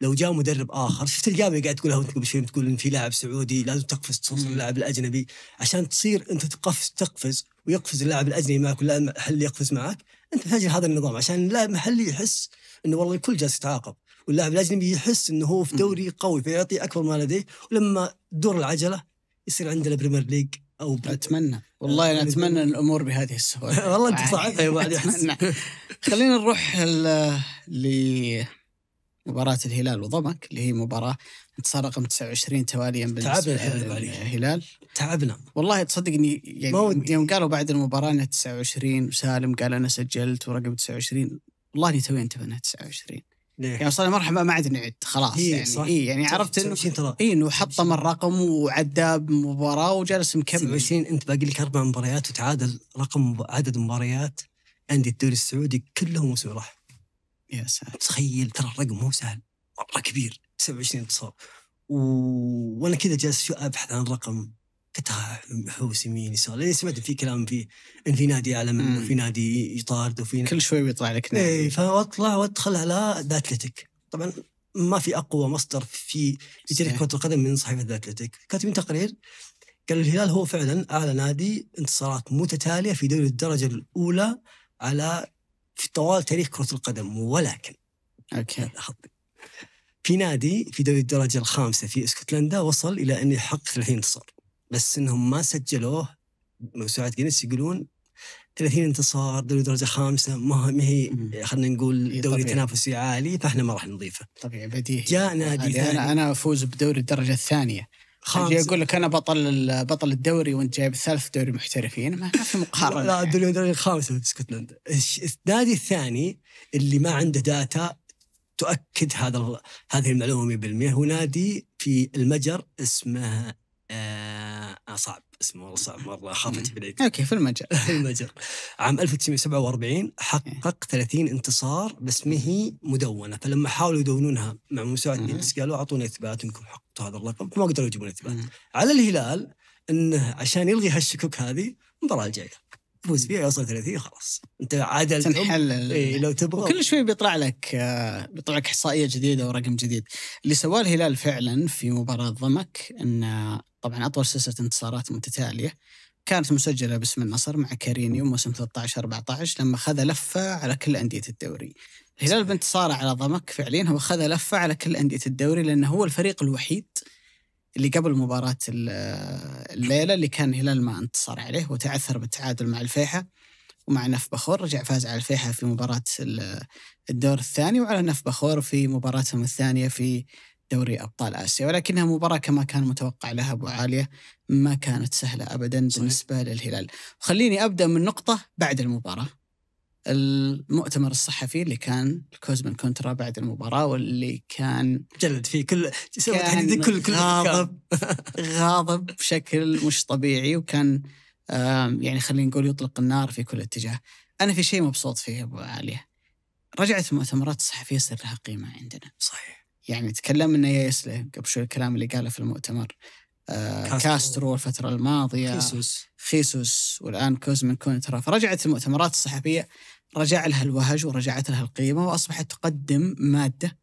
لو جاء مدرب اخر شفت الجامعه قاعد تقولها وانت قبل شوي تقول ان في لاعب سعودي لازم تقفز تصير اللاعب الاجنبي عشان تصير انت تقفز تقفز ويقفز اللاعب الاجنبي معك واللاعب المحلي يقفز معك انت تحتاج هذا النظام عشان اللاعب المحلي يحس انه والله الكل جالس يتعاقب واللاعب الاجنبي يحس انه هو في دوري قوي فيعطي اكبر ما لديه ولما تدور العجله يصير عندنا بريمير ليج او اتمنى والله انا اتمنى الامور بهذه السهوله والله انت صعبها يا بعد خلينا نروح لمباراه الهلال وضمك اللي هي مباراه انتصار رقم 29 تواليا بالنسبه تعبنا الهلال تعبنا نعم. والله تصدق اني يعني يوم قالوا بعد المباراه انها 29 وسالم قال انا سجلت ورقم 29 والله اني توي انتبه انها 29 ليه؟ يعني وصلنا مرحله ما عاد نعد خلاص إيه، يعني صح. إيه يعني طيب، عرفت طيب، انه اي انه حطم الرقم وعدى بمباراه وجلس مكمل 27 انت باقي لك اربع مباريات وتعادل رقم عدد مباريات انديه الدوري السعودي كلهم موسم راح يا ساتر تخيل ترى الرقم مو سهل مره كبير 27 انتصار و... وانا كذا جالس ابحث عن رقم قلت محوس يمين يسار لاني سمعت في كلام في ان في نادي اعلى منه في نادي يطارد وفي نادي كل شوي بيطلع لك نادي اي فاطلع وادخل على ذا اتلتيك طبعا ما في اقوى مصدر في في تاريخ كره القدم من صحيفه ذا اتلتيك كاتبين تقرير قال الهلال هو فعلا اعلى نادي انتصارات متتاليه في دوري الدرجه الاولى على في طوال تاريخ كره القدم ولكن اوكي في نادي في دوري الدرجه الخامسه في اسكتلندا وصل الى انه يحقق 30 انتصار بس انهم ما سجلوه موسوعه جينيس يقولون 30 انتصار دوري درجه خامسه ما هي خلينا نقول إيه، دوري طبيعي. تنافسي عالي فاحنا ما راح نضيفه طبيعي بديهي جاء نادي انا انا افوز بدوري الدرجه الثانيه خامس يقول لك انا بطل بطل الدوري وانت جايب ثالث دوري محترفين ما في مقارنه لا الدوري الدرجه الخامسه في اسكتلندا النادي الثاني اللي ما عنده داتا تؤكد هذا هذه المعلومه 100% هو نادي في المجر اسمه آه آه صعب اسمه والله صعب مره خافت في العيد اوكي في المجال في المجال عام 1947 إيه. حقق 30 انتصار بس ما هي مدونه فلما حاولوا يدونونها مع مساعد بيلس قالوا اعطونا اثبات انكم حققتوا هذا الرقم فما قدروا يجيبون اثبات على الهلال انه عشان يلغي هالشكوك هذه المباراه الجايه فوز فيها يوصل 30 خلاص انت عاد تنحل إيه لو تبغى كل شوي بيطلع لك آه، بيطلع لك احصائيه جديده ورقم جديد اللي سواه الهلال فعلا في مباراه ضمك ان طبعا اطول سلسله انتصارات متتاليه كانت مسجله باسم النصر مع كارينيو موسم 13 14 لما خذ لفه على كل انديه الدوري الهلال بانتصاره على ضمك فعليا هو خذ لفه على كل انديه الدوري لانه هو الفريق الوحيد اللي قبل مباراة الليلة اللي كان هلال ما انتصر عليه وتعثر بالتعادل مع الفيحة ومع نف بخور رجع فاز على الفيحة في مباراة الدور الثاني وعلى نف بخور في مباراتهم الثانية في دوري أبطال آسيا ولكنها مباراة كما كان متوقع لها أبو عالية ما كانت سهلة أبدا بالنسبة للهلال خليني أبدأ من نقطة بعد المباراة المؤتمر الصحفي اللي كان الكوزمن كونترا بعد المباراة واللي كان جلد فيه كل كان كل كل غاضب غاضب بشكل مش طبيعي وكان يعني خلينا نقول يطلق النار في كل اتجاه أنا في شيء مبسوط فيه أبو علي رجعت المؤتمرات الصحفية صار لها قيمة عندنا صحيح يعني تكلمنا إنه يسلي قبل شوي الكلام اللي قاله في المؤتمر آه، كاسترو الفترة الماضية خيسوس خيسوس والآن كوزمن كونترا فرجعت المؤتمرات الصحفية رجع لها الوهج ورجعت لها القيمة وأصبحت تقدم مادة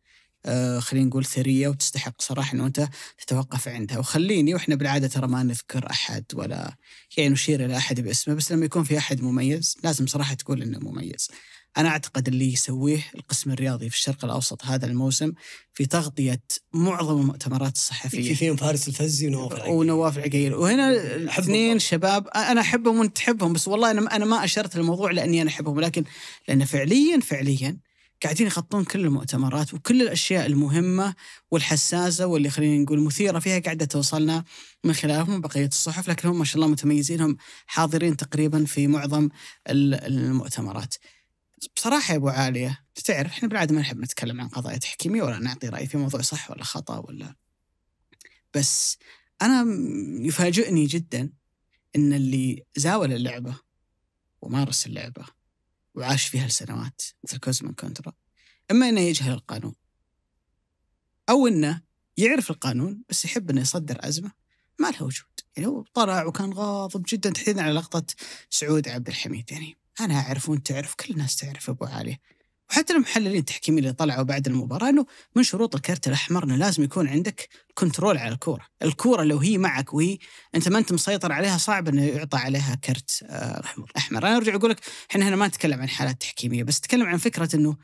آه، خلينا نقول ثرية وتستحق صراحة أنه أنت تتوقف عندها وخليني وإحنا بالعادة ترى ما نذكر أحد ولا يعني نشير إلى أحد باسمه بس لما يكون في أحد مميز لازم صراحة تقول إنه مميز أنا أعتقد اللي يسويه القسم الرياضي في الشرق الأوسط هذا الموسم في تغطية معظم المؤتمرات الصحفية فيهم فارس الفزي ونواف العقيل ونواف العقيل وهنا اثنين شباب أنا أحبهم وأنت تحبهم بس والله أنا أنا ما أشرت الموضوع لأني أنا أحبهم لكن لأن فعليا فعليا قاعدين يغطون كل المؤتمرات وكل الاشياء المهمه والحساسه واللي خلينا نقول مثيره فيها قاعده توصلنا من خلالهم بقيه الصحف لكن هم ما شاء الله متميزين هم حاضرين تقريبا في معظم المؤتمرات. بصراحه يا ابو عاليه تعرف احنا بالعاده ما نحب نتكلم عن قضايا تحكيميه ولا نعطي راي في موضوع صح ولا خطا ولا بس انا يفاجئني جدا ان اللي زاول اللعبه ومارس اللعبه وعاش فيها لسنوات مثل كوزمان كونترا اما انه يجهل القانون او انه يعرف القانون بس يحب انه يصدر ازمه ما لها وجود يعني هو طلع وكان غاضب جدا تحديدا على لقطه سعود عبد الحميد يعني انا اعرف وانت تعرف كل الناس تعرف ابو علي وحتى المحللين التحكيميين اللي طلعوا بعد المباراة انه من شروط الكرت الاحمر انه لازم يكون عندك كنترول على الكورة، الكورة لو هي معك وهي انت ما انت مسيطر عليها صعب انه يعطى عليها كرت آه، احمر، احمر، انا ارجع اقول لك احنا هنا ما نتكلم عن حالات تحكيمية بس نتكلم عن فكرة انه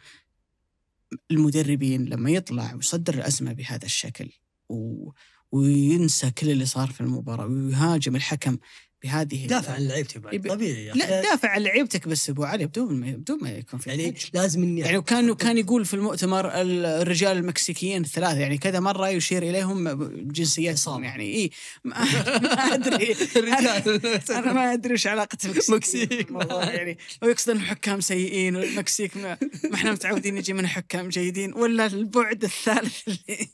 المدربين لما يطلع ويصدر الازمة بهذا الشكل و... وينسى كل اللي صار في المباراة ويهاجم الحكم بهذه دافع عن لعيبتك بعد يب... طبيعي لا دافع عن لعيبتك بس ابو علي بدون ما بدون ما يكون في يعني حاجة. لازم اني يعني كان كان يقول في المؤتمر الرجال المكسيكيين الثلاثه يعني كذا مره يشير اليهم جنسيتهم يعني اي ما, ادري أنا, انا ما ادري ايش علاقه المكسيك يعني ويقصد ان الحكام سيئين والمكسيك ما, ما احنا متعودين نجي من حكام جيدين ولا البعد الثالث اللي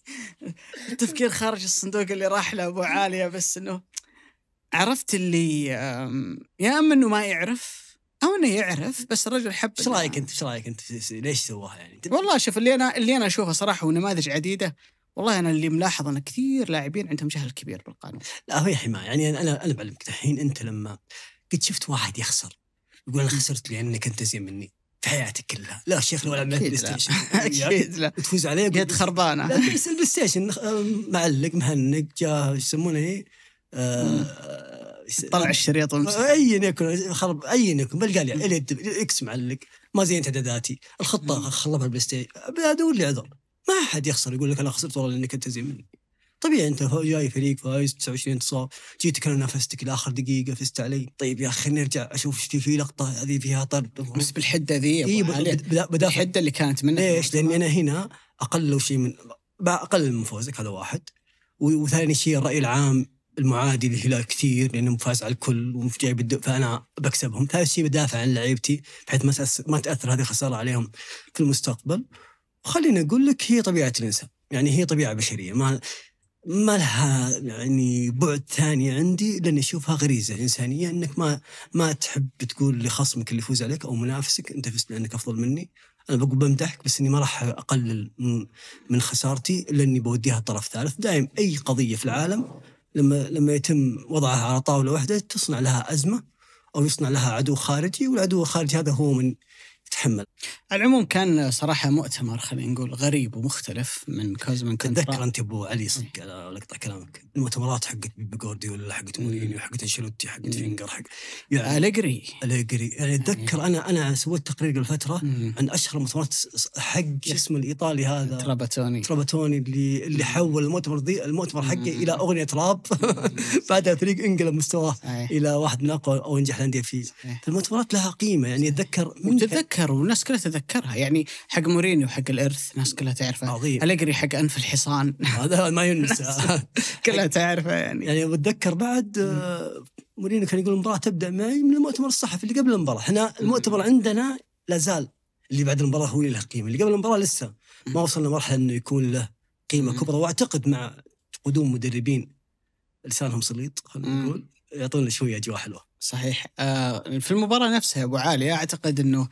التفكير خارج الصندوق اللي راح له ابو عاليه بس انه عرفت اللي يا اما انه ما يعرف او انه يعرف بس الرجل حب ايش رايك انت ايش رايك انت ليش سواها يعني؟ والله شوف اللي انا اللي انا اشوفه صراحه ونماذج عديده والله انا اللي ملاحظ ان كثير لاعبين عندهم جهل كبير بالقانون. لا هو حمايه يعني انا انا بعلمك الحين انت لما قد شفت واحد يخسر يقول انا خسرت لانك انت زين مني في حياتك كلها لا شيخ لو لعبنا بلاي ستيشن اكيد لا تفوز عليه يد خربانه بس البلاي ستيشن معلق مهنق جاه يسمونه ايه آه، طلع الشريط ايا يكن خرب ايا يكن بل قال يعني اكس معلق ما زينت اعداداتي الخطه خربها البلاي ستيشن ادور لي عذر ما احد يخسر يقول لك انا خسرت والله لانك انت زي مني طبيعي انت جاي فريق فايز 29 انتصار جيتك انا نافستك لاخر دقيقه فزت علي طيب يا اخي نرجع اشوف في في لقطه هذه فيها طرد بس بالحده ذي اي الحده اللي كانت منك ليش؟ لاني انا هنا اقل شيء من اقل من فوزك هذا واحد وثاني شيء الراي العام المعادي للهلال كثير لانه فاز على الكل وجايب فانا بكسبهم، ثالث شيء بدافع عن لعيبتي بحيث ما ما تاثر هذه الخساره عليهم في المستقبل. وخليني اقول لك هي طبيعه الانسان، يعني هي طبيعه بشريه ما ما لها يعني بعد ثاني عندي لاني اشوفها غريزه انسانيه انك ما ما تحب تقول لخصمك اللي يفوز عليك او منافسك انت فزت لانك افضل مني انا بقول بمدحك بس اني ما راح اقلل من خسارتي الا اني بوديها طرف ثالث دائم اي قضيه في العالم لما لما يتم وضعها على طاوله واحده تصنع لها ازمه او يصنع لها عدو خارجي والعدو الخارجي هذا هو من يتحمل. على العموم كان صراحه مؤتمر خلينا نقول غريب ومختلف من كوزمان كنترا تذكر انت ابو علي صدق على إيه. لقطع كلامك. المؤتمرات حقت جوارديولا حقت مورينيو حقت انشيلوتي حقت فينجر حق يعني آه، اليجري اليجري يعني اتذكر انا انا سويت تقرير قبل فتره عن اشهر المؤتمرات حق شو اسمه الايطالي هذا تراباتوني تراباتوني اللي اللي حول المؤتمر ذي المؤتمر حقه الى اغنيه راب بعدها فريق انقلب مستواه الى واحد من اقوى او انجح الانديه في فالمؤتمرات لها قيمه يعني اتذكر وتتذكر والناس كلها تتذكرها يعني حق مورينيو حق الارث الناس كلها تعرفه عظيم اليجري حق انف الحصان هذا ما ينسى كلها تعرفه يعني يعني بتذكر بعد آه، مورينو كان يقول المباراه تبدا معي من المؤتمر الصحفي اللي قبل المباراه احنا المؤتمر عندنا لا زال اللي بعد المباراه هو اللي له قيمه اللي قبل المباراه لسه ما وصلنا مرحله انه يكون له قيمه كبرى واعتقد مع قدوم مدربين لسانهم سليط خلينا نقول يعطونا شويه اجواء حلوه صحيح آه، في المباراه نفسها ابو علي اعتقد انه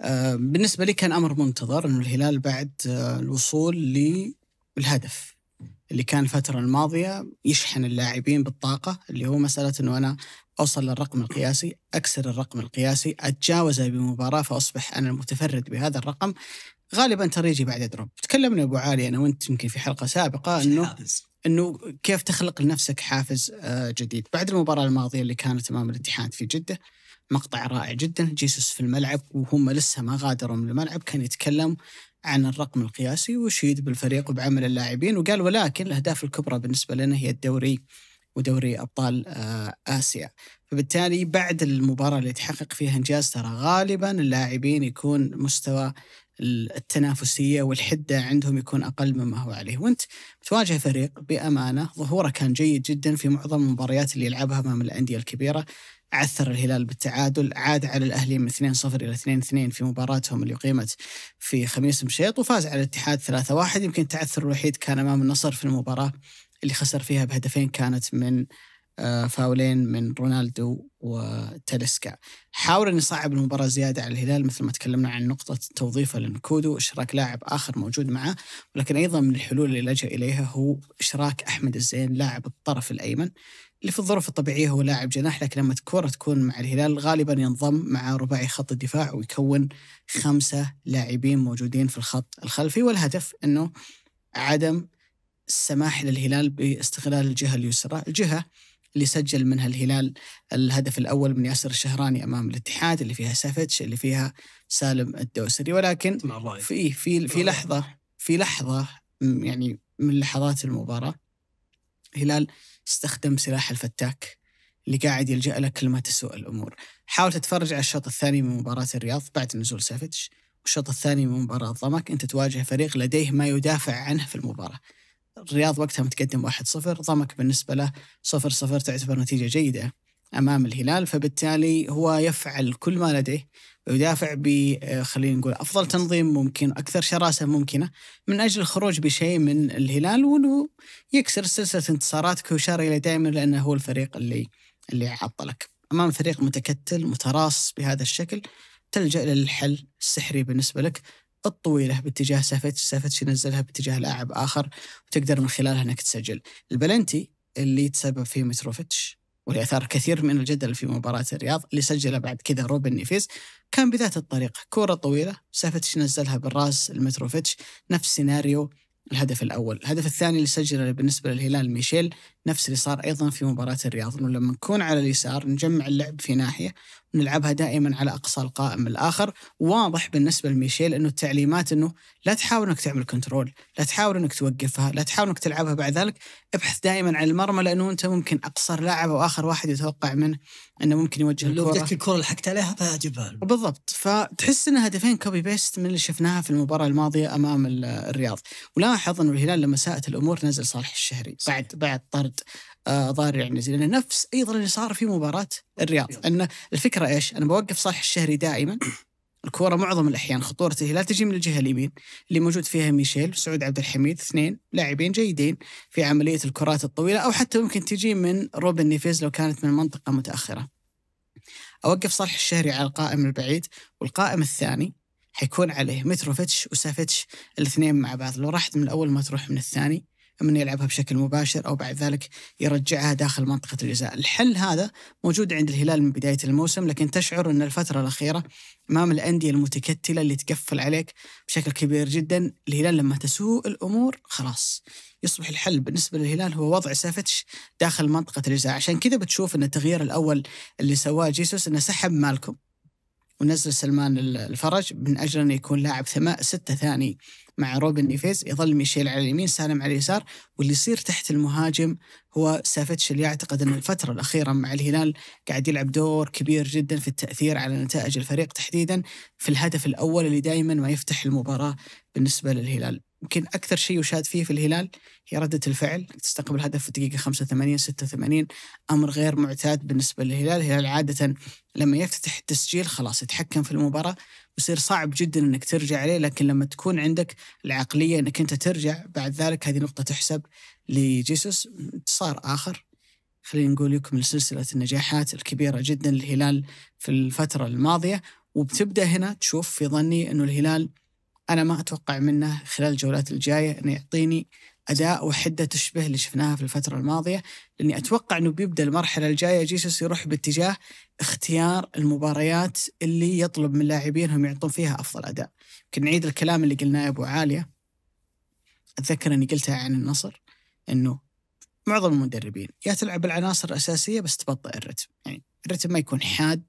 آه، بالنسبه لي كان امر منتظر انه الهلال بعد الوصول للهدف اللي كان الفتره الماضيه يشحن اللاعبين بالطاقه اللي هو مساله انه انا اوصل للرقم القياسي، اكسر الرقم القياسي، اتجاوزه بمباراه فاصبح انا المتفرد بهذا الرقم غالبا ترى يجي بعد دروب، تكلمنا ابو علي انا وانت يمكن في حلقه سابقه انه انه كيف تخلق لنفسك حافز آه، جديد، بعد المباراه الماضيه اللي كانت امام الاتحاد في جده مقطع رائع جدا جيسوس في الملعب وهم لسه ما غادروا من الملعب كان يتكلم عن الرقم القياسي وشيد بالفريق وبعمل اللاعبين وقال ولكن الأهداف الكبرى بالنسبة لنا هي الدوري ودوري أبطال آه، آسيا فبالتالي بعد المباراة اللي تحقق فيها إنجاز ترى غالبا اللاعبين يكون مستوى التنافسية والحدة عندهم يكون أقل مما هو عليه وأنت تواجه فريق بأمانة ظهوره كان جيد جدا في معظم المباريات اللي يلعبها أمام الأندية الكبيرة عثر الهلال بالتعادل عاد على الأهلي من 2-0 إلى 2-2 في مباراتهم اللي أقيمت في خميس مشيط وفاز على الاتحاد 3-1 يمكن التعثر الوحيد كان أمام النصر في المباراة اللي خسر فيها بهدفين كانت من آه، فاولين من رونالدو وتلسكا حاول أن يصعب المباراة زيادة على الهلال مثل ما تكلمنا عن نقطة توظيفه لنكودو إشراك لاعب آخر موجود معه ولكن أيضا من الحلول اللي لجأ إليها هو إشراك أحمد الزين لاعب الطرف الأيمن اللي في الظروف الطبيعية هو لاعب جناح لكن لما الكرة تكون مع الهلال غالبا ينضم مع رباعي خط الدفاع ويكون خمسة لاعبين موجودين في الخط الخلفي والهدف أنه عدم السماح للهلال باستغلال الجهة اليسرى الجهة اللي سجل منها الهلال الهدف الأول من ياسر الشهراني أمام الاتحاد اللي فيها سافيتش اللي فيها سالم الدوسري ولكن في في في لحظة في لحظة يعني من لحظات المباراة هلال استخدم سلاح الفتاك اللي قاعد يلجأ لك ما تسوء الأمور حاول تتفرج على الشوط الثاني من مباراة الرياض بعد نزول سافيتش والشوط الثاني من مباراة ضمك أنت تواجه فريق لديه ما يدافع عنه في المباراة الرياض وقتها متقدم 1-0 ضمك بالنسبة له 0-0 تعتبر نتيجة جيدة امام الهلال فبالتالي هو يفعل كل ما لديه ويدافع ب آه، خلينا نقول افضل تنظيم ممكن اكثر شراسه ممكنه من اجل الخروج بشيء من الهلال وانه يكسر سلسله انتصاراتك ويشار اليه دائما لانه هو الفريق اللي اللي عطلك امام فريق متكتل متراص بهذا الشكل تلجا للحل السحري بالنسبه لك الطويله باتجاه سافيتش سافيتش ينزلها باتجاه لاعب اخر وتقدر من خلالها انك تسجل البلنتي اللي تسبب فيه متروفيتش واللي أثار كثير من الجدل في مباراة الرياض اللي سجل بعد كذا روبن نيفيز كان بذات الطريقة كرة طويلة سافتش نزلها بالراس المتروفيتش نفس سيناريو الهدف الأول الهدف الثاني اللي سجله بالنسبة للهلال ميشيل نفس اللي صار أيضا في مباراة الرياض أنه لما نكون على اليسار نجمع اللعب في ناحية نلعبها دائما على اقصى القائم الاخر واضح بالنسبه لميشيل انه التعليمات انه لا تحاول انك تعمل كنترول لا تحاول انك توقفها لا تحاول انك تلعبها بعد ذلك ابحث دائما عن المرمى لانه انت ممكن اقصر لاعب او اخر واحد يتوقع منه انه ممكن يوجه لو الكره لو جتك الكره لحقت عليها فاجبها بالضبط فتحس ان هدفين كوبي بيست من اللي شفناها في المباراه الماضيه امام الرياض ولاحظ انه الهلال لما ساءت الامور نزل صالح الشهري بعد بعد طرد آه، ظاهر العنزي يعني لان نفس ايضا اللي صار في مباراه الرياض ان الفكره ايش؟ انا بوقف صالح الشهري دائما الكوره معظم الاحيان خطورته لا تجي من الجهه اليمين اللي موجود فيها ميشيل سعود عبد الحميد اثنين لاعبين جيدين في عمليه الكرات الطويله او حتى ممكن تجي من روبن نيفيز لو كانت من منطقه متاخره. اوقف صالح الشهري على القائم البعيد والقائم الثاني حيكون عليه متروفيتش وسافيتش الاثنين مع بعض لو راحت من الاول ما تروح من الثاني اما يلعبها بشكل مباشر او بعد ذلك يرجعها داخل منطقه الجزاء، الحل هذا موجود عند الهلال من بدايه الموسم لكن تشعر ان الفتره الاخيره امام الانديه المتكتله اللي تقفل عليك بشكل كبير جدا، الهلال لما تسوء الامور خلاص يصبح الحل بالنسبه للهلال هو وضع سافتش داخل منطقه الجزاء، عشان كذا بتشوف ان التغيير الاول اللي سواه جيسوس انه سحب مالكم ونزل سلمان الفرج من أجل انه يكون لاعب ثماء ستة ثاني مع روبن نيفيز يظل ميشيل على اليمين سالم على اليسار واللي يصير تحت المهاجم هو سافيتش اللي يعتقد أن الفترة الأخيرة مع الهلال قاعد يلعب دور كبير جدا في التأثير على نتائج الفريق تحديدا في الهدف الأول اللي دائما ما يفتح المباراة بالنسبة للهلال يمكن اكثر شيء يشاد فيه في الهلال هي رده الفعل تستقبل هدف في الدقيقه 85 86 امر غير معتاد بالنسبه للهلال الهلال عاده لما يفتتح التسجيل خلاص يتحكم في المباراه ويصير صعب جدا انك ترجع عليه لكن لما تكون عندك العقليه انك انت ترجع بعد ذلك هذه نقطه تحسب لجيسوس انتصار اخر خلينا نقول يكمل سلسله النجاحات الكبيره جدا للهلال في الفتره الماضيه وبتبدا هنا تشوف في ظني انه الهلال انا ما اتوقع منه خلال الجولات الجايه انه يعطيني اداء وحده تشبه اللي شفناها في الفتره الماضيه لاني اتوقع انه بيبدا المرحله الجايه جيسوس يروح باتجاه اختيار المباريات اللي يطلب من لاعبينهم يعطون فيها افضل اداء يمكن نعيد الكلام اللي قلناه يا ابو عاليه اتذكر اني قلتها عن النصر انه معظم المدربين يا تلعب العناصر الاساسيه بس تبطئ الرتم يعني الرتم ما يكون حاد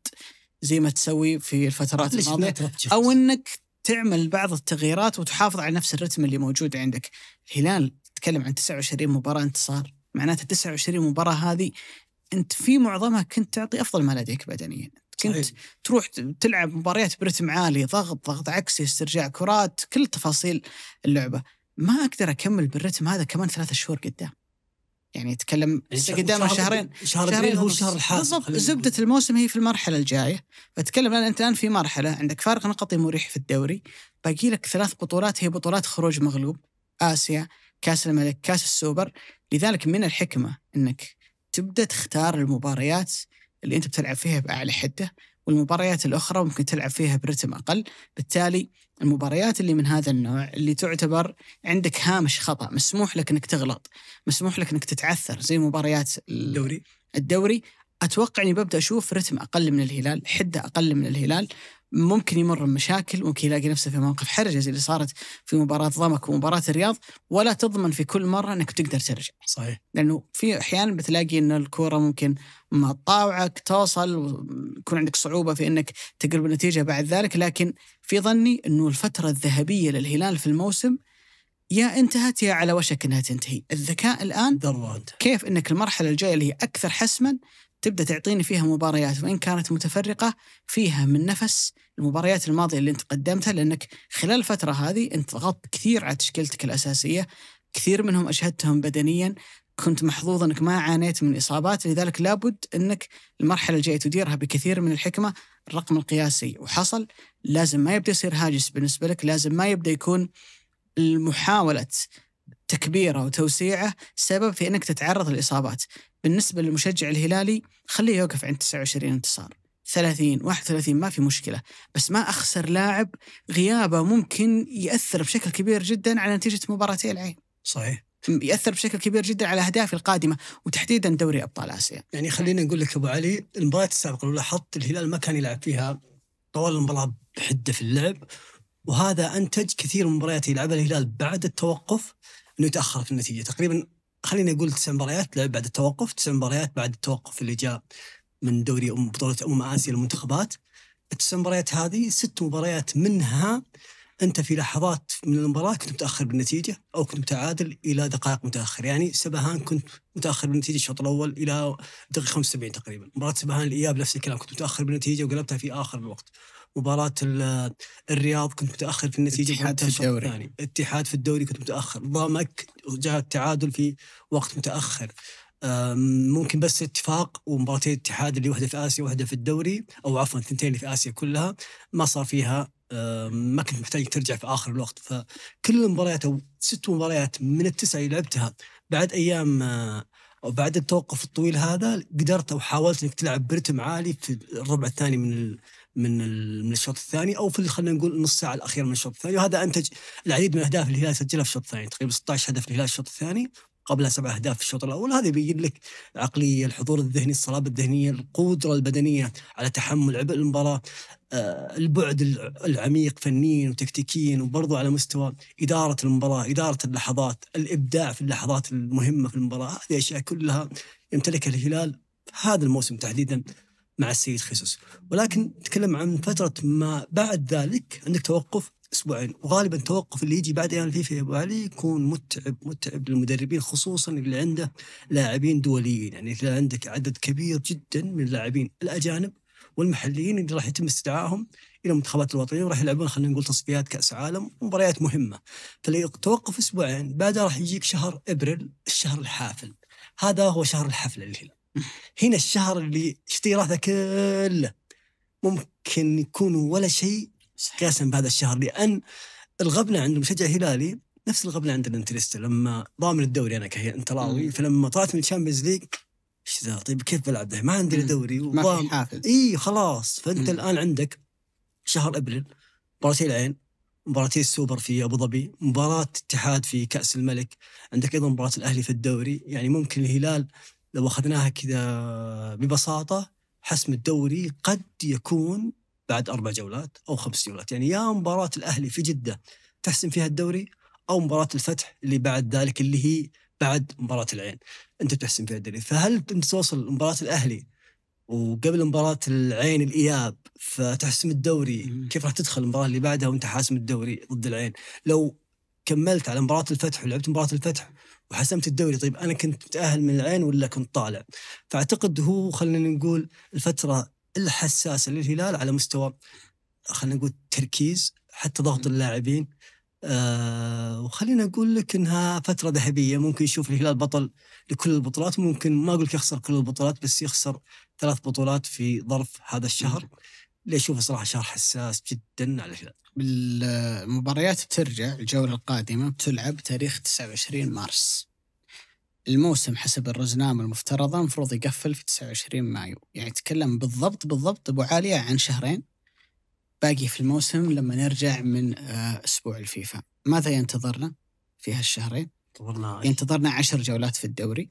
زي ما تسوي في الفترات الماضيه او انك تعمل بعض التغييرات وتحافظ على نفس الرتم اللي موجود عندك الهلال تتكلم عن 29 مباراة انتصار معناته 29 مباراة هذه أنت في معظمها كنت تعطي أفضل ما لديك بدنيا كنت صحيح. تروح تلعب مباريات برتم عالي ضغط ضغط عكسي استرجاع كرات كل تفاصيل اللعبة ما أقدر أكمل بالرتم هذا كمان ثلاثة شهور قدام يعني تكلم يعني لسه شهرين شهر ابريل هو الشهر الحاسم بالضبط زبده الموسم هي في المرحله الجايه فتكلم الان انت الان في مرحله عندك فارق نقطي مريح في الدوري باقي لك ثلاث بطولات هي بطولات خروج مغلوب اسيا كاس الملك كاس السوبر لذلك من الحكمه انك تبدا تختار المباريات اللي انت بتلعب فيها باعلى حده والمباريات الأخرى ممكن تلعب فيها برتم أقل بالتالي المباريات اللي من هذا النوع اللي تعتبر عندك هامش خطأ مسموح لك أنك تغلط مسموح لك أنك تتعثر زي مباريات الدوري الدوري اتوقع اني ببدا اشوف رتم اقل من الهلال، حده اقل من الهلال، ممكن يمر بمشاكل ممكن يلاقي نفسه في مواقف حرجة زي اللي صارت في مباراة ضمك ومباراة الرياض ولا تضمن في كل مرة أنك تقدر ترجع صحيح لأنه في أحيانا بتلاقي أن الكورة ممكن ما تطاوعك توصل ويكون عندك صعوبة في أنك تقرب النتيجة بعد ذلك لكن في ظني أنه الفترة الذهبية للهلال في الموسم يا انتهت يا على وشك انها تنتهي، الذكاء الان كيف انك المرحله الجايه اللي هي اكثر حسما تبدا تعطيني فيها مباريات وان كانت متفرقه فيها من نفس المباريات الماضيه اللي انت قدمتها لانك خلال الفتره هذه انت ضغطت كثير على تشكيلتك الاساسيه كثير منهم اشهدتهم بدنيا كنت محظوظ انك ما عانيت من اصابات لذلك لابد انك المرحله الجايه تديرها بكثير من الحكمه الرقم القياسي وحصل لازم ما يبدا يصير هاجس بالنسبه لك لازم ما يبدا يكون المحاوله تكبيره وتوسيعه سبب في انك تتعرض للاصابات بالنسبة للمشجع الهلالي خليه يوقف عند 29 انتصار 30 31 ما في مشكلة بس ما أخسر لاعب غيابه ممكن يأثر بشكل كبير جدا على نتيجة مباراتي العين صحيح يأثر بشكل كبير جدا على أهدافي القادمة وتحديدا دوري أبطال آسيا يعني خلينا نقول لك أبو علي المباريات السابقة لو لاحظت الهلال ما كان يلعب فيها طوال المباراة بحدة في اللعب وهذا أنتج كثير من مباريات يلعبها الهلال بعد التوقف أنه يتأخر في النتيجة تقريبا خليني اقول تسع مباريات لعب بعد التوقف تسع مباريات بعد التوقف اللي جاء من دوري ام بطوله امم اسيا للمنتخبات التسع مباريات هذه ست مباريات منها انت في لحظات من المباراه كنت متاخر بالنتيجه او كنت متعادل الى دقائق متاخر يعني سبهان كنت متاخر بالنتيجه الشوط الاول الى دقيقه 75 تقريبا مباراه سبهان الاياب نفس الكلام كنت متاخر بالنتيجه وقلبتها في اخر الوقت مباراة الرياض كنت متأخر في النتيجة اتحاد في الدوري الثاني. اتحاد في الدوري كنت متأخر ضامك جاء التعادل في وقت متأخر ممكن بس اتفاق ومباراتين الاتحاد اللي واحدة في آسيا واحدة في الدوري أو عفوا ثنتين اللي في آسيا كلها ما صار فيها ما كنت محتاج ترجع في آخر الوقت فكل المباريات أو ست مباريات من التسعة اللي لعبتها بعد أيام آه، او بعد التوقف الطويل هذا قدرت او حاولت انك تلعب برتم عالي في الربع الثاني من من من الشوط الثاني او في خلينا نقول النص ساعه الاخيره من الشوط الثاني وهذا انتج العديد من اهداف الهلال سجلها في الشوط الثاني تقريبا 16 هدف الهلال في الشوط الثاني قبلها سبع اهداف في الشوط الاول هذا يبين لك العقليه الحضور الذهني الصلابه الذهنيه القدره البدنيه على تحمل عبء المباراه آه، البعد العميق فنيا وتكتيكيا وبرضه على مستوى اداره المباراه اداره اللحظات الابداع في اللحظات المهمه في المباراه هذه اشياء كلها يمتلكها الهلال هذا الموسم تحديدا مع السيد خيسوس ولكن نتكلم عن فترة ما بعد ذلك عندك توقف اسبوعين وغالبا التوقف اللي يجي بعد ايام الفيفا يا ابو علي يكون متعب متعب للمدربين خصوصا اللي عنده لاعبين دوليين يعني اذا عندك عدد كبير جدا من اللاعبين الاجانب والمحليين اللي راح يتم استدعائهم الى المنتخبات الوطنيه وراح يلعبون خلينا نقول تصفيات كاس عالم ومباريات مهمه فالتوقف اسبوعين بعدها راح يجيك شهر ابريل الشهر الحافل هذا هو شهر الحفله للهلال هنا الشهر اللي شتي راحته كله ممكن يكون ولا شيء قياسا بهذا الشهر لان الغبنه عند المشجع الهلالي نفس الغبنه عند الانتريست لما ضامن الدوري انا انتراوي فلما طلعت من الشامبيونز ليج ايش ذا طيب كيف بلعب ده؟ ما عندي دوري وضام اي خلاص فانت مم. الان عندك شهر ابريل مباراتي العين مباراتي السوبر في ابو ظبي مباراه اتحاد في كاس الملك عندك ايضا مباراه الاهلي في الدوري يعني ممكن الهلال لو اخذناها كذا ببساطه حسم الدوري قد يكون بعد اربع جولات او خمس جولات يعني يا مباراه الاهلي في جده تحسم فيها الدوري او مباراه الفتح اللي بعد ذلك اللي هي بعد مباراه العين انت تحسم فيها الدوري فهل انت توصل مباراه الاهلي وقبل مباراة العين الإياب فتحسم الدوري كيف راح تدخل المباراة اللي بعدها وأنت حاسم الدوري ضد العين لو كملت على مباراه الفتح ولعبت مباراه الفتح وحسمت الدوري طيب انا كنت متاهل من العين ولا كنت طالع؟ فاعتقد هو خلينا نقول الفتره الحساسه للهلال على مستوى خلينا نقول تركيز حتى ضغط اللاعبين آه وخلينا اقول لك انها فتره ذهبيه ممكن يشوف الهلال بطل لكل البطولات ممكن ما اقول لك يخسر كل البطولات بس يخسر ثلاث بطولات في ظرف هذا الشهر اللي اشوفه صراحه شهر حساس جدا على الهلال. المباريات بترجع الجوله القادمه بتلعب تاريخ 29 مارس. الموسم حسب الرزنام المفترضه المفروض يقفل في 29 مايو، يعني تكلم بالضبط بالضبط ابو عاليه عن شهرين باقي في الموسم لما نرجع من آه، اسبوع الفيفا. ماذا ينتظرنا في هالشهرين؟ ينتظرنا ينتظرنا 10 جولات في الدوري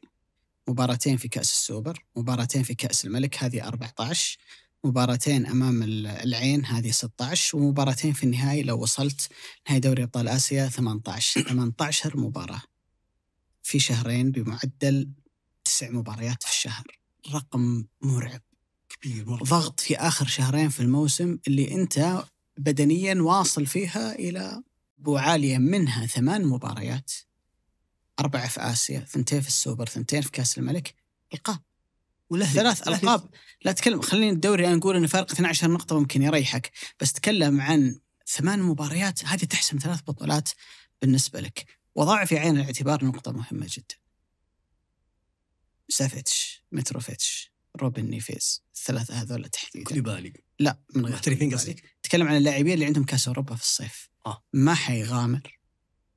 مباراتين في كأس السوبر مباراتين في كأس الملك هذه 14 مباراتين امام العين هذه 16 ومباراتين في النهائي لو وصلت نهائي دوري ابطال اسيا 18 18 مباراه في شهرين بمعدل تسع مباريات في الشهر رقم مرعب كبير مرعب. ضغط في اخر شهرين في الموسم اللي انت بدنيا واصل فيها الى عاليه منها ثمان مباريات أربعة في آسيا ثنتين في السوبر ثنتين في كأس الملك ألقاب وله ثلاث ألقاب لا تكلم خلينا الدوري انا نقول ان فارق 12 نقطه ممكن يريحك بس تكلم عن ثمان مباريات هذه تحسم ثلاث بطولات بالنسبه لك وضع في عين الاعتبار نقطه مهمه جدا سافيتش متروفيتش روبن نيفيز الثلاثه هذول تحديدا كوليبالي لا من غير محترفين قصدك تكلم عن اللاعبين اللي عندهم كاس اوروبا في الصيف آه. ما حيغامر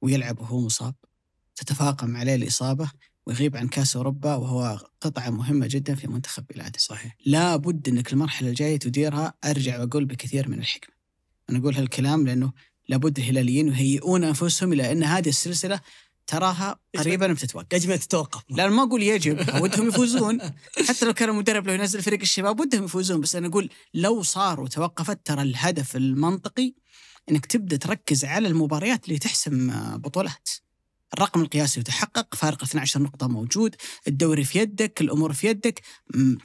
ويلعب وهو مصاب تتفاقم عليه الاصابه ويغيب عن كاس اوروبا وهو قطعه مهمه جدا في منتخب بلاده. صحيح. لابد انك المرحله الجايه تديرها ارجع واقول بكثير من الحكمه. انا اقول هالكلام لانه لابد الهلاليين يهيئون انفسهم الى ان هذه السلسله تراها قريبا بتتوقف يجب ان تتوقف لا ما اقول يجب ودهم يفوزون حتى لو كان المدرب لو ينزل فريق الشباب ودهم يفوزون بس انا اقول لو صار وتوقفت ترى الهدف المنطقي انك تبدا تركز على المباريات اللي تحسم بطولات الرقم القياسي يتحقق فارق 12 نقطة موجود الدوري في يدك الأمور في يدك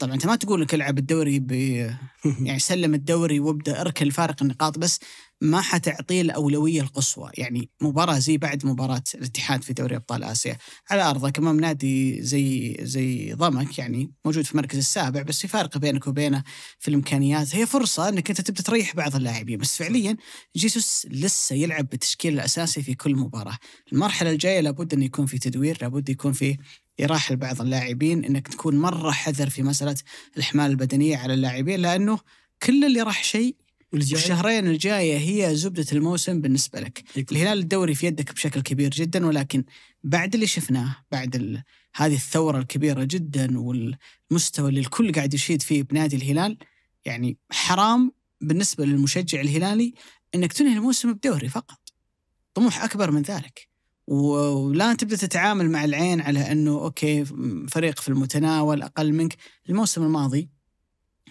طبعا أنت ما تقول لك العب الدوري ب يعني سلم الدوري وابدأ اركل فارق النقاط بس ما حتعطيه الأولوية القصوى يعني مباراة زي بعد مباراة الاتحاد في دوري أبطال آسيا على أرضك أمام نادي زي زي ضمك يعني موجود في المركز السابع بس في فارق بينك وبينه في الإمكانيات هي فرصة أنك أنت تبدأ تريح بعض اللاعبين بس فعليا جيسوس لسه يلعب بالتشكيل الأساسي في كل مباراة المرحلة الجاية لابد أن يكون في تدوير لابد يكون في يراح بعض اللاعبين انك تكون مره حذر في مساله الاحمال البدنيه على اللاعبين لانه كل اللي راح شيء والشهرين الجايه هي زبده الموسم بالنسبه لك يكون. الهلال الدوري في يدك بشكل كبير جدا ولكن بعد اللي شفناه بعد ال... هذه الثوره الكبيره جدا والمستوى اللي الكل قاعد يشيد فيه بنادي الهلال يعني حرام بالنسبه للمشجع الهلالي انك تنهي الموسم بدوري فقط طموح اكبر من ذلك ولا تبدا تتعامل مع العين على انه اوكي فريق في المتناول اقل منك الموسم الماضي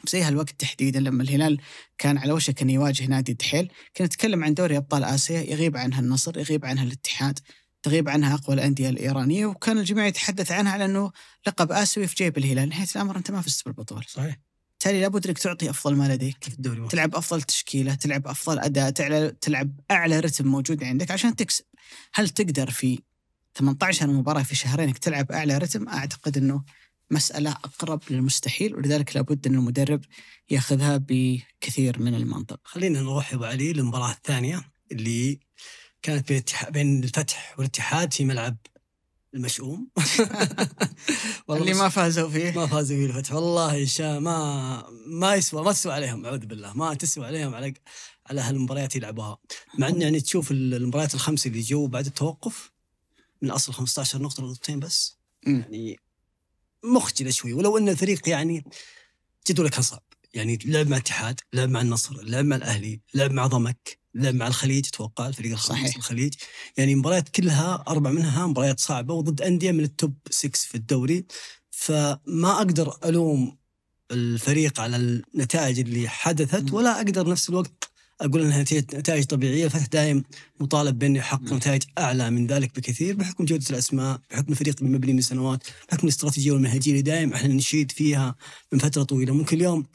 زي هالوقت تحديدا لما الهلال كان على وشك انه يواجه نادي الدحيل، كنا نتكلم عن دوري ابطال اسيا يغيب عنها النصر، يغيب عنها الاتحاد، تغيب عنها اقوى الانديه الايرانيه وكان الجميع يتحدث عنها على انه لقب اسيوي في جيب الهلال، نهايه الامر انت ما فزت بالبطوله. صحيح. بالتالي لابد انك تعطي افضل ما لديك الدوري تلعب افضل تشكيله، تلعب افضل اداء، تلعب اعلى رتم موجود عندك عشان تكسب. هل تقدر في 18 مباراه في شهرين انك تلعب اعلى رتم؟ اعتقد انه مسألة أقرب للمستحيل ولذلك لابد أن المدرب يأخذها بكثير من المنطق خلينا نروح أبو علي للمباراة الثانية اللي كانت بين بين الفتح والاتحاد في ملعب المشؤوم والله اللي ما فازوا فيه ما فازوا فيه الفتح والله شا ما ما يسوى ما تسوى عليهم اعوذ بالله ما تسوى عليهم على على هالمباريات يلعبوها مع انه يعني تشوف المباريات الخمسه اللي جو بعد التوقف من اصل 15 نقطه نقطتين بس يعني مخجله شوي ولو ان الفريق يعني جدوله كان صعب يعني لعب مع الاتحاد لعب مع النصر لعب مع الاهلي لعب مع ضمك لعب مع الخليج اتوقع الفريق الخامس الخليج يعني مباريات كلها اربع منها مباريات صعبه وضد انديه من التوب 6 في الدوري فما اقدر الوم الفريق على النتائج اللي حدثت ولا اقدر نفس الوقت اقول انها نتائج طبيعيه الفتح دائم مطالب بانه يحقق نعم. نتائج اعلى من ذلك بكثير بحكم جوده الاسماء بحكم الفريق المبني من سنوات بحكم الاستراتيجيه والمنهجيه اللي دائم احنا نشيد فيها من فتره طويله ممكن اليوم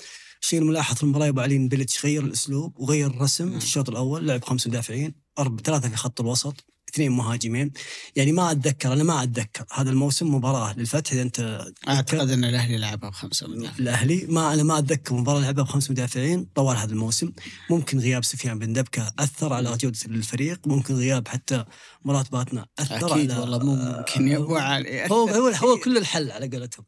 الشيء الملاحظ في المباراه ابو علي بلتش غير الاسلوب وغير الرسم في نعم. الشوط الاول لعب خمس مدافعين اربع ثلاثه في خط الوسط اثنين مهاجمين يعني ما اتذكر انا ما اتذكر هذا الموسم مباراه للفتح اذا انت اعتقد ان الاهلي لعبها بخمسه مدافعين الاهلي ما انا ما اتذكر مباراه لعبها بخمسه مدافعين طوال هذا الموسم ممكن غياب سفيان بن دبكه اثر على جوده الفريق ممكن غياب حتى مرات باتنا اثر اكيد على والله ممكن يا ابو علي هو هو, هو كل الحل على قولتهم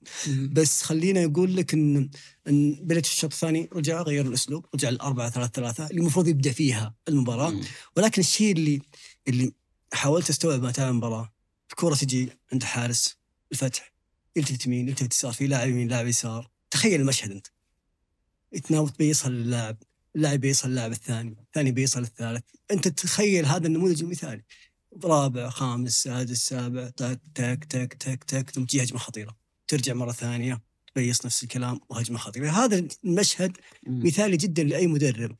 بس خلينا يقول لك ان ان بلت الشوط الثاني رجع غير الاسلوب رجع الأربعة ثلاثة ثلاثة اللي المفروض يبدا فيها المباراه ولكن الشيء اللي اللي حاولت استوعب متاع المباراه الكره تجي عند حارس الفتح يلتفت يمين يلتفت يسار في لاعب يمين لاعب يسار تخيل المشهد انت تناوب بيصل اللاعب اللاعب بيصل اللاعب الثاني الثاني بيصل الثالث انت تخيل هذا النموذج المثالي رابع خامس سادس سابع تك تك تك تك تك ثم تجي هجمه خطيره ترجع مره ثانيه تبيص نفس الكلام وهجمه خطيره هذا المشهد مثالي جدا لاي مدرب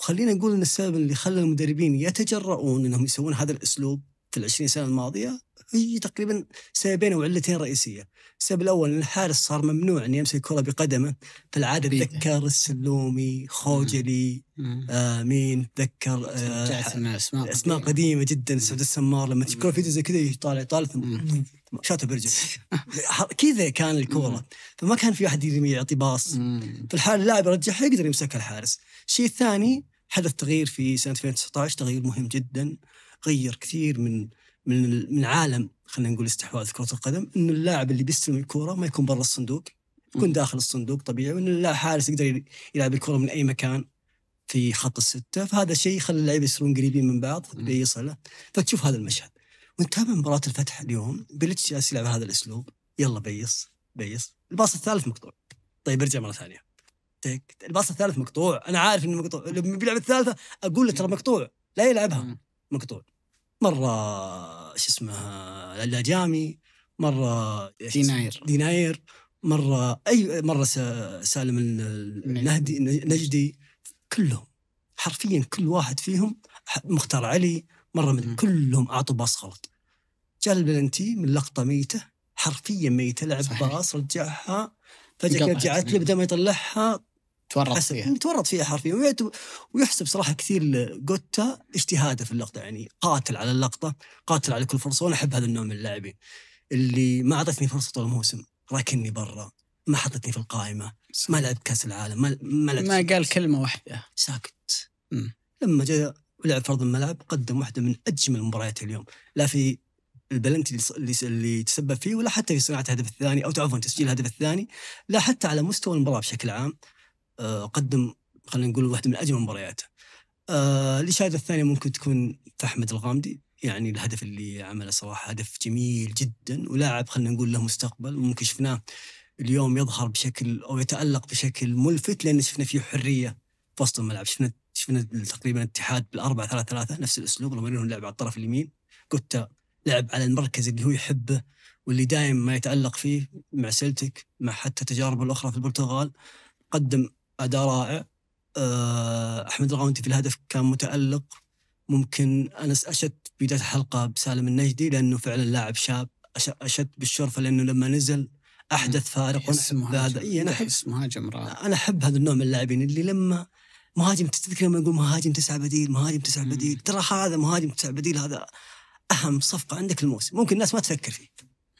وخلينا نقول ان السبب اللي خلى المدربين يتجرؤون انهم يسوون هذا الاسلوب في العشرين سنه الماضيه هي تقريبا سببين او علتين رئيسيه. السبب الاول ان الحارس صار ممنوع ان يمسك الكره بقدمه فالعاده تذكر السلومي، خوجلي، آه مين تذكر آه اسماء اسماء قديمه جدا سعود السمار لما كره فيديو زي كذا يطالع يطالع شاته برجر كذا كان الكوره فما كان في احد يعطي باص في الحال اللاعب يرجعها يقدر يمسكها الحارس الشيء الثاني حدث تغيير في سنه 2019 تغيير مهم جدا غير كثير من من من عالم خلينا نقول استحواذ كره القدم انه اللاعب اللي بيستلم الكره ما يكون برا الصندوق يكون داخل الصندوق طبيعي وان الحارس يقدر يلعب الكره من اي مكان في خط السته فهذا شيء خلى اللعيبه يصيرون قريبين من بعض بيصله فتشوف هذا المشهد ونتابع مباراة الفتح اليوم بليتش جالس يلعب هذا الاسلوب يلا بيص بيص الباص الثالث مقطوع طيب ارجع مرة ثانية تك الباص الثالث مقطوع انا عارف انه مقطوع لما بيلعب الثالثة اقول له ترى مقطوع لا يلعبها مقطوع مرة شو اسمه اللاجامي مرة ديناير ديناير مرة أي مرة سالم النهدي نجدي كلهم حرفيا كل واحد فيهم مختار علي مره من كلهم اعطوا باص غلط جاء البلنتي من لقطه ميته حرفيا ميته لعب باص رجعها فجاه رجعت له بدل ما يطلعها تورط فيها تورط فيها حرفيا ويحسب صراحه كثير جوتا اجتهاده في اللقطه يعني قاتل على اللقطه قاتل على كل فرصه وانا احب هذا النوع من اللاعبين اللي ما اعطتني فرصه طول الموسم راكني برا ما حطتني في القائمه ما لعب كاس العالم ما ما, ما قال كلمه واحده ساكت مم. لما جاء ولعب في ارض الملعب قدم واحده من اجمل مباريات اليوم لا في البلنتي اللي اللي تسبب فيه ولا حتى في صناعه الهدف الثاني او عفوا تسجيل الهدف الثاني لا حتى على مستوى المباراه بشكل عام آه، قدم خلينا نقول واحده من اجمل مبارياته. آه، الاشاده الثانيه ممكن تكون في احمد الغامدي يعني الهدف اللي عمله صراحه هدف جميل جدا ولاعب خلينا نقول له مستقبل وممكن شفناه اليوم يظهر بشكل او يتالق بشكل ملفت لان شفنا فيه حريه في وسط الملعب شفنا شفنا تقريبا اتحاد بالأربعة ثلاثة ثلاثة نفس الأسلوب لما لعب على الطرف اليمين كوتا لعب على المركز اللي هو يحبه واللي دائما ما يتألق فيه مع سلتك مع حتى تجاربه الأخرى في البرتغال قدم أداء رائع آه، أحمد الغاونتي في الهدف كان متألق ممكن أنس أشد بداية الحلقة بسالم النجدي لأنه فعلا لاعب شاب أشد بالشرفة لأنه لما نزل احدث فارق ونحب مهاجم, انا احب مهاجم رائع انا احب هذا النوع من اللاعبين اللي لما مهاجم تتذكر لما نقول مهاجم تسعة بديل مهاجم تسعة بديل ترى هذا مهاجم تسعة بديل هذا اهم صفقه عندك الموسم ممكن الناس ما تفكر فيه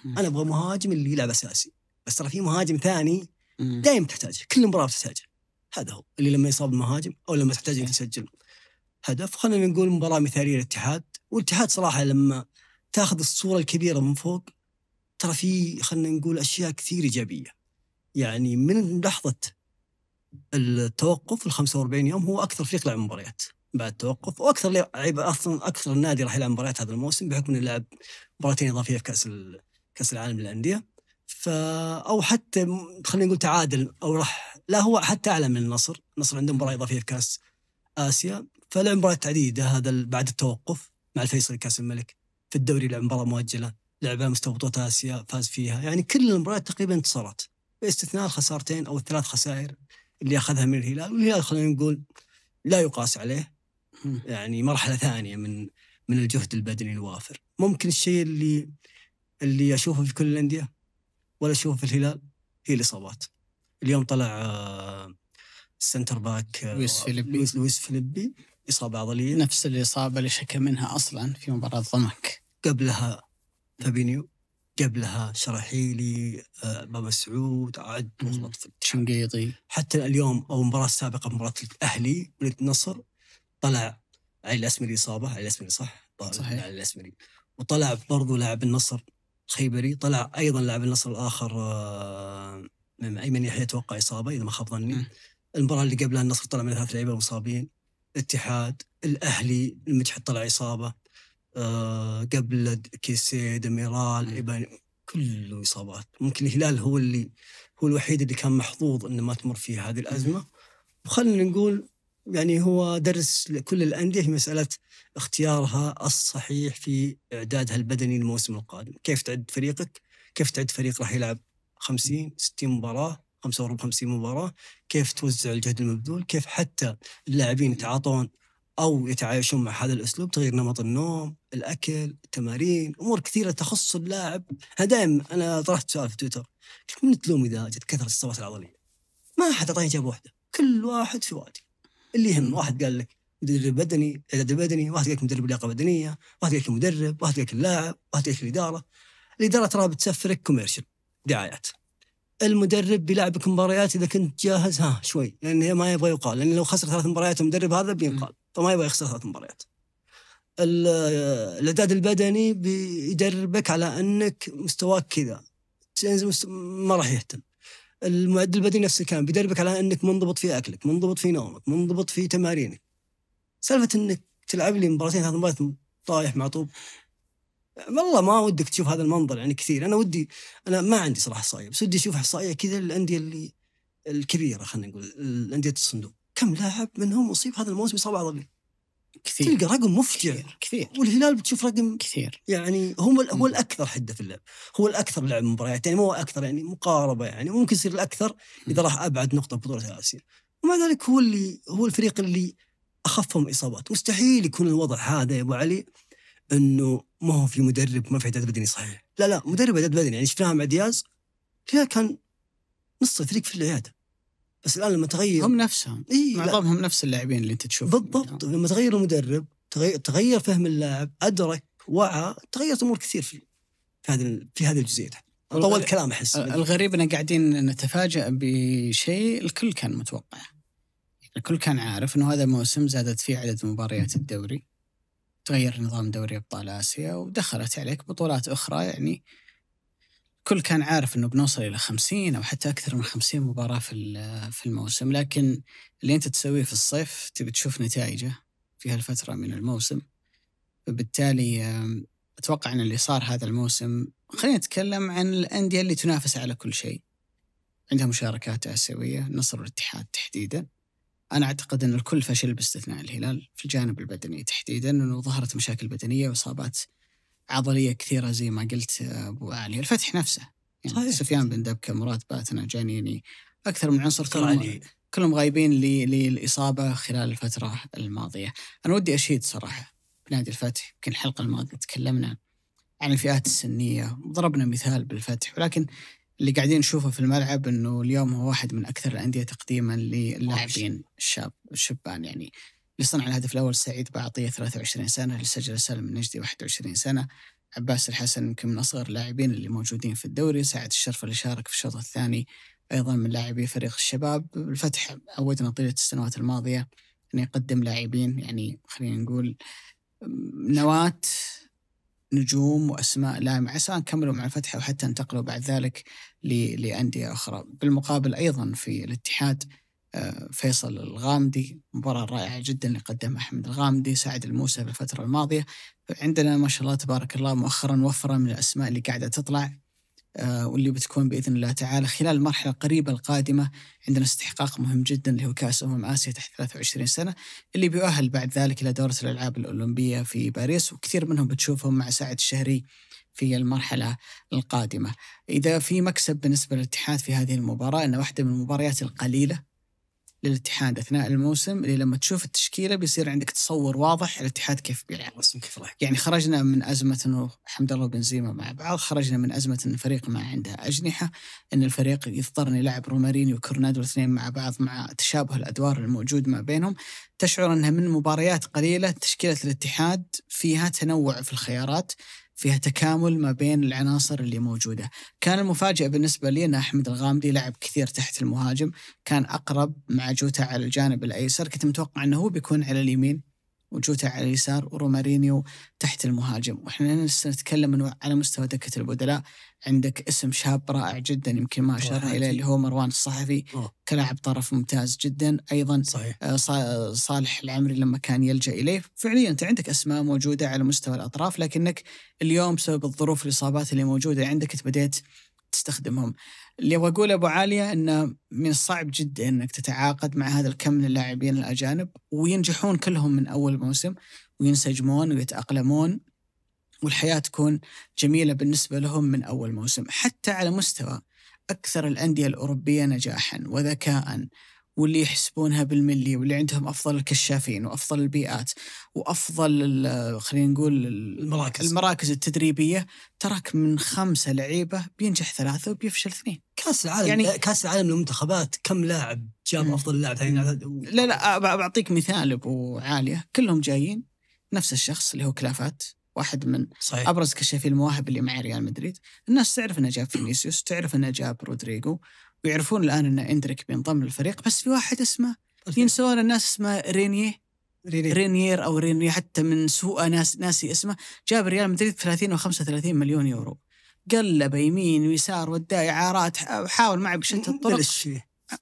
انا ابغى مهاجم اللي يلعب اساسي بس ترى في مهاجم ثاني دايم تحتاجه كل مباراه بتحتاجه هذا هو اللي لما يصاب المهاجم او لما تحتاج انك تسجل هدف خلينا نقول مباراه مثاليه للاتحاد والاتحاد صراحه لما تاخذ الصوره الكبيره من فوق ترى في خلينا نقول اشياء كثير ايجابيه يعني من لحظه التوقف ال 45 يوم هو اكثر فريق لعب مباريات بعد التوقف واكثر لعيبه اصلا اكثر النادي راح يلعب مباريات هذا الموسم بحكم انه لعب مباراتين اضافيه في كاس كاس العالم للانديه فا او حتى خلينا نقول تعادل او راح لا هو حتى اعلى من النصر، النصر عنده مباراه اضافيه في كاس اسيا فلعب مباراه تعديده هذا بعد التوقف مع الفيصلي كاس الملك في الدوري لعب مباراه مؤجله لعب مستوى بطوله اسيا فاز فيها يعني كل المباريات تقريبا انتصارات باستثناء الخسارتين او الثلاث خسائر اللي اخذها من الهلال والهلال خلينا نقول لا يقاس عليه يعني مرحله ثانيه من من الجهد البدني الوافر ممكن الشيء اللي اللي اشوفه في كل الانديه ولا اشوفه في الهلال هي الاصابات اليوم طلع آه، السنتر باك آه، لويس فيليبي لويس فيليبي اصابه عضليه نفس الاصابه اللي شكى منها اصلا في مباراه ضمك قبلها فابينيو قبلها شرحيلي بابا آه، سعود عد مغلط في شنقيطي حتى اليوم او المباراه السابقه مباراه الاهلي وليد النصر طلع علي الاسمري اصابه علي الاسمري صح؟ صحيح علي الاسمري وطلع برضو لاعب النصر خيبري طلع ايضا لاعب النصر الاخر آه، من ايمن يحيى توقع اصابه اذا ما خاب ظني المباراه اللي قبلها النصر طلع من ثلاث لعيبه مصابين الاتحاد الاهلي المتحد طلع اصابه آه، قبل كيسي ديميرال إبان كله اصابات ممكن الهلال هو اللي هو الوحيد اللي كان محظوظ انه ما تمر فيه هذه الازمه وخلنا نقول يعني هو درس لكل الانديه في مساله اختيارها الصحيح في اعدادها البدني للموسم القادم، كيف تعد فريقك؟ كيف تعد فريق راح يلعب 50 60 مباراه 55 مباراه؟ كيف توزع الجهد المبذول؟ كيف حتى اللاعبين يتعاطون او يتعايشون مع هذا الاسلوب تغيير نمط النوم، الاكل، التمارين، امور كثيره تخص اللاعب، انا دائما انا طرحت سؤال في تويتر قلت من تلوم اذا جت كثره الصوات العضليه؟ ما حد اعطاني اجابه واحده، كل واحد في وادي اللي يهم واحد قال لك مدرب بدني اذا بدني، واحد قال لك مدرب لياقه بدنيه، واحد قال لك المدرب، واحد قال لك اللاعب، واحد قال لك الاداره. الاداره ترى بتسفرك كوميرشل دعايات. المدرب بيلعبك مباريات اذا كنت جاهز ها شوي لانه ما يبغى يقال لان لو خسر ثلاث مباريات المدرب هذا بينقال. فما يبغى يخسر ثلاث مباريات الاعداد البدني بيدربك على انك مستواك كذا يعني ما راح يهتم المعد البدني نفس الكلام بيدربك على انك منضبط في اكلك منضبط في نومك منضبط في تمارينك سالفه انك تلعب لي مباراتين ثلاث مباريات طايح معطوب والله ما ودك تشوف هذا المنظر يعني كثير انا ودي انا ما عندي صراحه احصائيه بس ودي اشوف احصائيه كذا للانديه اللي الكبيره خلينا نقول الانديه الصندوق كم لاعب منهم اصيب هذا الموسم اصابه عضليه كثير تلقى رقم مفجع يعني. كثير, كثير والهلال بتشوف رقم كثير يعني هو هو الاكثر حده في اللعب هو الاكثر لعب مباريات يعني مو اكثر يعني مقاربه يعني ممكن يصير الاكثر اذا راح ابعد نقطه بطوله اسيا ومع ذلك هو اللي هو الفريق اللي اخفهم اصابات مستحيل يكون الوضع هذا يا ابو علي انه ما هو في مدرب ما في اعداد بدني صحيح لا لا مدرب اعداد بدني يعني شفناها مع دياز كان نص الفريق في العياده بس الان لما تغير هم نفسهم اي معظمهم نفس اللاعبين اللي انت تشوفهم بالضبط لما تغير المدرب تغير, فهم اللاعب ادرك وعى تغيرت امور كثير في في هذه في هذه الجزئيه طول الكلام احس الغريب ان قاعدين نتفاجئ بشيء الكل كان متوقعه الكل كان عارف انه هذا موسم زادت فيه عدد مباريات الدوري تغير نظام دوري ابطال اسيا ودخلت عليك بطولات اخرى يعني الكل كان عارف انه بنوصل الى 50 او حتى اكثر من 50 مباراه في في الموسم لكن اللي انت تسويه في الصيف تبي تشوف نتائجه في هالفتره من الموسم فبالتالي اتوقع ان اللي صار هذا الموسم خلينا نتكلم عن الانديه اللي تنافس على كل شيء عندها مشاركات آسيوية النصر والاتحاد تحديدا أنا أعتقد أن الكل فشل باستثناء الهلال في الجانب البدني تحديدا أنه ظهرت مشاكل بدنية وإصابات عضليه كثيره زي ما قلت آه، ابو علي الفتح نفسه يعني سفيان بن دبكه مراد باتنا جانيني يعني اكثر من عنصر كلهم كلهم غايبين للاصابه خلال الفتره الماضيه انا ودي اشيد صراحه بنادي الفتح يمكن الحلقه الماضيه تكلمنا عن الفئات السنيه وضربنا مثال بالفتح ولكن اللي قاعدين نشوفه في الملعب انه اليوم هو واحد من اكثر الانديه تقديما للاعبين الشاب الشبان يعني لصنع الهدف الاول سعيد بعطيه 23 سنه اللي سجل سالم النجدي 21 سنه عباس الحسن يمكن من اصغر اللاعبين اللي موجودين في الدوري سعد الشرف اللي شارك في الشوط الثاني ايضا من لاعبي فريق الشباب الفتح عودنا طيله السنوات الماضيه انه يقدم لاعبين يعني خلينا نقول نواه نجوم واسماء لامعه سواء كملوا مع الفتح او حتى انتقلوا بعد ذلك لانديه اخرى، بالمقابل ايضا في الاتحاد فيصل الغامدي مباراة رائعة جدا اللي قدمها أحمد الغامدي سعد الموسى في الفترة الماضية عندنا ما شاء الله تبارك الله مؤخرا وفرة من الأسماء اللي قاعدة تطلع آه، واللي بتكون بإذن الله تعالى خلال المرحلة القريبة القادمة عندنا استحقاق مهم جدا اللي هو كأس أمم آسيا تحت 23 سنة اللي بيؤهل بعد ذلك إلى دورة الألعاب الأولمبية في باريس وكثير منهم بتشوفهم مع سعد الشهري في المرحلة القادمة إذا في مكسب بالنسبة للاتحاد في هذه المباراة أن واحدة من المباريات القليلة للاتحاد اثناء الموسم اللي لما تشوف التشكيله بيصير عندك تصور واضح الاتحاد كيف بيلعب يعني كيف راح يعني خرجنا من ازمه انه حمد الله وبنزيما مع بعض خرجنا من ازمه ان الفريق ما عنده اجنحه ان الفريق يضطر يلعب روماريني وكورنادو الاثنين مع بعض مع تشابه الادوار الموجود ما بينهم تشعر انها من مباريات قليله تشكيله الاتحاد فيها تنوع في الخيارات فيها تكامل ما بين العناصر اللي موجودة كان المفاجئ بالنسبة لي أن أحمد الغامدي لعب كثير تحت المهاجم كان أقرب مع جوتا على الجانب الأيسر كنت متوقع أنه هو بيكون على اليمين وجوتا على اليسار ورومارينيو تحت المهاجم وإحنا نتكلم أنه على مستوى دكة البدلاء عندك اسم شاب رائع جدا يمكن ما اشرنا اليه اللي هو مروان الصحفي كلاعب طرف ممتاز جدا ايضا صحيح. آه، صالح العمري لما كان يلجا اليه فعليا انت عندك اسماء موجوده على مستوى الاطراف لكنك اليوم بسبب الظروف الاصابات اللي موجوده عندك انت بديت تستخدمهم اللي ابغى اقوله ابو عاليه انه من الصعب جدا انك تتعاقد مع هذا الكم من اللاعبين الاجانب وينجحون كلهم من اول موسم وينسجمون ويتاقلمون والحياة تكون جميلة بالنسبة لهم من أول موسم حتى على مستوى أكثر الأندية الأوروبية نجاحا وذكاء واللي يحسبونها بالملي واللي عندهم أفضل الكشافين وأفضل البيئات وأفضل خلينا نقول المراكز المراكز التدريبية ترك من خمسة لعيبة بينجح ثلاثة وبيفشل اثنين كاس العالم يعني كاس العالم للمنتخبات كم لاعب جاب أفضل لاعب يعني لا لا بعطيك مثال أبو عالية كلهم جايين نفس الشخص اللي هو كلافات واحد من صحيح. ابرز كشافي المواهب اللي مع ريال مدريد الناس تعرف انه جاب فينيسيوس تعرف انه جاب رودريجو ويعرفون الان ان اندريك بينضم للفريق بس في واحد اسمه ينسون الناس اسمه رينيه رينير. رينير او رينيه حتى من سوء ناس ناسي اسمه جاب ريال مدريد 30 و35 مليون يورو قلب يمين ويسار ودا اعارات وحاول معه بشتى الطرق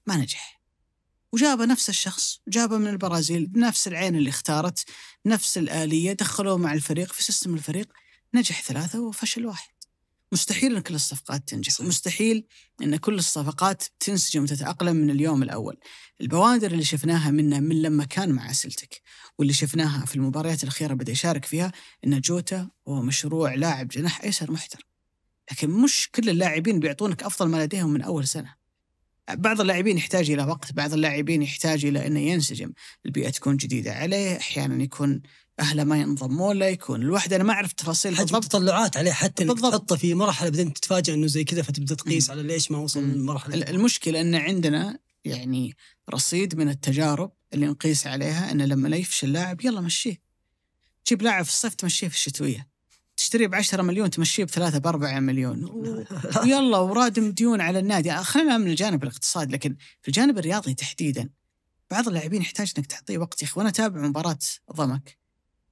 ما نجح وجابه نفس الشخص جابه من البرازيل بنفس العين اللي اختارت نفس الآلية دخلوه مع الفريق في سيستم الفريق نجح ثلاثة وفشل واحد مستحيل ان كل الصفقات تنجح مستحيل ان كل الصفقات تنسجم وتتاقلم من اليوم الاول البوادر اللي شفناها منه من لما كان مع سلتك واللي شفناها في المباريات الاخيره بدا يشارك فيها ان جوتا هو مشروع لاعب جناح ايسر محترم لكن مش كل اللاعبين بيعطونك افضل ما لديهم من اول سنه بعض اللاعبين يحتاج الى وقت بعض اللاعبين يحتاج الى انه ينسجم البيئه تكون جديده عليه احيانا يكون اهله ما ينضمون له يكون الواحد انا ما اعرف تفاصيل حجم تطلعات عليه حتى انك تحطه في مرحله بعدين تتفاجئ انه زي كذا فتبدا تقيس على ليش ما وصل للمرحله المشكله ان عندنا يعني رصيد من التجارب اللي نقيس عليها انه لما لا يفشل لاعب يلا مشيه جيب لاعب في الصيف تمشيه في الشتويه تشتريه ب 10 مليون تمشيه بثلاثة ب 4 مليون ويلا ورادم ديون على النادي آه، خلينا من الجانب الاقتصادي لكن في الجانب الرياضي تحديدا بعض اللاعبين يحتاج انك تعطيه وقت يا اخي وانا اتابع مباراه ضمك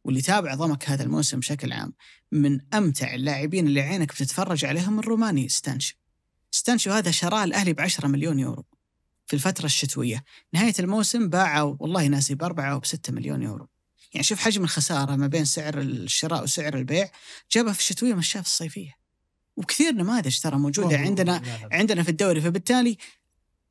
واللي تابع ضمك هذا الموسم بشكل عام من امتع اللاعبين اللي عينك بتتفرج عليهم الروماني ستانشو ستانشو هذا شراه الاهلي ب 10 مليون يورو في الفتره الشتويه نهايه الموسم باعه والله ناسي ب 4 او ب 6 مليون يورو يعني شوف حجم الخساره ما بين سعر الشراء وسعر البيع جابها في الشتويه مشاها في الصيفيه وكثير نماذج ترى موجوده عندنا لا. عندنا في الدوري فبالتالي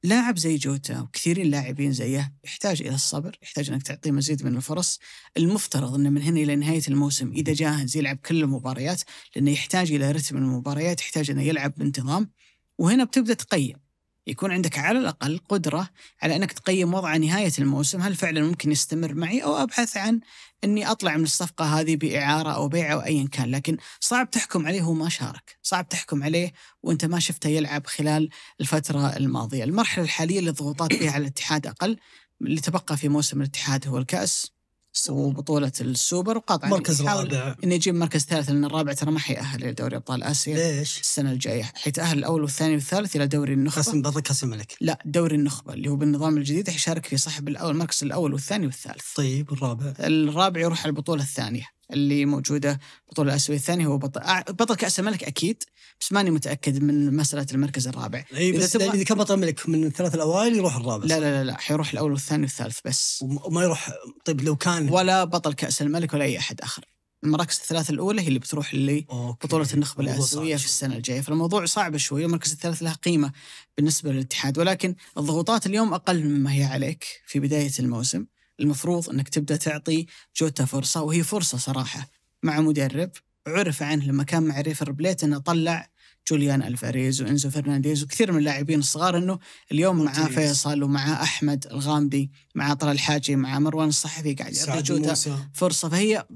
لاعب زي جوتا وكثيرين لاعبين زيه يحتاج الى الصبر، يحتاج انك تعطيه مزيد من الفرص، المفترض انه من هنا الى نهايه الموسم اذا جاهز يلعب كل المباريات لانه يحتاج الى رتم المباريات، يحتاج انه يلعب بانتظام، وهنا بتبدا تقيم يكون عندك على الأقل قدرة على أنك تقيم وضع نهاية الموسم هل فعلا ممكن يستمر معي أو أبحث عن أني أطلع من الصفقة هذه بإعارة أو بيع أو أيا كان لكن صعب تحكم عليه وما شارك صعب تحكم عليه وأنت ما شفته يلعب خلال الفترة الماضية المرحلة الحالية اللي الضغوطات فيها على الاتحاد أقل اللي تبقى في موسم الاتحاد هو الكأس سووا بطولة السوبر وقاطع المركز الرابع انه يجيب مركز ثالث لان الرابع ترى ما حيأهل الى دوري ابطال اسيا ليش؟ السنة الجاية حيتأهل الاول والثاني والثالث الى دوري النخبة قسم بطل كاس الملك لا دوري النخبة اللي هو بالنظام الجديد حيشارك فيه صاحب الاول المركز الاول والثاني والثالث طيب والرابع الرابع يروح على البطولة الثانية اللي موجوده بطوله الاسيوي الثاني هو بطل بطل كاس الملك اكيد بس ماني متاكد من مساله المركز الرابع اي بس اذا كان بطل الملك من الثلاث الاوائل يروح الرابع لا لا لا لا حيروح الاول والثاني والثالث بس وما يروح طيب لو كان ولا بطل كاس الملك ولا اي احد اخر المراكز الثلاث الاولى هي اللي بتروح اللي أوكي. بطوله النخبه الاسيويه في السنه الجايه فالموضوع صعب شوي المركز الثالث له قيمه بالنسبه للاتحاد ولكن الضغوطات اليوم اقل مما هي عليك في بدايه الموسم المفروض انك تبدا تعطي جوتا فرصه وهي فرصه صراحه مع مدرب عرف عنه لما كان مع ريفر بليت انه طلع جوليان الفاريز وانزو فرنانديز وكثير من اللاعبين الصغار انه اليوم معاه فيصل ومع احمد الغامدي مع طلال الحاجي مع مروان الصحفي قاعد يعطي جوتا فرصه فهي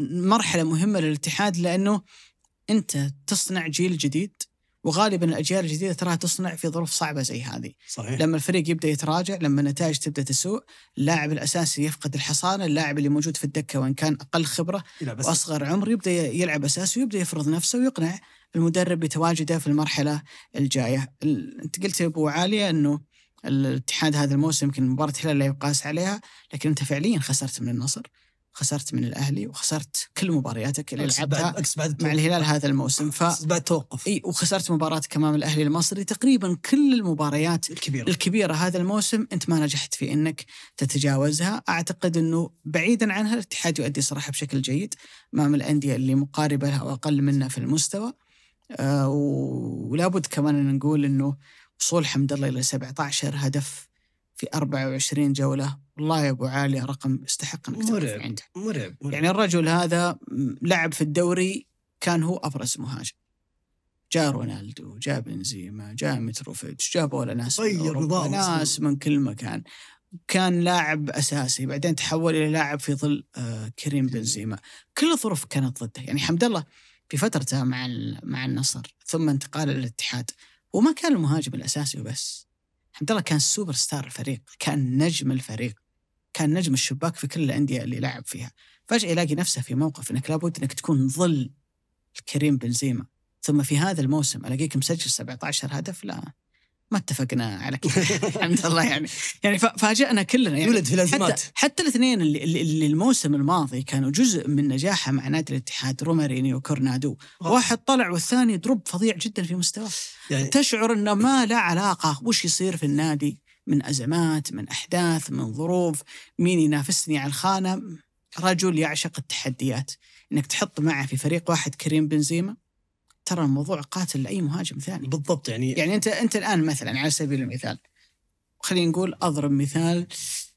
مرحله مهمه للاتحاد لانه انت تصنع جيل جديد وغالبا الاجيال الجديده تراها تصنع في ظروف صعبه زي هذه صحيح. لما الفريق يبدا يتراجع لما النتائج تبدا تسوء اللاعب الاساسي يفقد الحصانه اللاعب اللي موجود في الدكه وان كان اقل خبره واصغر عمر يبدا يلعب اساسي ويبدا يفرض نفسه ويقنع المدرب بتواجده في المرحله الجايه انت قلت يا ابو عاليه انه الاتحاد هذا الموسم يمكن مباراه الهلال لا يقاس عليها لكن انت فعليا خسرت من النصر خسرت من الاهلي وخسرت كل مبارياتك اللي لعبتها مع الهلال هذا الموسم ف بعد توقف اي وخسرت مباراه كمان الاهلي المصري تقريبا كل المباريات الكبيره الكبيره هذا الموسم انت ما نجحت في انك تتجاوزها اعتقد انه بعيدا عنها الاتحاد يؤدي صراحه بشكل جيد امام الانديه اللي مقاربه لها واقل منها في المستوى آه ولابد كمان ان نقول انه وصول حمد الله الى 17 هدف في 24 جولة والله يا أبو عالي رقم يستحق أنك مرعب عنده مرعب, مرعب يعني الرجل هذا لعب في الدوري كان هو أبرز مهاجم جاء رونالدو جاء بنزيما جاء متروفيتش جابوا لنا ناس من ناس من كل مكان كان لاعب اساسي بعدين تحول الى لاعب في ظل آه، كريم بنزيما كل الظروف كانت ضده يعني حمد الله في فترته مع مع النصر ثم انتقال للاتحاد وما كان المهاجم الاساسي وبس عبد الله كان سوبر ستار الفريق كان نجم الفريق كان نجم الشباك في كل الانديه اللي لعب فيها فجاه يلاقي نفسه في موقف انك لابد انك تكون ظل كريم بنزيما ثم في هذا الموسم الاقيك مسجل 17 هدف لا ما اتفقنا على كذا الحمد لله يعني يعني فاجأنا كلنا يعني يولد في الازمات حتى, حتى الاثنين اللي, اللي الموسم الماضي كانوا جزء من نجاحه مع نادي الاتحاد روماريني وكورنادو أوه. واحد طلع والثاني دروب فظيع جدا في مستواه يعني تشعر انه ما له علاقه وش يصير في النادي من ازمات من احداث من ظروف مين ينافسني على الخانه رجل يعشق التحديات انك تحط معه في فريق واحد كريم بنزيما ترى الموضوع قاتل لاي مهاجم ثاني بالضبط يعني يعني انت انت الان مثلا على سبيل المثال خلينا نقول اضرب مثال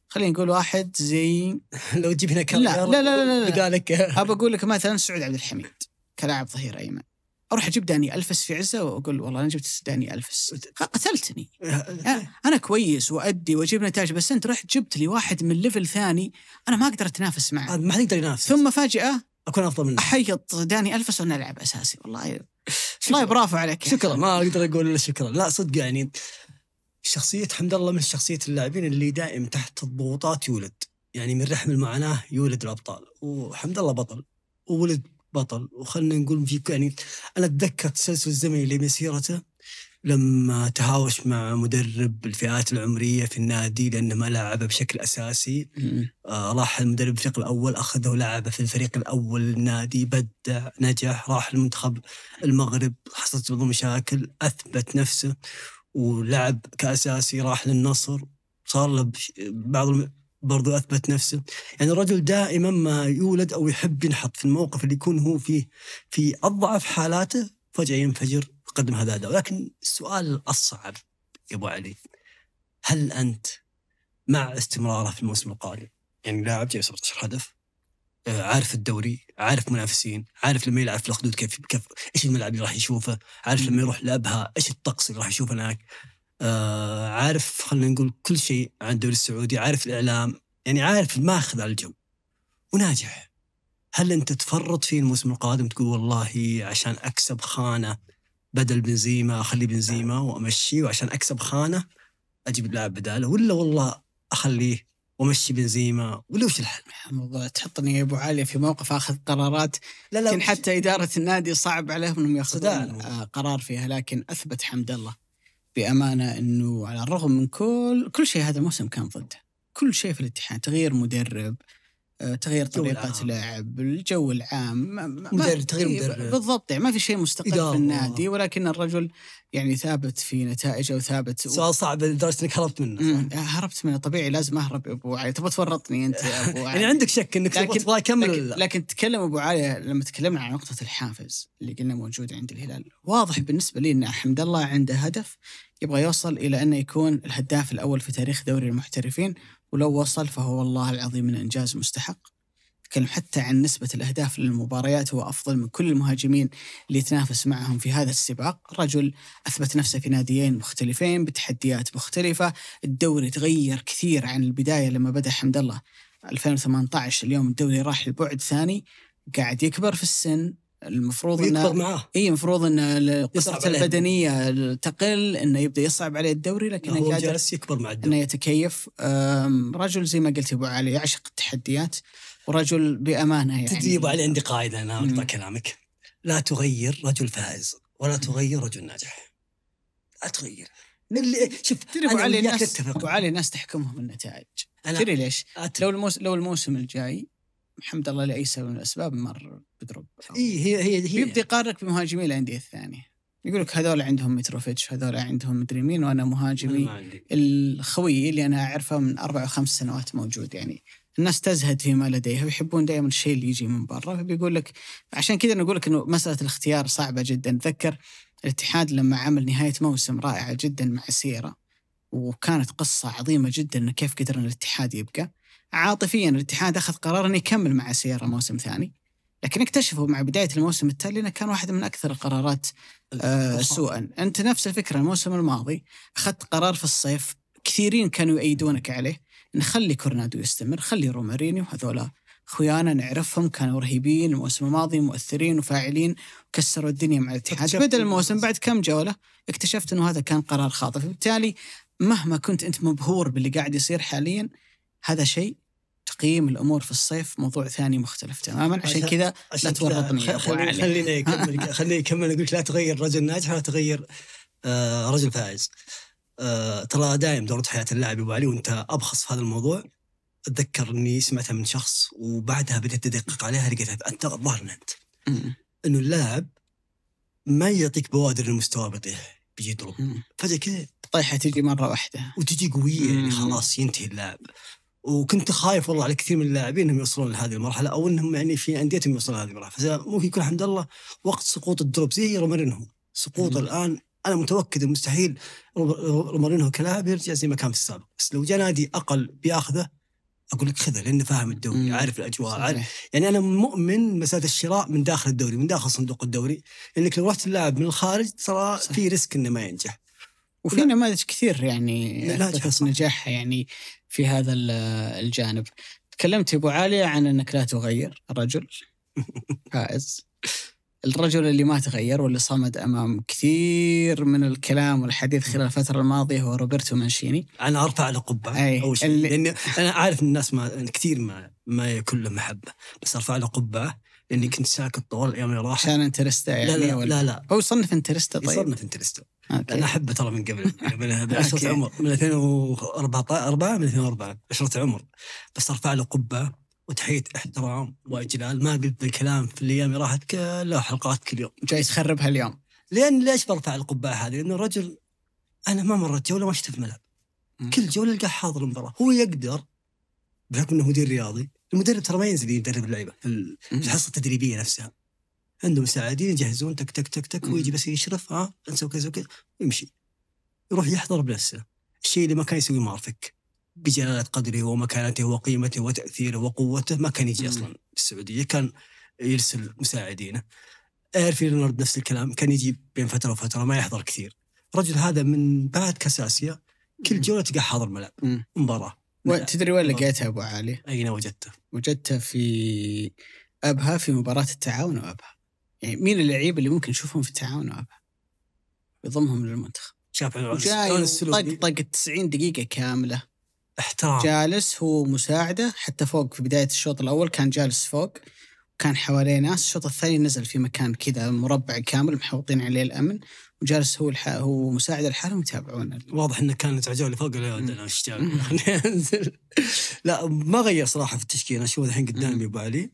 خلينا نقول واحد زي لو تجيب هنا لا لا لا لا, لا. بدالك ابى اقول لك مثلا سعود عبد الحميد كلاعب ظهير ايمن اروح اجيب داني الفس في عزه واقول والله انا جبت داني الفس قتلتني أه، انا كويس وادي واجيب نتائج بس انت رحت جبت لي واحد من ليفل ثاني انا ما اقدر اتنافس معه ما حد يقدر ينافس ثم فجاه اكون افضل منه احيط داني الفس ونلعب اساسي والله الله برافو عليك شكرا ما اقدر اقول الا شكرا لا صدق يعني شخصية حمد الله من شخصية اللاعبين اللي دائم تحت الضغوطات يولد يعني من رحم المعاناة يولد الأبطال وحمد الله بطل وولد بطل وخلنا نقول في يعني أنا أتذكر تسلسل الزمني لمسيرته لما تهاوش مع مدرب الفئات العمريه في النادي لانه ما لعبه بشكل اساسي آه راح المدرب الفريق الاول اخذه ولعبه في الفريق الاول النادي بدع نجح راح المنتخب المغرب حصلت بعض المشاكل اثبت نفسه ولعب كاساسي راح للنصر صار له بعض الم... برضو اثبت نفسه يعني الرجل دائما ما يولد او يحب ينحط في الموقف اللي يكون هو فيه في اضعف حالاته فجاه ينفجر تقدم هذا ولكن السؤال الأصعب يا أبو علي هل أنت مع استمراره في الموسم القادم يعني لاعب جايب 17 هدف آه، عارف الدوري عارف منافسين عارف لما يلعب في الخدود كيف كيف ايش الملعب اللي راح يشوفه عارف لما يروح لابها ايش الطقس اللي راح يشوفه هناك آه عارف خلينا نقول كل شيء عن الدوري السعودي عارف الاعلام يعني عارف ماخذ على الجو وناجح هل انت تفرط فيه الموسم القادم تقول والله عشان اكسب خانه بدل بنزيما اخلي بنزيما وامشي وعشان اكسب خانه اجيب لاعب بداله ولا والله اخليه وامشي بنزيما ولا وش الحل؟ موضوع تحطني يا ابو علي في موقف اخذ قرارات لا لا لكن حتى اداره النادي صعب عليهم انهم ياخذون آه، قرار فيها لكن اثبت حمد الله بامانه انه على الرغم من كل كل شيء هذا الموسم كان ضده كل شيء في الاتحاد تغيير مدرب آه، تغيير طريقة لعب الجو العام مدرب تغيير مدرب بالضبط يعني ما في شيء مستقر في النادي ولكن الرجل يعني ثابت في نتائجه وثابت سؤال صعب لدرجة انك هربت منه آه، هربت منه طبيعي لازم اهرب يا ابو علي تبغى تورطني انت يا ابو يعني علي يعني عندك شك انك تبغى اكمل لكن, لكن, لكن تكلم ابو علي لما تكلمنا عن نقطة الحافز اللي قلنا موجودة عند الهلال واضح بالنسبة لي ان حمد الله عنده هدف يبغى يوصل الى انه يكون الهداف الاول في تاريخ دوري المحترفين ولو وصل فهو والله العظيم من إنجاز مستحق تكلم حتى عن نسبة الأهداف للمباريات هو أفضل من كل المهاجمين اللي يتنافس معهم في هذا السباق رجل أثبت نفسه في ناديين مختلفين بتحديات مختلفة الدوري تغير كثير عن البداية لما بدأ حمد الله 2018 اليوم الدوري راح لبعد ثاني قاعد يكبر في السن المفروض انه معاه اي المفروض ان قصته البدنيه تقل انه يبدا يصعب عليه الدوري لكن هو جالس يكبر مع الدوري انه يتكيف رجل زي ما قلت ابو علي يعشق التحديات ورجل بامانه يعني تدري ابو علي عندي قاعده انا اقطع كلامك لا تغير رجل فائز ولا تغير رجل ناجح لا تغير اللي شوف تدري ابو علي ناس ابو علي الناس تحكمهم النتائج تدري ليش؟ لو الموسم لو الموسم الجاي الحمد لله لاي سبب من الاسباب مر بدروب اي هي هي هي يبدا يقارنك بمهاجمي الانديه الثانيه يقول لك هذول عندهم متروفيتش هذول عندهم مدري مين وانا مهاجمي الخوي اللي انا اعرفه من اربع او خمس سنوات موجود يعني الناس تزهد فيما لديها ويحبون دائما الشيء اللي يجي من برا فبيقول لك عشان كذا انا اقول لك انه مساله الاختيار صعبه جدا اتذكر الاتحاد لما عمل نهايه موسم رائعه جدا مع سيرا وكانت قصه عظيمه جدا كيف قدر الاتحاد يبقى عاطفيا الاتحاد اخذ قرار انه يكمل مع سيارة موسم ثاني لكن اكتشفوا مع بدايه الموسم التالي انه كان واحد من اكثر القرارات آه سوءا انت نفس الفكره الموسم الماضي اخذت قرار في الصيف كثيرين كانوا يؤيدونك عليه نخلي كورنادو يستمر خلي روماريني وهذولا اخويانا نعرفهم كانوا رهيبين الموسم الماضي مؤثرين وفاعلين وكسروا الدنيا مع الاتحاد بدا الموسم بعد كم جوله اكتشفت انه هذا كان قرار خاطئ بالتالي مهما كنت انت مبهور باللي قاعد يصير حاليا هذا شيء تقييم الامور في الصيف موضوع ثاني مختلف تماما عشان كذا لا تورطني يا ابو علي خليني اكمل خليني اكمل اقول لك لا تغير رجل ناجح ولا تغير آه رجل فائز آه ترى دائم دوره حياه اللاعب ابو علي وانت ابخص في هذا الموضوع اتذكر اني سمعتها من شخص وبعدها بديت ادقق عليها لقيتها انت الظاهر انت انه اللاعب ما يعطيك بوادر المستوى بيطيح بيجي فجاه كذا طيحه تجي مره واحده وتجي قويه يعني خلاص ينتهي اللاعب وكنت خايف والله على كثير من اللاعبين انهم يوصلون لهذه المرحله او انهم يعني في انديتهم يوصلون لهذه المرحله فممكن يكون الحمد لله وقت سقوط الدروب زي رومارينهو سقوط الان انا متاكد مستحيل رومارينهو كلاعب يرجع زي ما كان في السابق بس لو جاء نادي اقل بياخذه اقول لك خذه لانه فاهم الدوري مم. عارف الاجواء صحيح. عارف يعني انا مؤمن مساله الشراء من داخل الدوري من داخل صندوق الدوري لانك لو رحت اللاعب من الخارج ترى في ريسك انه ما ينجح وفي نماذج كثير يعني نجاحها يعني في هذا الجانب تكلمت يا ابو علي عن انك لا تغير الرجل فائز الرجل اللي ما تغير واللي صمد امام كثير من الكلام والحديث خلال الفتره الماضيه هو روبرتو مانشيني انا ارفع له قبعه أي. اول شيء اللي... لاني انا عارف ان الناس ما كثير ما ما يكون له محبه بس ارفع له قبعه لاني كنت ساكت طوال الايام اللي راح عشان انترستا يعني لا لا, ولا لا لا هو يصنف انترستا طيب يصنف انترستا انا احبه ترى من قبل من عشرة عمر من 2004 4 من 2004 عشرة عمر بس ارفع له قبه وتحيه احترام واجلال ما قلت الكلام في الايام اللي راحت كلها حلقات كل يوم جاي تخربها اليوم لان ليش برفع القبعه هذه؟ لانه الرجل انا ما مرت جوله ما شفته في الملعب كل جوله القاه حاضر المباراه هو يقدر بحكم انه مدير رياضي المدرب ترى ما ينزل يدرب اللعيبه في الحصه التدريبيه نفسها عنده مساعدين يجهزون تك تك تك تك ويجي بس يشرف ها نسوي كذا وكذا ويمشي يروح يحضر بنفسه الشيء اللي ما كان يسويه مارفك بجلالة قدره ومكانته وقيمته وتأثيره وقوته ما كان يجي أصلا السعودية كان يرسل مساعدينه ايرفي لينارد نفس الكلام كان يجي بين فترة وفترة ما يحضر كثير الرجل هذا من بعد كاس آسيا كل جولة تلقاه حاضر ملعب مباراة تدري وين لقيتها ابو علي؟ اين وجدته؟ وجدته في ابها في مباراه التعاون وابها. يعني مين اللعيبه اللي ممكن نشوفهم في التعاون وابها؟ يضمهم للمنتخب. شاف جاي طق طق 90 دقيقه كامله. احترام جالس هو مساعده حتى فوق في بدايه الشوط الاول كان جالس فوق وكان حواليه ناس الشوط الثاني نزل في مكان كذا مربع كامل محوطين عليه الامن وجالس هو الح... هو مساعد الحالة ويتابعون واضح انه كان العجال اللي فوق انا انزل لا ما غير صراحه في التشكيل انا اشوف الحين قدامي ابو علي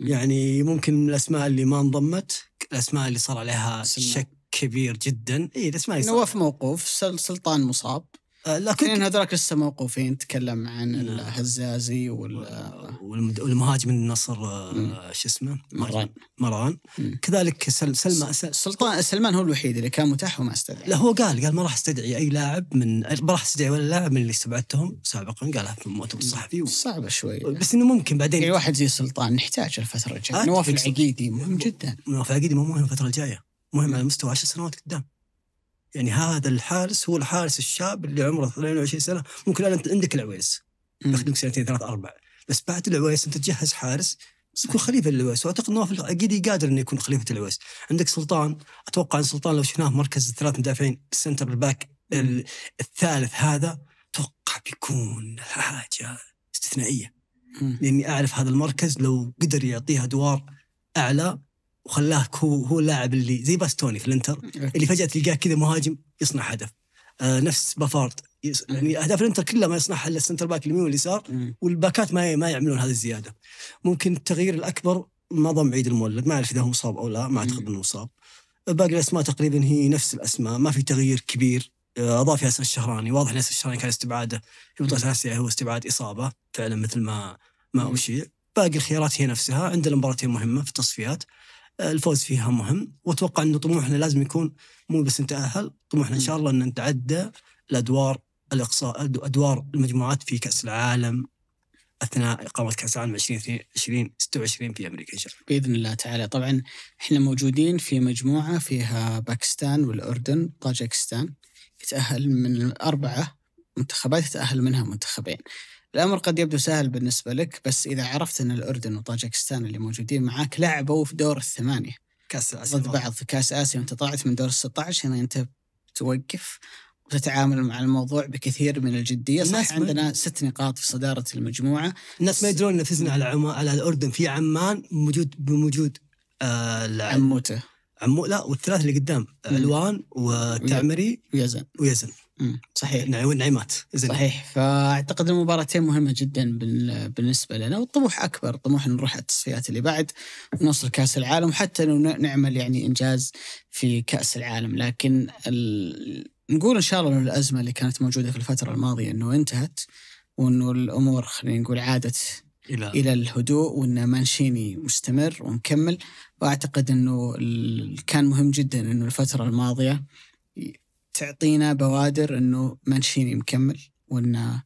يعني ممكن الاسماء اللي ما انضمت الاسماء اللي صار عليها شك كبير جدا اي الاسماء نواف موقوف سلطان مصاب آه، لكن يعني هذولاك لسه موقوفين تكلم عن نعم. الهزازي وال والمهاجم النصر آه، شو اسمه؟ مران مران مم. كذلك سل... سلمان سلطان سلمان هو الوحيد اللي كان متاح وما استدعي لا هو قال قال ما راح استدعي اي لاعب من ما راح استدعي ولا لاعب من اللي استبعدتهم سابقا قالها في المؤتمر الصحفي و... صعبه شوي بس انه ممكن بعدين يعني واحد زي سلطان نحتاج الفتره الجايه آه، نواف العقيدي مهم جدا نواف العقيدي مو مهم الفتره الجايه مهم على مستوى عشر سنوات قدام يعني هذا الحارس هو الحارس الشاب اللي عمره 22 سنه ممكن انت عندك العويس يخدمك سنتين ثلاث اربع بس بعد العويس انت تجهز حارس يكون خليفه للعويس واعتقد نواف اكيد قادر انه يكون خليفه العويس عندك سلطان اتوقع ان سلطان لو شفناه مركز الثلاث مدافعين السنتر الباك الثالث هذا اتوقع بيكون حاجه استثنائيه لاني اعرف هذا المركز لو قدر يعطيها ادوار اعلى وخلاه هو هو اللاعب اللي زي باستوني في الانتر اللي فجاه تلقاه كذا مهاجم يصنع هدف آه نفس بافارد يعني اهداف الانتر كلها ما يصنعها الا السنتر باك اليمين واليسار والباكات ما ما يعملون هذه الزياده ممكن التغيير الاكبر ما ضم عيد المولد ما اعرف اذا هو مصاب او لا ما اعتقد انه مصاب باقي الاسماء تقريبا هي نفس الاسماء ما في تغيير كبير آه، اضاف ياسر الشهراني واضح ياسر الشهراني كان استبعاده في بطوله اسيا هو استبعاد اصابه فعلا مثل ما ما اشيع باقي الخيارات هي نفسها عندنا مباراتين مهمه في التصفيات الفوز فيها مهم واتوقع انه طموحنا لازم يكون مو بس نتاهل طموحنا ان شاء الله ان نتعدى الادوار الاقصاء ادوار المجموعات في كاس العالم اثناء اقامه كاس العالم 2022 26 في امريكا ان شاء الله. باذن الله تعالى، طبعا احنا موجودين في مجموعه فيها باكستان والاردن طاجكستان يتاهل من الاربعه منتخبات يتاهل منها منتخبين. الأمر قد يبدو سهل بالنسبة لك بس إذا عرفت أن الأردن وطاجكستان اللي موجودين معاك لعبوا في دور الثمانية كأس آسيا ضد بعض في كأس آسيا وأنت طلعت من دور ال 16 هنا أنت توقف وتتعامل مع الموضوع بكثير من الجدية صح عندنا ست نقاط في صدارة المجموعة الناس ما يدرون أن فزنا على عم... على الأردن في عمان موجود بوجود آه عموته عمو لا والثلاث اللي قدام الوان وتعمري ويزن ويزن صحيح والنعيمات زين صحيح فاعتقد المباراتين مهمه جدا بالنسبه لنا والطموح اكبر طموح نروح التصفيات اللي بعد ونوصل كاس العالم وحتى لو نعمل يعني انجاز في كاس العالم لكن ال... نقول ان شاء الله انه الازمه اللي كانت موجوده في الفتره الماضيه انه انتهت وانه الامور خلينا نقول عادت الى الى الهدوء وان مانشيني مستمر ومكمل واعتقد انه ال... كان مهم جدا انه الفتره الماضيه تعطينا بوادر انه مانشيني مكمل وانه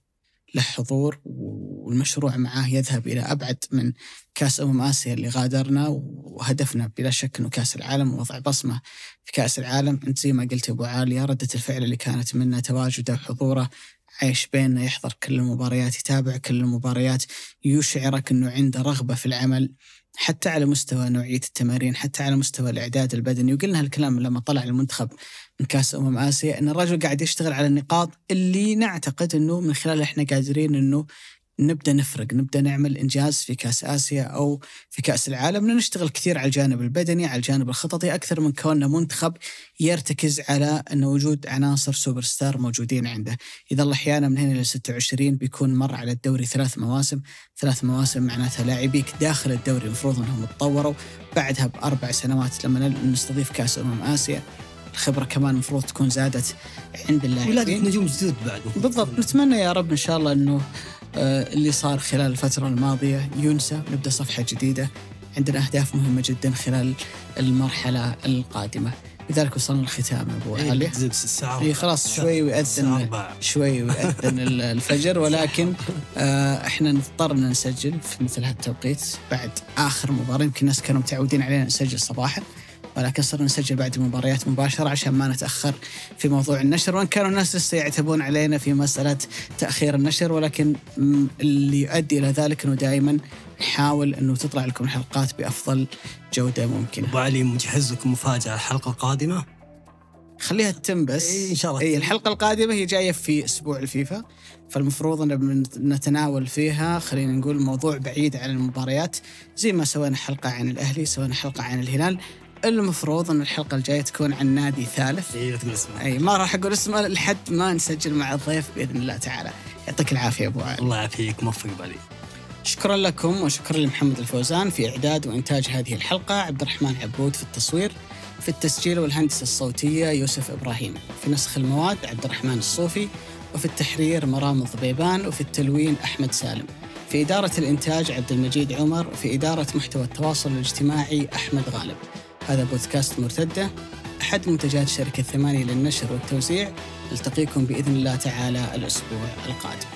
له حضور والمشروع معاه يذهب الى ابعد من كاس امم اسيا اللي غادرنا وهدفنا بلا شك انه كاس العالم ووضع بصمه في كاس العالم انت زي ما قلت يا ابو عاليه رده الفعل اللي كانت منه تواجده وحضوره عايش بيننا يحضر كل المباريات يتابع كل المباريات يشعرك انه عنده رغبه في العمل حتى على مستوى نوعيه التمارين حتى على مستوى الاعداد البدني وقلنا هالكلام لما طلع المنتخب من كاس امم اسيا ان الرجل قاعد يشتغل على النقاط اللي نعتقد انه من خلالها احنا قادرين انه نبدا نفرق نبدا نعمل انجاز في كاس اسيا او في كاس العالم نشتغل كثير على الجانب البدني على الجانب الخططي اكثر من كوننا منتخب يرتكز على ان وجود عناصر سوبر ستار موجودين عنده اذا الله احيانا من هنا ل 26 بيكون مر على الدوري ثلاث مواسم ثلاث مواسم معناتها لاعبيك داخل الدوري المفروض انهم تطوروا بعدها باربع سنوات لما نستضيف كاس امم اسيا الخبره كمان المفروض تكون زادت عند اللاعبين ولاده نجوم جدد بعد بالضبط نتمنى يا رب ان شاء الله انه آه، اللي صار خلال الفتره الماضيه ينسى نبدا صفحه جديده عندنا اهداف مهمه جدا خلال المرحله القادمه لذلك وصلنا الختام ابو إيه، علي إيه خلاص شوي ويأذن شوي ويأذن الفجر ولكن آه احنا ان نسجل في مثل هالتوقيت بعد اخر مباراه يمكن الناس كانوا متعودين علينا نسجل صباحا ولكن صرنا نسجل بعد المباريات مباشرة عشان ما نتأخر في موضوع النشر وإن كانوا الناس لسه يعتبون علينا في مسألة تأخير النشر ولكن اللي يؤدي إلى ذلك أنه دائما نحاول أنه تطلع لكم الحلقات بأفضل جودة ممكنة أبو علي مجهز لكم مفاجأة الحلقة القادمة خليها تتم بس إيه ان شاء الله إيه الحلقه القادمه هي جايه في اسبوع الفيفا فالمفروض ان نتناول فيها خلينا نقول موضوع بعيد عن المباريات زي ما سوينا حلقه عن الاهلي سوينا حلقه عن الهلال المفروض ان الحلقه الجايه تكون عن نادي ثالث اي لا تقول اسمه اي ما راح اقول اسمه لحد ما نسجل مع الضيف باذن الله تعالى يعطيك العافيه ابو علي الله يعافيك موفق بالي شكرا لكم وشكرا لمحمد الفوزان في اعداد وانتاج هذه الحلقه عبد الرحمن عبود في التصوير في التسجيل والهندسه الصوتيه يوسف ابراهيم في نسخ المواد عبد الرحمن الصوفي وفي التحرير مرام الضبيبان وفي التلوين احمد سالم في إدارة الإنتاج عبد المجيد عمر في إدارة محتوى التواصل الاجتماعي أحمد غالب هذا بودكاست مرتدة أحد منتجات شركة ثمانية للنشر والتوزيع نلتقيكم بإذن الله تعالى الأسبوع القادم